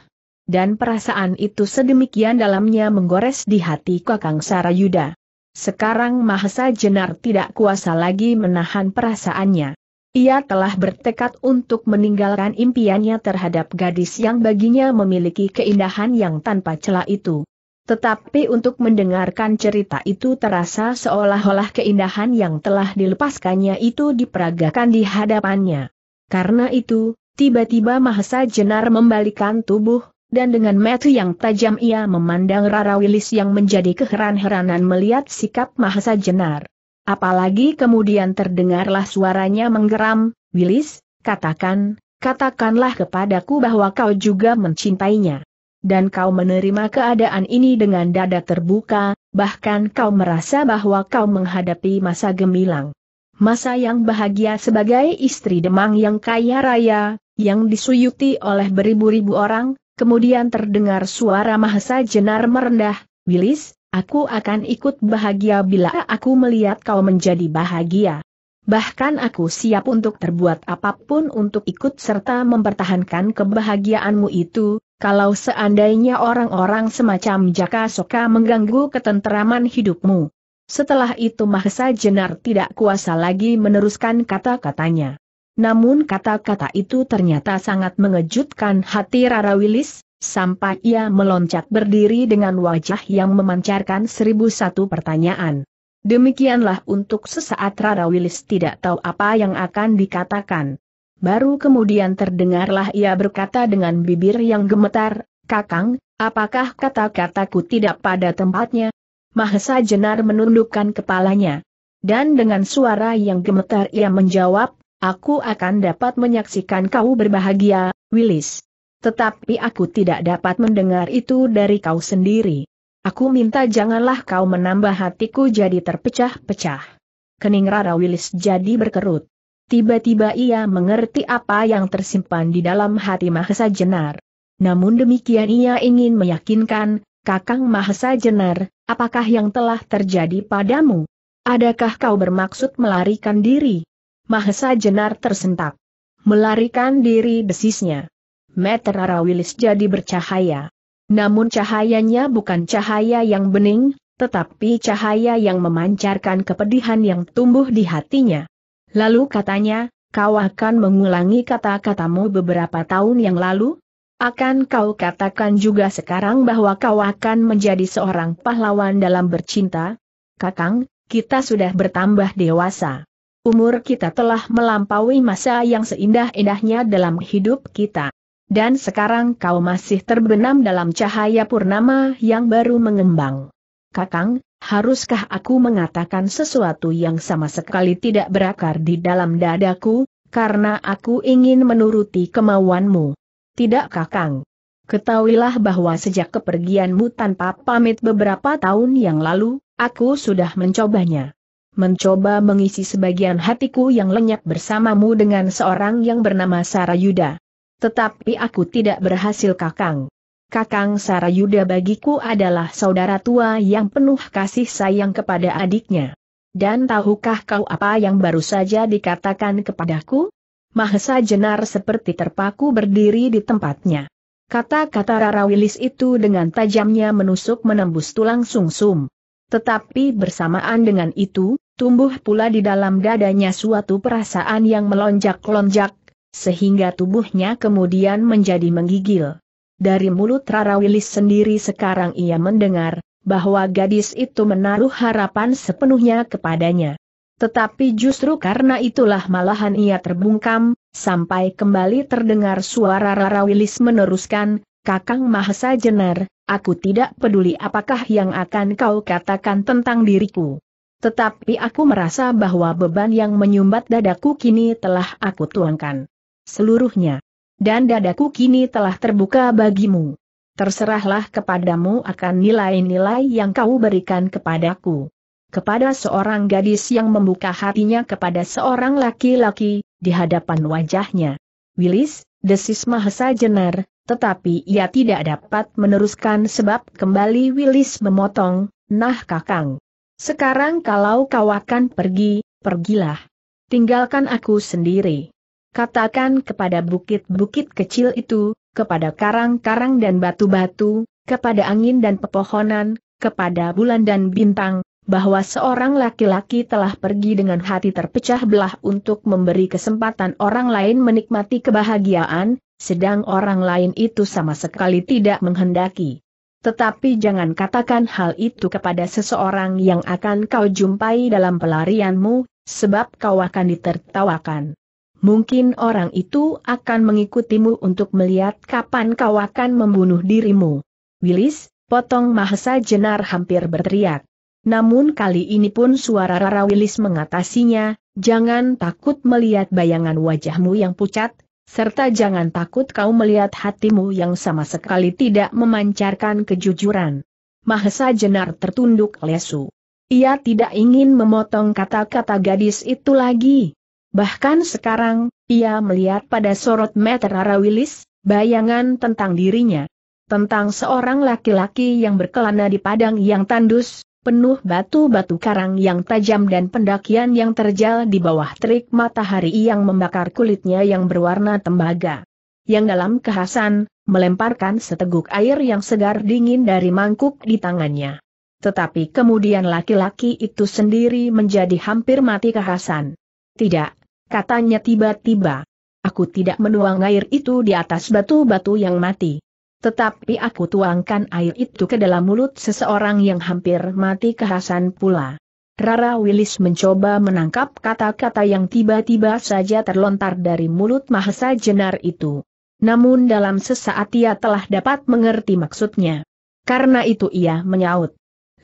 Dan perasaan itu sedemikian dalamnya menggores di hati Kakang Sarayuda. Sekarang Mahasa Jenar tidak kuasa lagi menahan perasaannya. Ia telah bertekad untuk meninggalkan impiannya terhadap gadis yang baginya memiliki keindahan yang tanpa celah itu. Tetapi untuk mendengarkan cerita itu terasa seolah-olah keindahan yang telah dilepaskannya itu diperagakan di hadapannya. Karena itu, tiba-tiba Mahesa Jenar membalikan tubuh, dan dengan mata yang tajam ia memandang Rara Wilis yang menjadi keheran-heranan melihat sikap Mahesa Jenar. Apalagi kemudian terdengarlah suaranya menggeram, Wilis, katakan, katakanlah kepadaku bahwa kau juga mencintainya dan kau menerima keadaan ini dengan dada terbuka, bahkan kau merasa bahwa kau menghadapi masa gemilang. Masa yang bahagia sebagai istri Demang yang kaya raya, yang disuyuti oleh beribu-ribu orang, kemudian terdengar suara mahasa Jenar merendah, Bilis, aku akan ikut bahagia bila aku melihat kau menjadi bahagia. Bahkan aku siap untuk terbuat apapun untuk ikut serta mempertahankan kebahagiaanmu itu, kalau seandainya orang-orang semacam Jaka Soka mengganggu ketenteraman hidupmu. Setelah itu Mahesa Jenar tidak kuasa lagi meneruskan kata-katanya. Namun kata-kata itu ternyata sangat mengejutkan hati Rara Wilis, sampai ia meloncat berdiri dengan wajah yang memancarkan seribu satu pertanyaan. Demikianlah untuk sesaat Rara Wilis tidak tahu apa yang akan dikatakan. Baru kemudian terdengarlah ia berkata dengan bibir yang gemetar, Kakang, apakah kata-kataku tidak pada tempatnya? Mahesa Jenar menundukkan kepalanya. Dan dengan suara yang gemetar ia menjawab, aku akan dapat menyaksikan kau berbahagia, Willis. Tetapi aku tidak dapat mendengar itu dari kau sendiri. Aku minta janganlah kau menambah hatiku jadi terpecah-pecah. Kening Rara Willis jadi berkerut. Tiba-tiba ia mengerti apa yang tersimpan di dalam hati Mahesa Jenar. Namun demikian ia ingin meyakinkan, Kakang Mahesa Jenar, apakah yang telah terjadi padamu? Adakah kau bermaksud melarikan diri? Mahesa Jenar tersentak. Melarikan diri desisnya. Meter Arawilis jadi bercahaya. Namun cahayanya bukan cahaya yang bening, tetapi cahaya yang memancarkan kepedihan yang tumbuh di hatinya. Lalu katanya, kau akan mengulangi kata-katamu beberapa tahun yang lalu? Akan kau katakan juga sekarang bahwa kau akan menjadi seorang pahlawan dalam bercinta? Kakang, kita sudah bertambah dewasa. Umur kita telah melampaui masa yang seindah-indahnya dalam hidup kita. Dan sekarang kau masih terbenam dalam cahaya purnama yang baru mengembang. Kakang, Haruskah aku mengatakan sesuatu yang sama sekali tidak berakar di dalam dadaku, karena aku ingin menuruti kemauanmu? Tidak kakang. Ketahuilah bahwa sejak kepergianmu tanpa pamit beberapa tahun yang lalu, aku sudah mencobanya. Mencoba mengisi sebagian hatiku yang lenyap bersamamu dengan seorang yang bernama Sarayuda. Tetapi aku tidak berhasil kakang. Kakang Sarayuda bagiku adalah saudara tua yang penuh kasih sayang kepada adiknya. Dan tahukah kau apa yang baru saja dikatakan kepadaku? Mahesa Jenar seperti terpaku berdiri di tempatnya. Kata-kata Rara Wilis itu dengan tajamnya menusuk menembus tulang sungsum. Tetapi bersamaan dengan itu, tumbuh pula di dalam dadanya suatu perasaan yang melonjak-lonjak, sehingga tubuhnya kemudian menjadi menggigil dari mulut Rara Wilis sendiri sekarang ia mendengar, bahwa gadis itu menaruh harapan sepenuhnya kepadanya. Tetapi justru karena itulah malahan ia terbungkam, sampai kembali terdengar suara Rara Wilis meneruskan, Kakang Mahesa Jenar, aku tidak peduli apakah yang akan kau katakan tentang diriku. Tetapi aku merasa bahwa beban yang menyumbat dadaku kini telah aku tuangkan. Seluruhnya dan dadaku kini telah terbuka bagimu. Terserahlah kepadamu akan nilai-nilai yang kau berikan kepadaku. Kepada seorang gadis yang membuka hatinya kepada seorang laki-laki, di hadapan wajahnya. Wilis, desis Mahesa Jenar, tetapi ia tidak dapat meneruskan sebab kembali Wilis memotong, nah kakang. Sekarang kalau kau akan pergi, pergilah. Tinggalkan aku sendiri katakan kepada bukit-bukit kecil itu, kepada karang-karang dan batu-batu, kepada angin dan pepohonan, kepada bulan dan bintang, bahwa seorang laki-laki telah pergi dengan hati terpecah belah untuk memberi kesempatan orang lain menikmati kebahagiaan, sedang orang lain itu sama sekali tidak menghendaki. Tetapi jangan katakan hal itu kepada seseorang yang akan kau jumpai dalam pelarianmu, sebab kau akan ditertawakan mungkin orang itu akan mengikutimu untuk melihat kapan kau akan membunuh dirimu. Wilis, potong Mahesa Jenar hampir berteriak. Namun kali ini pun suara Rara Wilis mengatasinya, jangan takut melihat bayangan wajahmu yang pucat, serta jangan takut kau melihat hatimu yang sama sekali tidak memancarkan kejujuran. Mahesa Jenar tertunduk lesu. Ia tidak ingin memotong kata-kata gadis itu lagi. Bahkan sekarang, ia melihat pada sorot meter Arawilis, bayangan tentang dirinya. Tentang seorang laki-laki yang berkelana di padang yang tandus, penuh batu-batu karang yang tajam dan pendakian yang terjal di bawah terik matahari yang membakar kulitnya yang berwarna tembaga. Yang dalam kehasan, melemparkan seteguk air yang segar dingin dari mangkuk di tangannya. Tetapi kemudian laki-laki itu sendiri menjadi hampir mati kehasan. Tidak, katanya tiba-tiba. Aku tidak menuang air itu di atas batu-batu yang mati. Tetapi aku tuangkan air itu ke dalam mulut seseorang yang hampir mati kehasan pula. Rara Willis mencoba menangkap kata-kata yang tiba-tiba saja terlontar dari mulut Mahesa Jenar itu. Namun dalam sesaat ia telah dapat mengerti maksudnya. Karena itu ia menyaut.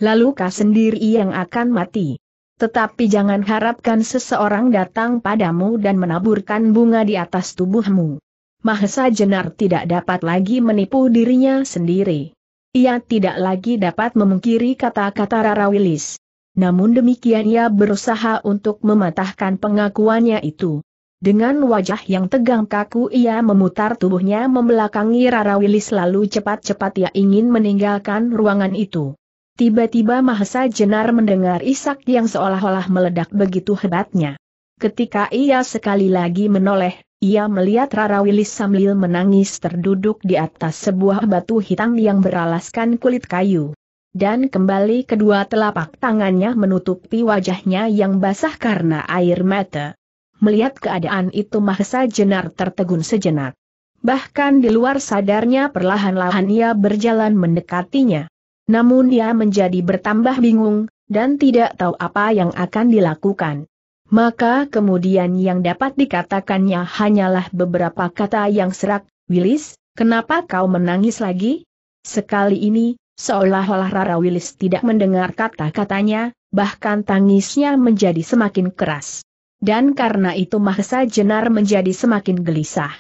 Lalu kau sendiri yang akan mati. Tetapi jangan harapkan seseorang datang padamu dan menaburkan bunga di atas tubuhmu. Mahesa Jenar tidak dapat lagi menipu dirinya sendiri. Ia tidak lagi dapat memungkiri kata-kata Rara Wilis. Namun demikian ia berusaha untuk mematahkan pengakuannya itu. Dengan wajah yang tegang kaku ia memutar tubuhnya membelakangi Rara Wilis lalu cepat-cepat ia ingin meninggalkan ruangan itu. Tiba-tiba Mahesa Jenar mendengar isak yang seolah-olah meledak begitu hebatnya. Ketika ia sekali lagi menoleh, ia melihat Rara Wilis sambil menangis terduduk di atas sebuah batu hitam yang beralaskan kulit kayu. Dan kembali kedua telapak tangannya menutupi wajahnya yang basah karena air mata. Melihat keadaan itu Mahesa Jenar tertegun sejenak. Bahkan di luar sadarnya perlahan-lahan ia berjalan mendekatinya. Namun dia menjadi bertambah bingung, dan tidak tahu apa yang akan dilakukan. Maka kemudian yang dapat dikatakannya hanyalah beberapa kata yang serak, Willis, kenapa kau menangis lagi? Sekali ini, seolah-olah Rara Willis tidak mendengar kata-katanya, bahkan tangisnya menjadi semakin keras. Dan karena itu Mahesa Jenar menjadi semakin gelisah.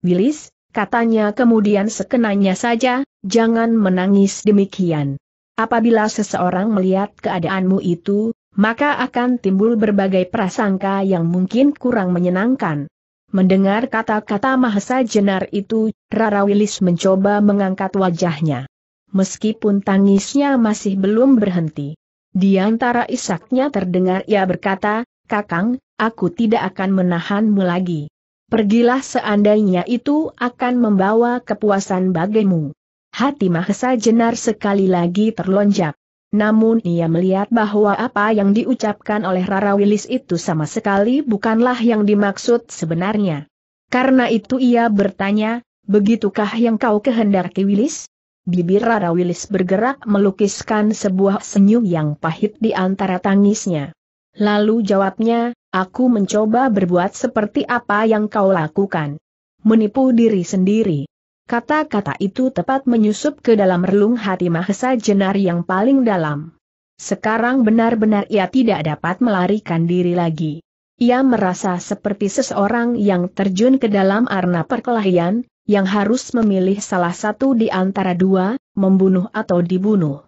Willis, katanya kemudian sekenanya saja, jangan menangis demikian. Apabila seseorang melihat keadaanmu itu, maka akan timbul berbagai prasangka yang mungkin kurang menyenangkan. Mendengar kata-kata Mahasa Jenar itu, Rara Wilis mencoba mengangkat wajahnya. Meskipun tangisnya masih belum berhenti. Di antara isaknya terdengar ia berkata, Kakang, aku tidak akan menahanmu lagi. Pergilah seandainya itu akan membawa kepuasan bagimu. Hati Mahesa Jenar sekali lagi terlonjak. Namun ia melihat bahwa apa yang diucapkan oleh Rara Wilis itu sama sekali bukanlah yang dimaksud sebenarnya. Karena itu ia bertanya, begitukah yang kau kehendaki Wilis? Bibir Rara Wilis bergerak melukiskan sebuah senyum yang pahit di antara tangisnya. Lalu jawabnya, Aku mencoba berbuat seperti apa yang kau lakukan. Menipu diri sendiri. Kata-kata itu tepat menyusup ke dalam relung hati Mahesa Jenar yang paling dalam. Sekarang benar-benar ia tidak dapat melarikan diri lagi. Ia merasa seperti seseorang yang terjun ke dalam arena perkelahian, yang harus memilih salah satu di antara dua, membunuh atau dibunuh.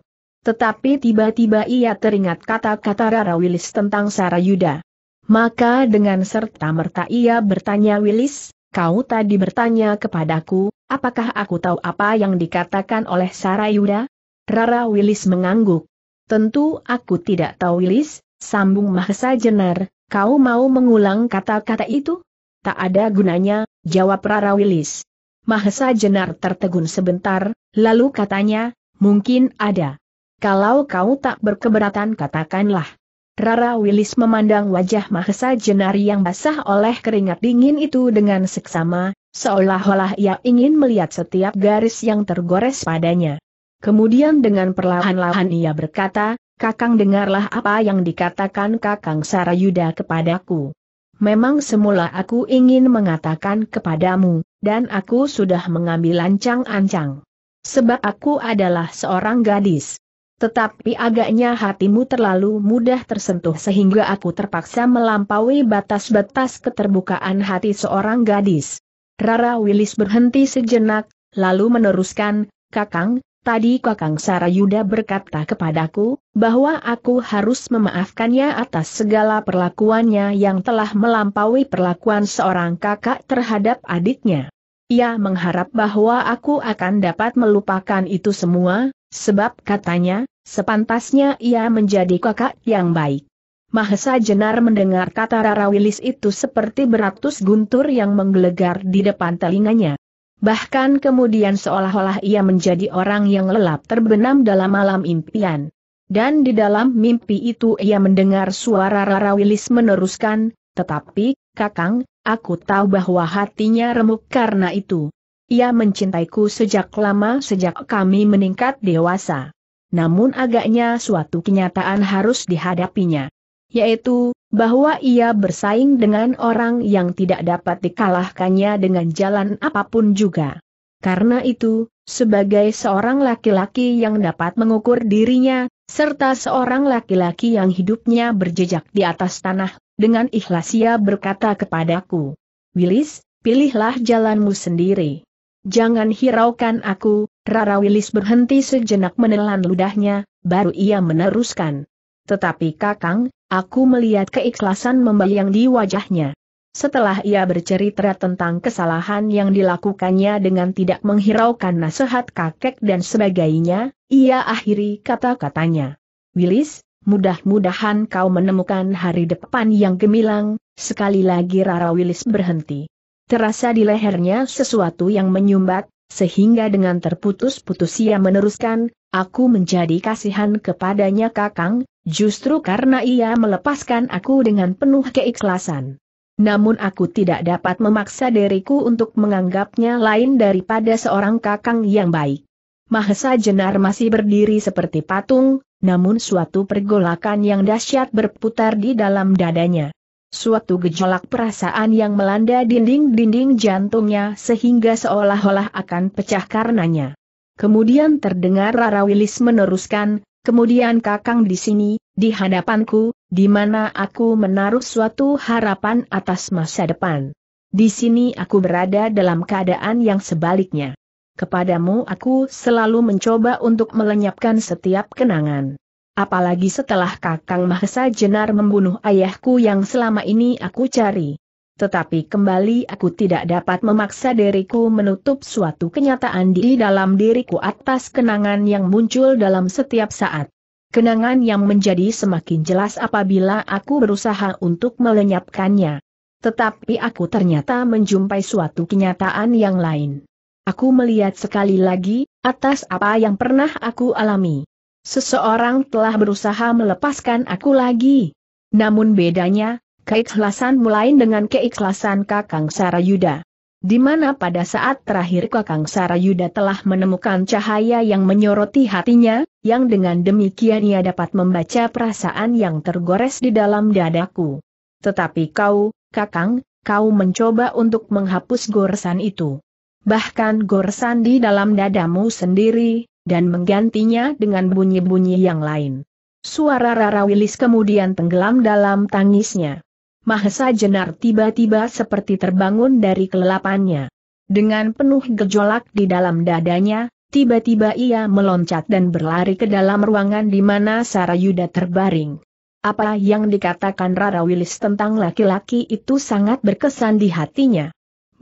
Tetapi tiba-tiba ia teringat kata-kata Rara Rarawilis tentang Sarayuda. Maka dengan serta-merta ia bertanya Wilis, kau tadi bertanya kepadaku, apakah aku tahu apa yang dikatakan oleh Sarayuda? Rara Wilis mengangguk. Tentu aku tidak tahu Wilis, sambung Mahesa Jenar, kau mau mengulang kata-kata itu? Tak ada gunanya, jawab Rara Wilis. Mahesa Jenar tertegun sebentar, lalu katanya, mungkin ada. Kalau kau tak berkeberatan katakanlah. Rara Wilis memandang wajah Mahesa Jenari yang basah oleh keringat dingin itu dengan seksama, seolah-olah ia ingin melihat setiap garis yang tergores padanya. Kemudian dengan perlahan-lahan ia berkata, Kakang dengarlah apa yang dikatakan Kakang Sarayuda kepadaku. Memang semula aku ingin mengatakan kepadamu, dan aku sudah mengambil ancang-ancang. Sebab aku adalah seorang gadis, tetapi agaknya hatimu terlalu mudah tersentuh sehingga aku terpaksa melampaui batas-batas keterbukaan hati seorang gadis. Rara Willis berhenti sejenak, lalu meneruskan, Kakang, tadi Kakang Sarayuda berkata kepadaku, bahwa aku harus memaafkannya atas segala perlakuannya yang telah melampaui perlakuan seorang kakak terhadap adiknya. Ia mengharap bahwa aku akan dapat melupakan itu semua, sebab katanya, Sepantasnya ia menjadi kakak yang baik. Mahesa Jenar mendengar kata Rara Wilis itu seperti beratus guntur yang menggelegar di depan telinganya. Bahkan kemudian seolah-olah ia menjadi orang yang lelap terbenam dalam malam impian. Dan di dalam mimpi itu ia mendengar suara Rara Wilis meneruskan, tetapi, Kakang, aku tahu bahwa hatinya remuk karena itu. Ia mencintaiku sejak lama sejak kami meningkat dewasa namun agaknya suatu kenyataan harus dihadapinya. Yaitu, bahwa ia bersaing dengan orang yang tidak dapat dikalahkannya dengan jalan apapun juga. Karena itu, sebagai seorang laki-laki yang dapat mengukur dirinya, serta seorang laki-laki yang hidupnya berjejak di atas tanah, dengan ikhlas ia berkata kepadaku, Willis, pilihlah jalanmu sendiri. Jangan hiraukan aku, Rara Wilis berhenti sejenak menelan ludahnya, baru ia meneruskan. Tetapi Kakang, aku melihat keikhlasan membayang di wajahnya. Setelah ia bercerita tentang kesalahan yang dilakukannya dengan tidak menghiraukan nasihat kakek dan sebagainya, ia akhiri kata-katanya. Wilis, mudah-mudahan kau menemukan hari depan yang gemilang, sekali lagi Rara Wilis berhenti. Terasa di lehernya sesuatu yang menyumbat, sehingga dengan terputus-putus ia meneruskan, aku menjadi kasihan kepadanya kakang, justru karena ia melepaskan aku dengan penuh keikhlasan. Namun aku tidak dapat memaksa diriku untuk menganggapnya lain daripada seorang kakang yang baik. Mahesa Jenar masih berdiri seperti patung, namun suatu pergolakan yang dahsyat berputar di dalam dadanya. Suatu gejolak perasaan yang melanda dinding-dinding jantungnya sehingga seolah-olah akan pecah karenanya. Kemudian terdengar Rara Wilis meneruskan, kemudian kakang di sini, di hadapanku, di mana aku menaruh suatu harapan atas masa depan. Di sini aku berada dalam keadaan yang sebaliknya. Kepadamu aku selalu mencoba untuk melenyapkan setiap kenangan apalagi setelah Kakang Mahesa Jenar membunuh ayahku yang selama ini aku cari. Tetapi kembali aku tidak dapat memaksa diriku menutup suatu kenyataan di dalam diriku atas kenangan yang muncul dalam setiap saat. Kenangan yang menjadi semakin jelas apabila aku berusaha untuk melenyapkannya. Tetapi aku ternyata menjumpai suatu kenyataan yang lain. Aku melihat sekali lagi, atas apa yang pernah aku alami. Seseorang telah berusaha melepaskan aku lagi. Namun bedanya, keikhlasan mulai dengan keikhlasan Kakang Sarayuda. Di mana pada saat terakhir Kakang Sarayuda telah menemukan cahaya yang menyoroti hatinya, yang dengan demikian ia dapat membaca perasaan yang tergores di dalam dadaku. Tetapi kau, Kakang, kau mencoba untuk menghapus goresan itu. Bahkan goresan di dalam dadamu sendiri, dan menggantinya dengan bunyi-bunyi yang lain. Suara Rara Wilis kemudian tenggelam dalam tangisnya. Mahesa Jenar tiba-tiba seperti terbangun dari kelelapannya. Dengan penuh gejolak di dalam dadanya, tiba-tiba ia meloncat dan berlari ke dalam ruangan di mana Sarayuda terbaring. Apa yang dikatakan Rara Wilis tentang laki-laki itu sangat berkesan di hatinya.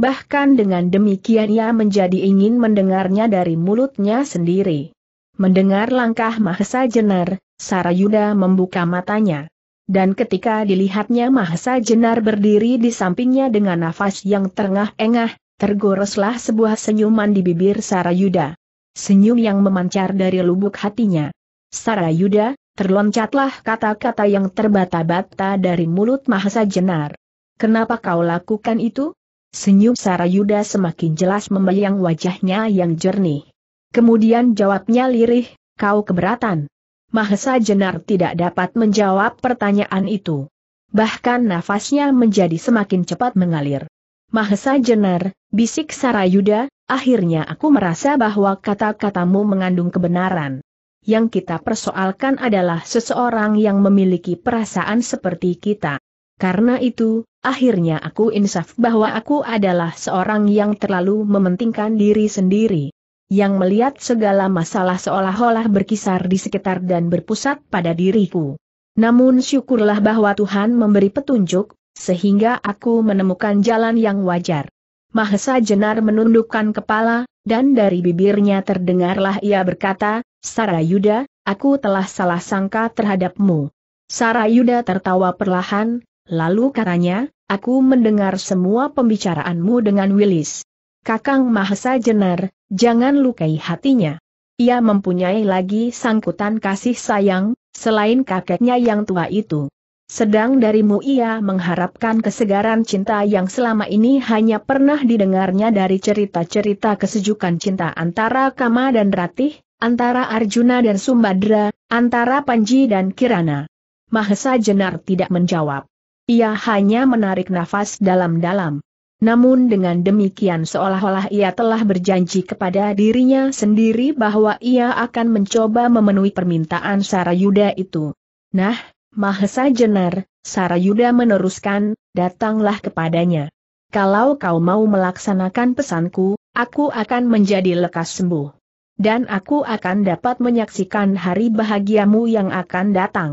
Bahkan dengan demikian ia menjadi ingin mendengarnya dari mulutnya sendiri. Mendengar langkah Mahesa Jenar, Sarayuda membuka matanya. Dan ketika dilihatnya Mahesa Jenar berdiri di sampingnya dengan nafas yang terengah-engah, tergoreslah sebuah senyuman di bibir Sarayuda. Senyum yang memancar dari lubuk hatinya. Sarayuda, terloncatlah kata-kata yang terbata-bata dari mulut Mahesa Jenar. Kenapa kau lakukan itu? Senyum Yuda semakin jelas membayang wajahnya yang jernih. Kemudian jawabnya lirih, kau keberatan. Mahesa Jenar tidak dapat menjawab pertanyaan itu. Bahkan nafasnya menjadi semakin cepat mengalir. Mahesa Jenar, bisik Yuda, akhirnya aku merasa bahwa kata-katamu mengandung kebenaran. Yang kita persoalkan adalah seseorang yang memiliki perasaan seperti kita. Karena itu, Akhirnya aku insaf bahwa aku adalah seorang yang terlalu mementingkan diri sendiri. Yang melihat segala masalah seolah-olah berkisar di sekitar dan berpusat pada diriku. Namun syukurlah bahwa Tuhan memberi petunjuk, sehingga aku menemukan jalan yang wajar. Mahesa Jenar menundukkan kepala, dan dari bibirnya terdengarlah ia berkata, Sarayuda, aku telah salah sangka terhadapmu. Sarayuda tertawa perlahan, Lalu katanya, aku mendengar semua pembicaraanmu dengan Willis. Kakang Mahesa Jenar, jangan lukai hatinya. Ia mempunyai lagi sangkutan kasih sayang, selain kakeknya yang tua itu. Sedang darimu ia mengharapkan kesegaran cinta yang selama ini hanya pernah didengarnya dari cerita-cerita kesejukan cinta antara Kama dan Ratih, antara Arjuna dan Sumbadra, antara Panji dan Kirana. Mahesa Jenar tidak menjawab. Ia hanya menarik nafas dalam-dalam. Namun dengan demikian seolah-olah ia telah berjanji kepada dirinya sendiri bahwa ia akan mencoba memenuhi permintaan Sarayuda itu. Nah, Mahesa Jenar, Sarayuda meneruskan, datanglah kepadanya. Kalau kau mau melaksanakan pesanku, aku akan menjadi lekas sembuh. Dan aku akan dapat menyaksikan hari bahagiamu yang akan datang.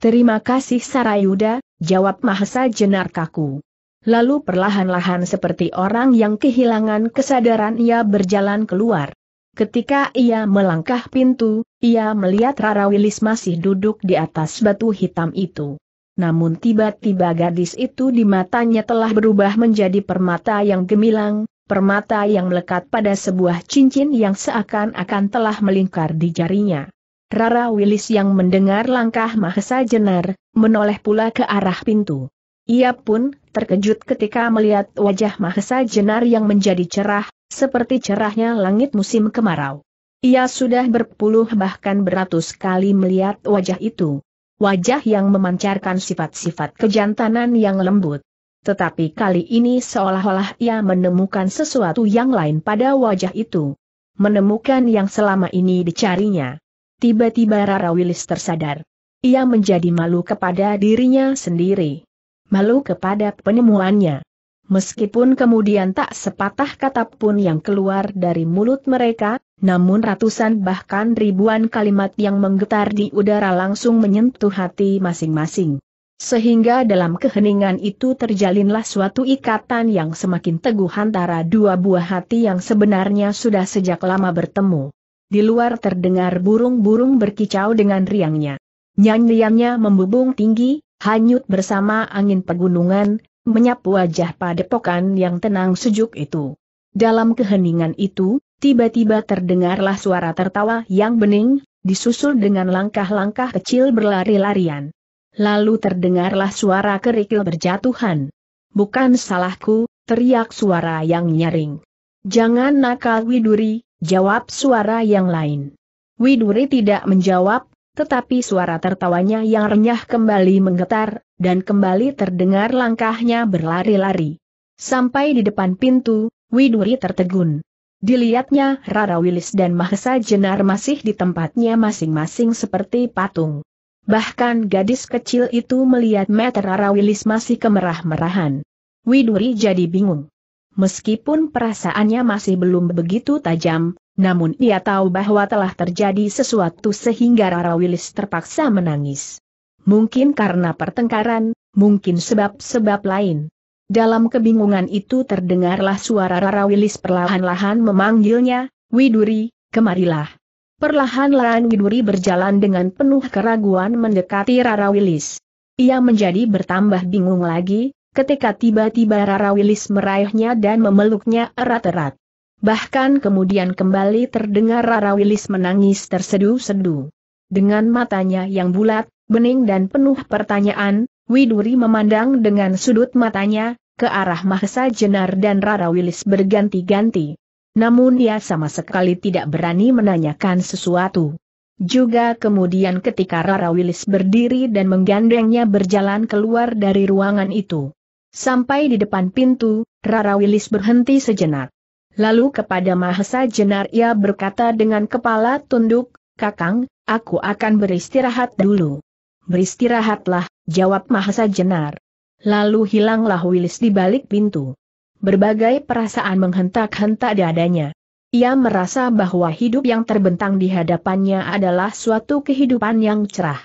Terima kasih Sarayuda, jawab Mahesa Jenar kaku. Lalu perlahan-lahan seperti orang yang kehilangan kesadaran ia berjalan keluar. Ketika ia melangkah pintu, ia melihat Rara Wilis masih duduk di atas batu hitam itu. Namun tiba-tiba gadis itu di matanya telah berubah menjadi permata yang gemilang, permata yang melekat pada sebuah cincin yang seakan-akan telah melingkar di jarinya. Rara Wilis yang mendengar langkah Mahesa Jenar, menoleh pula ke arah pintu. Ia pun terkejut ketika melihat wajah Mahesa Jenar yang menjadi cerah, seperti cerahnya langit musim kemarau. Ia sudah berpuluh bahkan beratus kali melihat wajah itu. Wajah yang memancarkan sifat-sifat kejantanan yang lembut. Tetapi kali ini seolah-olah ia menemukan sesuatu yang lain pada wajah itu. Menemukan yang selama ini dicarinya. Tiba-tiba Rara Wilis tersadar. Ia menjadi malu kepada dirinya sendiri. Malu kepada penemuannya. Meskipun kemudian tak sepatah kata pun yang keluar dari mulut mereka, namun ratusan bahkan ribuan kalimat yang menggetar di udara langsung menyentuh hati masing-masing. Sehingga dalam keheningan itu terjalinlah suatu ikatan yang semakin teguh antara dua buah hati yang sebenarnya sudah sejak lama bertemu. Di luar terdengar burung-burung berkicau dengan riangnya. Nyanyiannya membubung tinggi, hanyut bersama angin pegunungan, menyapu wajah padepokan yang tenang sejuk itu. Dalam keheningan itu, tiba-tiba terdengarlah suara tertawa yang bening, disusul dengan langkah-langkah kecil berlari-larian. Lalu terdengarlah suara kerikil berjatuhan. Bukan salahku, teriak suara yang nyaring. Jangan nakal Widuri, Jawab suara yang lain. Widuri tidak menjawab, tetapi suara tertawanya yang renyah kembali menggetar, dan kembali terdengar langkahnya berlari-lari. Sampai di depan pintu, Widuri tertegun. Dilihatnya Rara Wilis dan Mahesa Jenar masih di tempatnya masing-masing seperti patung. Bahkan gadis kecil itu melihat meter Rara Wilis masih kemerah-merahan. Widuri jadi bingung meskipun perasaannya masih belum begitu tajam, namun ia tahu bahwa telah terjadi sesuatu sehingga Rara Wilis terpaksa menangis. Mungkin karena pertengkaran, mungkin sebab-sebab lain. Dalam kebingungan itu terdengarlah suara Rara Wilis perlahan-lahan memanggilnya, Widuri, kemarilah. Perlahan-lahan Widuri berjalan dengan penuh keraguan mendekati Rara Wilis. Ia menjadi bertambah bingung lagi, ketika tiba-tiba Rara Wilis meraihnya dan memeluknya erat-erat. Bahkan kemudian kembali terdengar Rara Wilis menangis tersedu-sedu. Dengan matanya yang bulat, bening dan penuh pertanyaan, Widuri memandang dengan sudut matanya, ke arah Mahesa Jenar dan Rara Wilis berganti-ganti. Namun ia sama sekali tidak berani menanyakan sesuatu. Juga kemudian ketika Rara Wilis berdiri dan menggandengnya berjalan keluar dari ruangan itu. Sampai di depan pintu, Rara Wilis berhenti sejenak. Lalu kepada Mahesa Jenar ia berkata dengan kepala tunduk, Kakang, aku akan beristirahat dulu. Beristirahatlah, jawab Mahesa Jenar. Lalu hilanglah Wilis di balik pintu. Berbagai perasaan menghentak-hentak dadanya. Ia merasa bahwa hidup yang terbentang di hadapannya adalah suatu kehidupan yang cerah.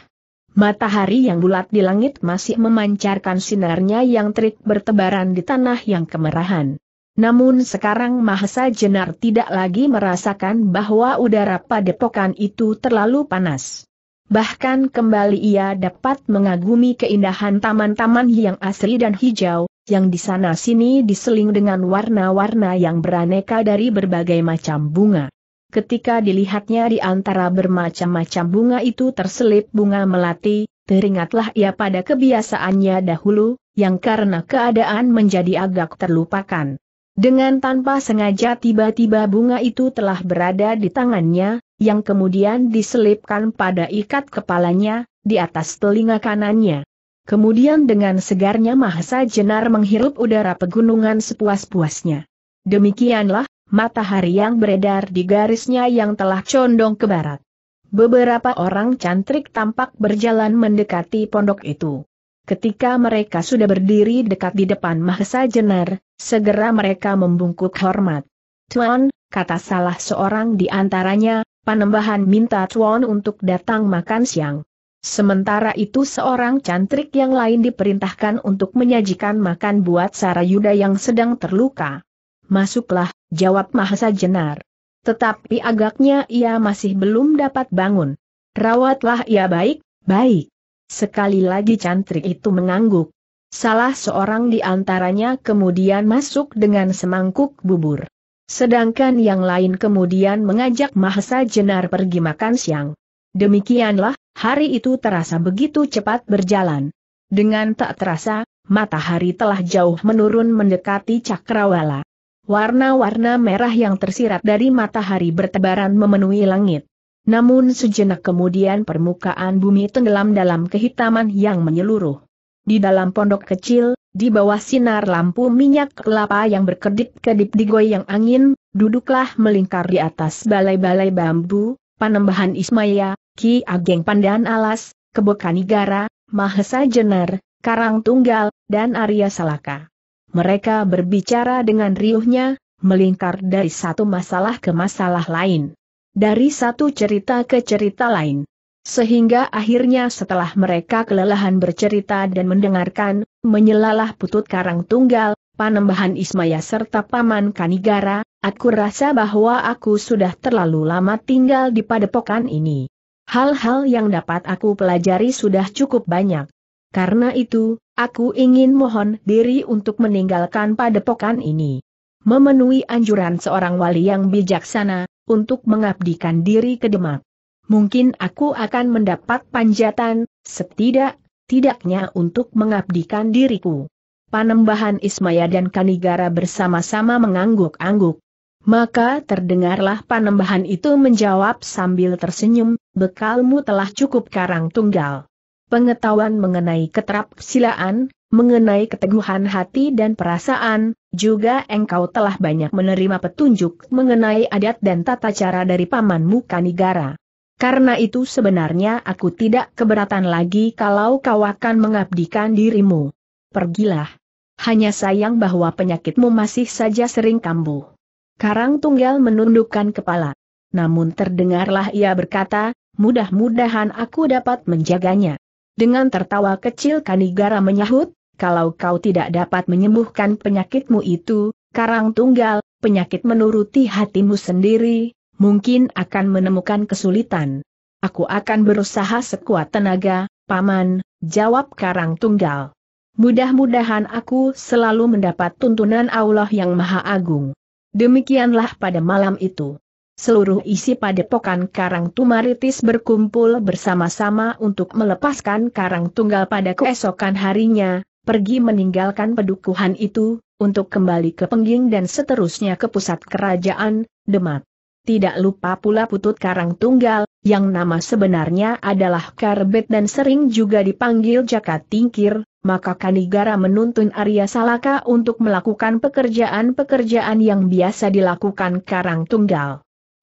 Matahari yang bulat di langit masih memancarkan sinarnya yang terik bertebaran di tanah yang kemerahan. Namun sekarang Mahesa Jenar tidak lagi merasakan bahwa udara padepokan itu terlalu panas. Bahkan kembali ia dapat mengagumi keindahan taman-taman yang asri dan hijau, yang di sana sini diseling dengan warna-warna yang beraneka dari berbagai macam bunga. Ketika dilihatnya di antara bermacam-macam bunga itu terselip bunga melati, teringatlah ia pada kebiasaannya dahulu, yang karena keadaan menjadi agak terlupakan. Dengan tanpa sengaja tiba-tiba bunga itu telah berada di tangannya, yang kemudian diselipkan pada ikat kepalanya, di atas telinga kanannya. Kemudian dengan segarnya Mahasa Jenar menghirup udara pegunungan sepuas-puasnya. Demikianlah, matahari yang beredar di garisnya yang telah condong ke barat. Beberapa orang cantrik tampak berjalan mendekati pondok itu. Ketika mereka sudah berdiri dekat di depan Mahesa Jenar, segera mereka membungkuk hormat. Tuan, kata salah seorang di antaranya, Panembahan minta Tuan untuk datang makan siang. Sementara itu seorang cantrik yang lain diperintahkan untuk menyajikan makan buat Sarayuda yang sedang terluka. Masuklah, jawab Mahesa Jenar. Tetapi agaknya ia masih belum dapat bangun. Rawatlah ia baik, baik. Sekali lagi cantrik itu mengangguk. Salah seorang di antaranya kemudian masuk dengan semangkuk bubur. Sedangkan yang lain kemudian mengajak Mahesa Jenar pergi makan siang. Demikianlah, hari itu terasa begitu cepat berjalan. Dengan tak terasa, matahari telah jauh menurun mendekati cakrawala. Warna-warna merah yang tersirat dari matahari bertebaran memenuhi langit. Namun sejenak kemudian permukaan bumi tenggelam dalam kehitaman yang menyeluruh. Di dalam pondok kecil, di bawah sinar lampu minyak kelapa yang berkedip-kedip digoyang angin, duduklah melingkar di atas balai-balai bambu, Panembahan Ismaya, Ki Ageng Pandan Alas, Kebokanigara, Mahesa Jenar, Karang Tunggal, dan Arya Salaka. Mereka berbicara dengan riuhnya, melingkar dari satu masalah ke masalah lain. Dari satu cerita ke cerita lain. Sehingga akhirnya setelah mereka kelelahan bercerita dan mendengarkan, menyelalah putut karang tunggal, panembahan Ismaya serta paman Kanigara, aku rasa bahwa aku sudah terlalu lama tinggal di padepokan ini. Hal-hal yang dapat aku pelajari sudah cukup banyak. Karena itu, Aku ingin mohon diri untuk meninggalkan padepokan ini. Memenuhi anjuran seorang wali yang bijaksana, untuk mengabdikan diri ke Demak. Mungkin aku akan mendapat panjatan, setidak, tidaknya untuk mengabdikan diriku. Panembahan Ismaya dan Kanigara bersama-sama mengangguk-angguk. Maka terdengarlah panembahan itu menjawab sambil tersenyum, bekalmu telah cukup karang tunggal pengetahuan mengenai keterapsilaan, mengenai keteguhan hati dan perasaan, juga engkau telah banyak menerima petunjuk mengenai adat dan tata cara dari pamanmu Kanigara. Karena itu sebenarnya aku tidak keberatan lagi kalau kau akan mengabdikan dirimu. Pergilah. Hanya sayang bahwa penyakitmu masih saja sering kambuh. Karang Tunggal menundukkan kepala. Namun terdengarlah ia berkata, mudah-mudahan aku dapat menjaganya. Dengan tertawa kecil Kanigara menyahut, kalau kau tidak dapat menyembuhkan penyakitmu itu, karang tunggal, penyakit menuruti hatimu sendiri, mungkin akan menemukan kesulitan. Aku akan berusaha sekuat tenaga, paman, jawab karang tunggal. Mudah-mudahan aku selalu mendapat tuntunan Allah yang Maha Agung. Demikianlah pada malam itu seluruh isi padepokan Karang Tumaritis berkumpul bersama-sama untuk melepaskan Karang Tunggal pada keesokan harinya, pergi meninggalkan pedukuhan itu, untuk kembali ke Pengging dan seterusnya ke pusat kerajaan, Demak. Tidak lupa pula putut Karang Tunggal, yang nama sebenarnya adalah Karbet dan sering juga dipanggil Jakat Tingkir, maka Kanigara menuntun Arya Salaka untuk melakukan pekerjaan-pekerjaan yang biasa dilakukan Karang Tunggal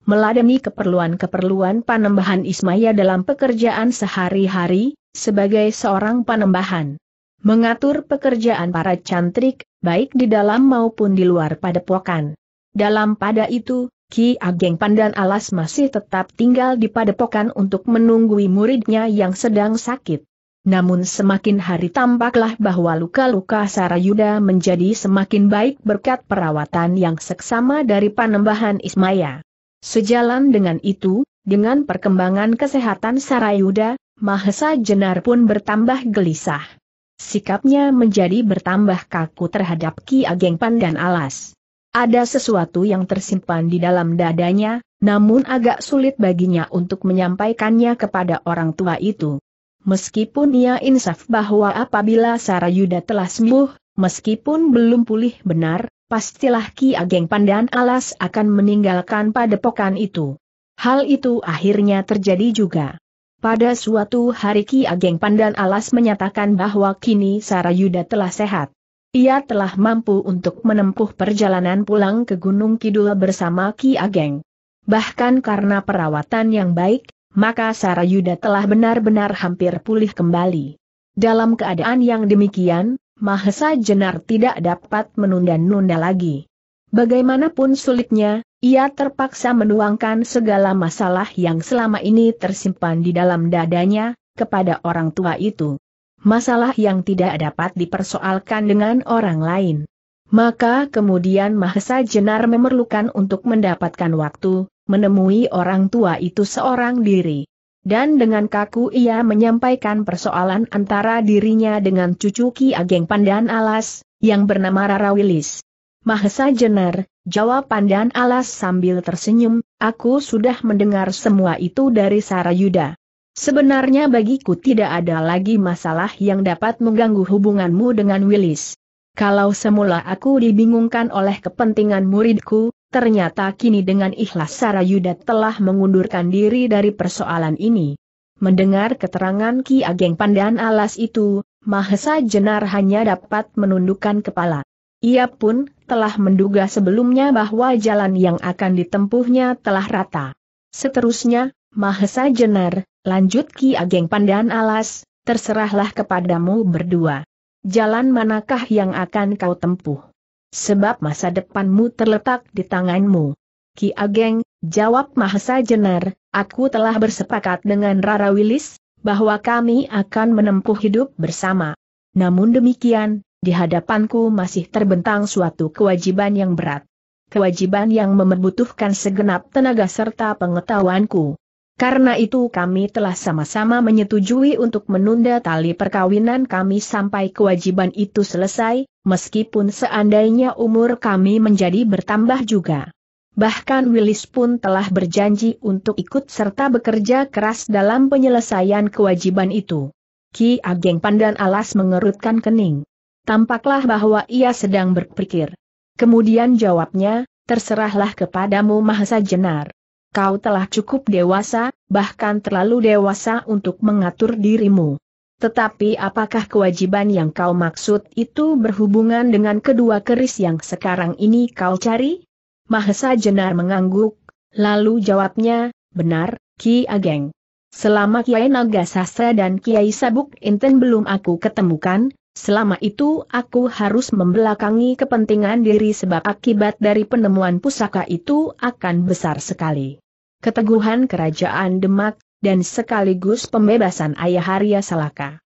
meladeni keperluan-keperluan panembahan Ismaya dalam pekerjaan sehari-hari, sebagai seorang panembahan. Mengatur pekerjaan para cantrik, baik di dalam maupun di luar padepokan. Dalam pada itu, Ki Ageng Pandan Alas masih tetap tinggal di padepokan untuk menunggui muridnya yang sedang sakit. Namun semakin hari tampaklah bahwa luka-luka Sarayuda menjadi semakin baik berkat perawatan yang seksama dari panembahan Ismaya. Sejalan dengan itu, dengan perkembangan kesehatan Sarayuda, Mahesa Jenar pun bertambah gelisah. Sikapnya menjadi bertambah kaku terhadap Ki Ageng Pandan Alas. Ada sesuatu yang tersimpan di dalam dadanya, namun agak sulit baginya untuk menyampaikannya kepada orang tua itu. Meskipun ia insaf bahwa apabila Sarayuda telah sembuh, meskipun belum pulih benar, pastilah Ki Ageng Pandan Alas akan meninggalkan padepokan itu. Hal itu akhirnya terjadi juga. Pada suatu hari Ki Ageng Pandan Alas menyatakan bahwa kini Sarayuda telah sehat. Ia telah mampu untuk menempuh perjalanan pulang ke Gunung Kidul bersama Ki Ageng. Bahkan karena perawatan yang baik, maka Sarayuda telah benar-benar hampir pulih kembali. Dalam keadaan yang demikian, Mahesa Jenar tidak dapat menunda-nunda lagi. Bagaimanapun sulitnya, ia terpaksa menuangkan segala masalah yang selama ini tersimpan di dalam dadanya, kepada orang tua itu. Masalah yang tidak dapat dipersoalkan dengan orang lain. Maka kemudian Mahesa Jenar memerlukan untuk mendapatkan waktu, menemui orang tua itu seorang diri. Dan dengan kaku ia menyampaikan persoalan antara dirinya dengan cucu Ki Ageng Pandan Alas, yang bernama Rara Wilis. Mahesa Jenar, jawab Pandan Alas sambil tersenyum, aku sudah mendengar semua itu dari Yuda. Sebenarnya bagiku tidak ada lagi masalah yang dapat mengganggu hubunganmu dengan Wilis. Kalau semula aku dibingungkan oleh kepentingan muridku, Ternyata kini dengan ikhlas Yuda telah mengundurkan diri dari persoalan ini. Mendengar keterangan Ki Ageng Pandan Alas itu, Mahesa Jenar hanya dapat menundukkan kepala. Ia pun telah menduga sebelumnya bahwa jalan yang akan ditempuhnya telah rata. Seterusnya, Mahesa Jenar, lanjut Ki Ageng Pandan Alas, terserahlah kepadamu berdua. Jalan manakah yang akan kau tempuh? sebab masa depanmu terletak di tanganmu. Ki Ageng, jawab Mahesa Jenar, aku telah bersepakat dengan Rara Wilis, bahwa kami akan menempuh hidup bersama. Namun demikian, di hadapanku masih terbentang suatu kewajiban yang berat. Kewajiban yang membutuhkan segenap tenaga serta pengetahuanku. Karena itu kami telah sama-sama menyetujui untuk menunda tali perkawinan kami sampai kewajiban itu selesai, meskipun seandainya umur kami menjadi bertambah juga. Bahkan Willis pun telah berjanji untuk ikut serta bekerja keras dalam penyelesaian kewajiban itu. Ki Ageng Pandan Alas mengerutkan kening. Tampaklah bahwa ia sedang berpikir. Kemudian jawabnya, terserahlah kepadamu Mahasa Jenar kau telah cukup dewasa, bahkan terlalu dewasa untuk mengatur dirimu. Tetapi apakah kewajiban yang kau maksud itu berhubungan dengan kedua keris yang sekarang ini kau cari? Mahesa Jenar mengangguk, lalu jawabnya, benar, Ki Ageng. Selama Kiai Naga Sastra dan Kiai Sabuk Inten belum aku ketemukan, Selama itu aku harus membelakangi kepentingan diri sebab akibat dari penemuan pusaka itu akan besar sekali. Keteguhan kerajaan Demak, dan sekaligus pembebasan Ayah Arya Salaka.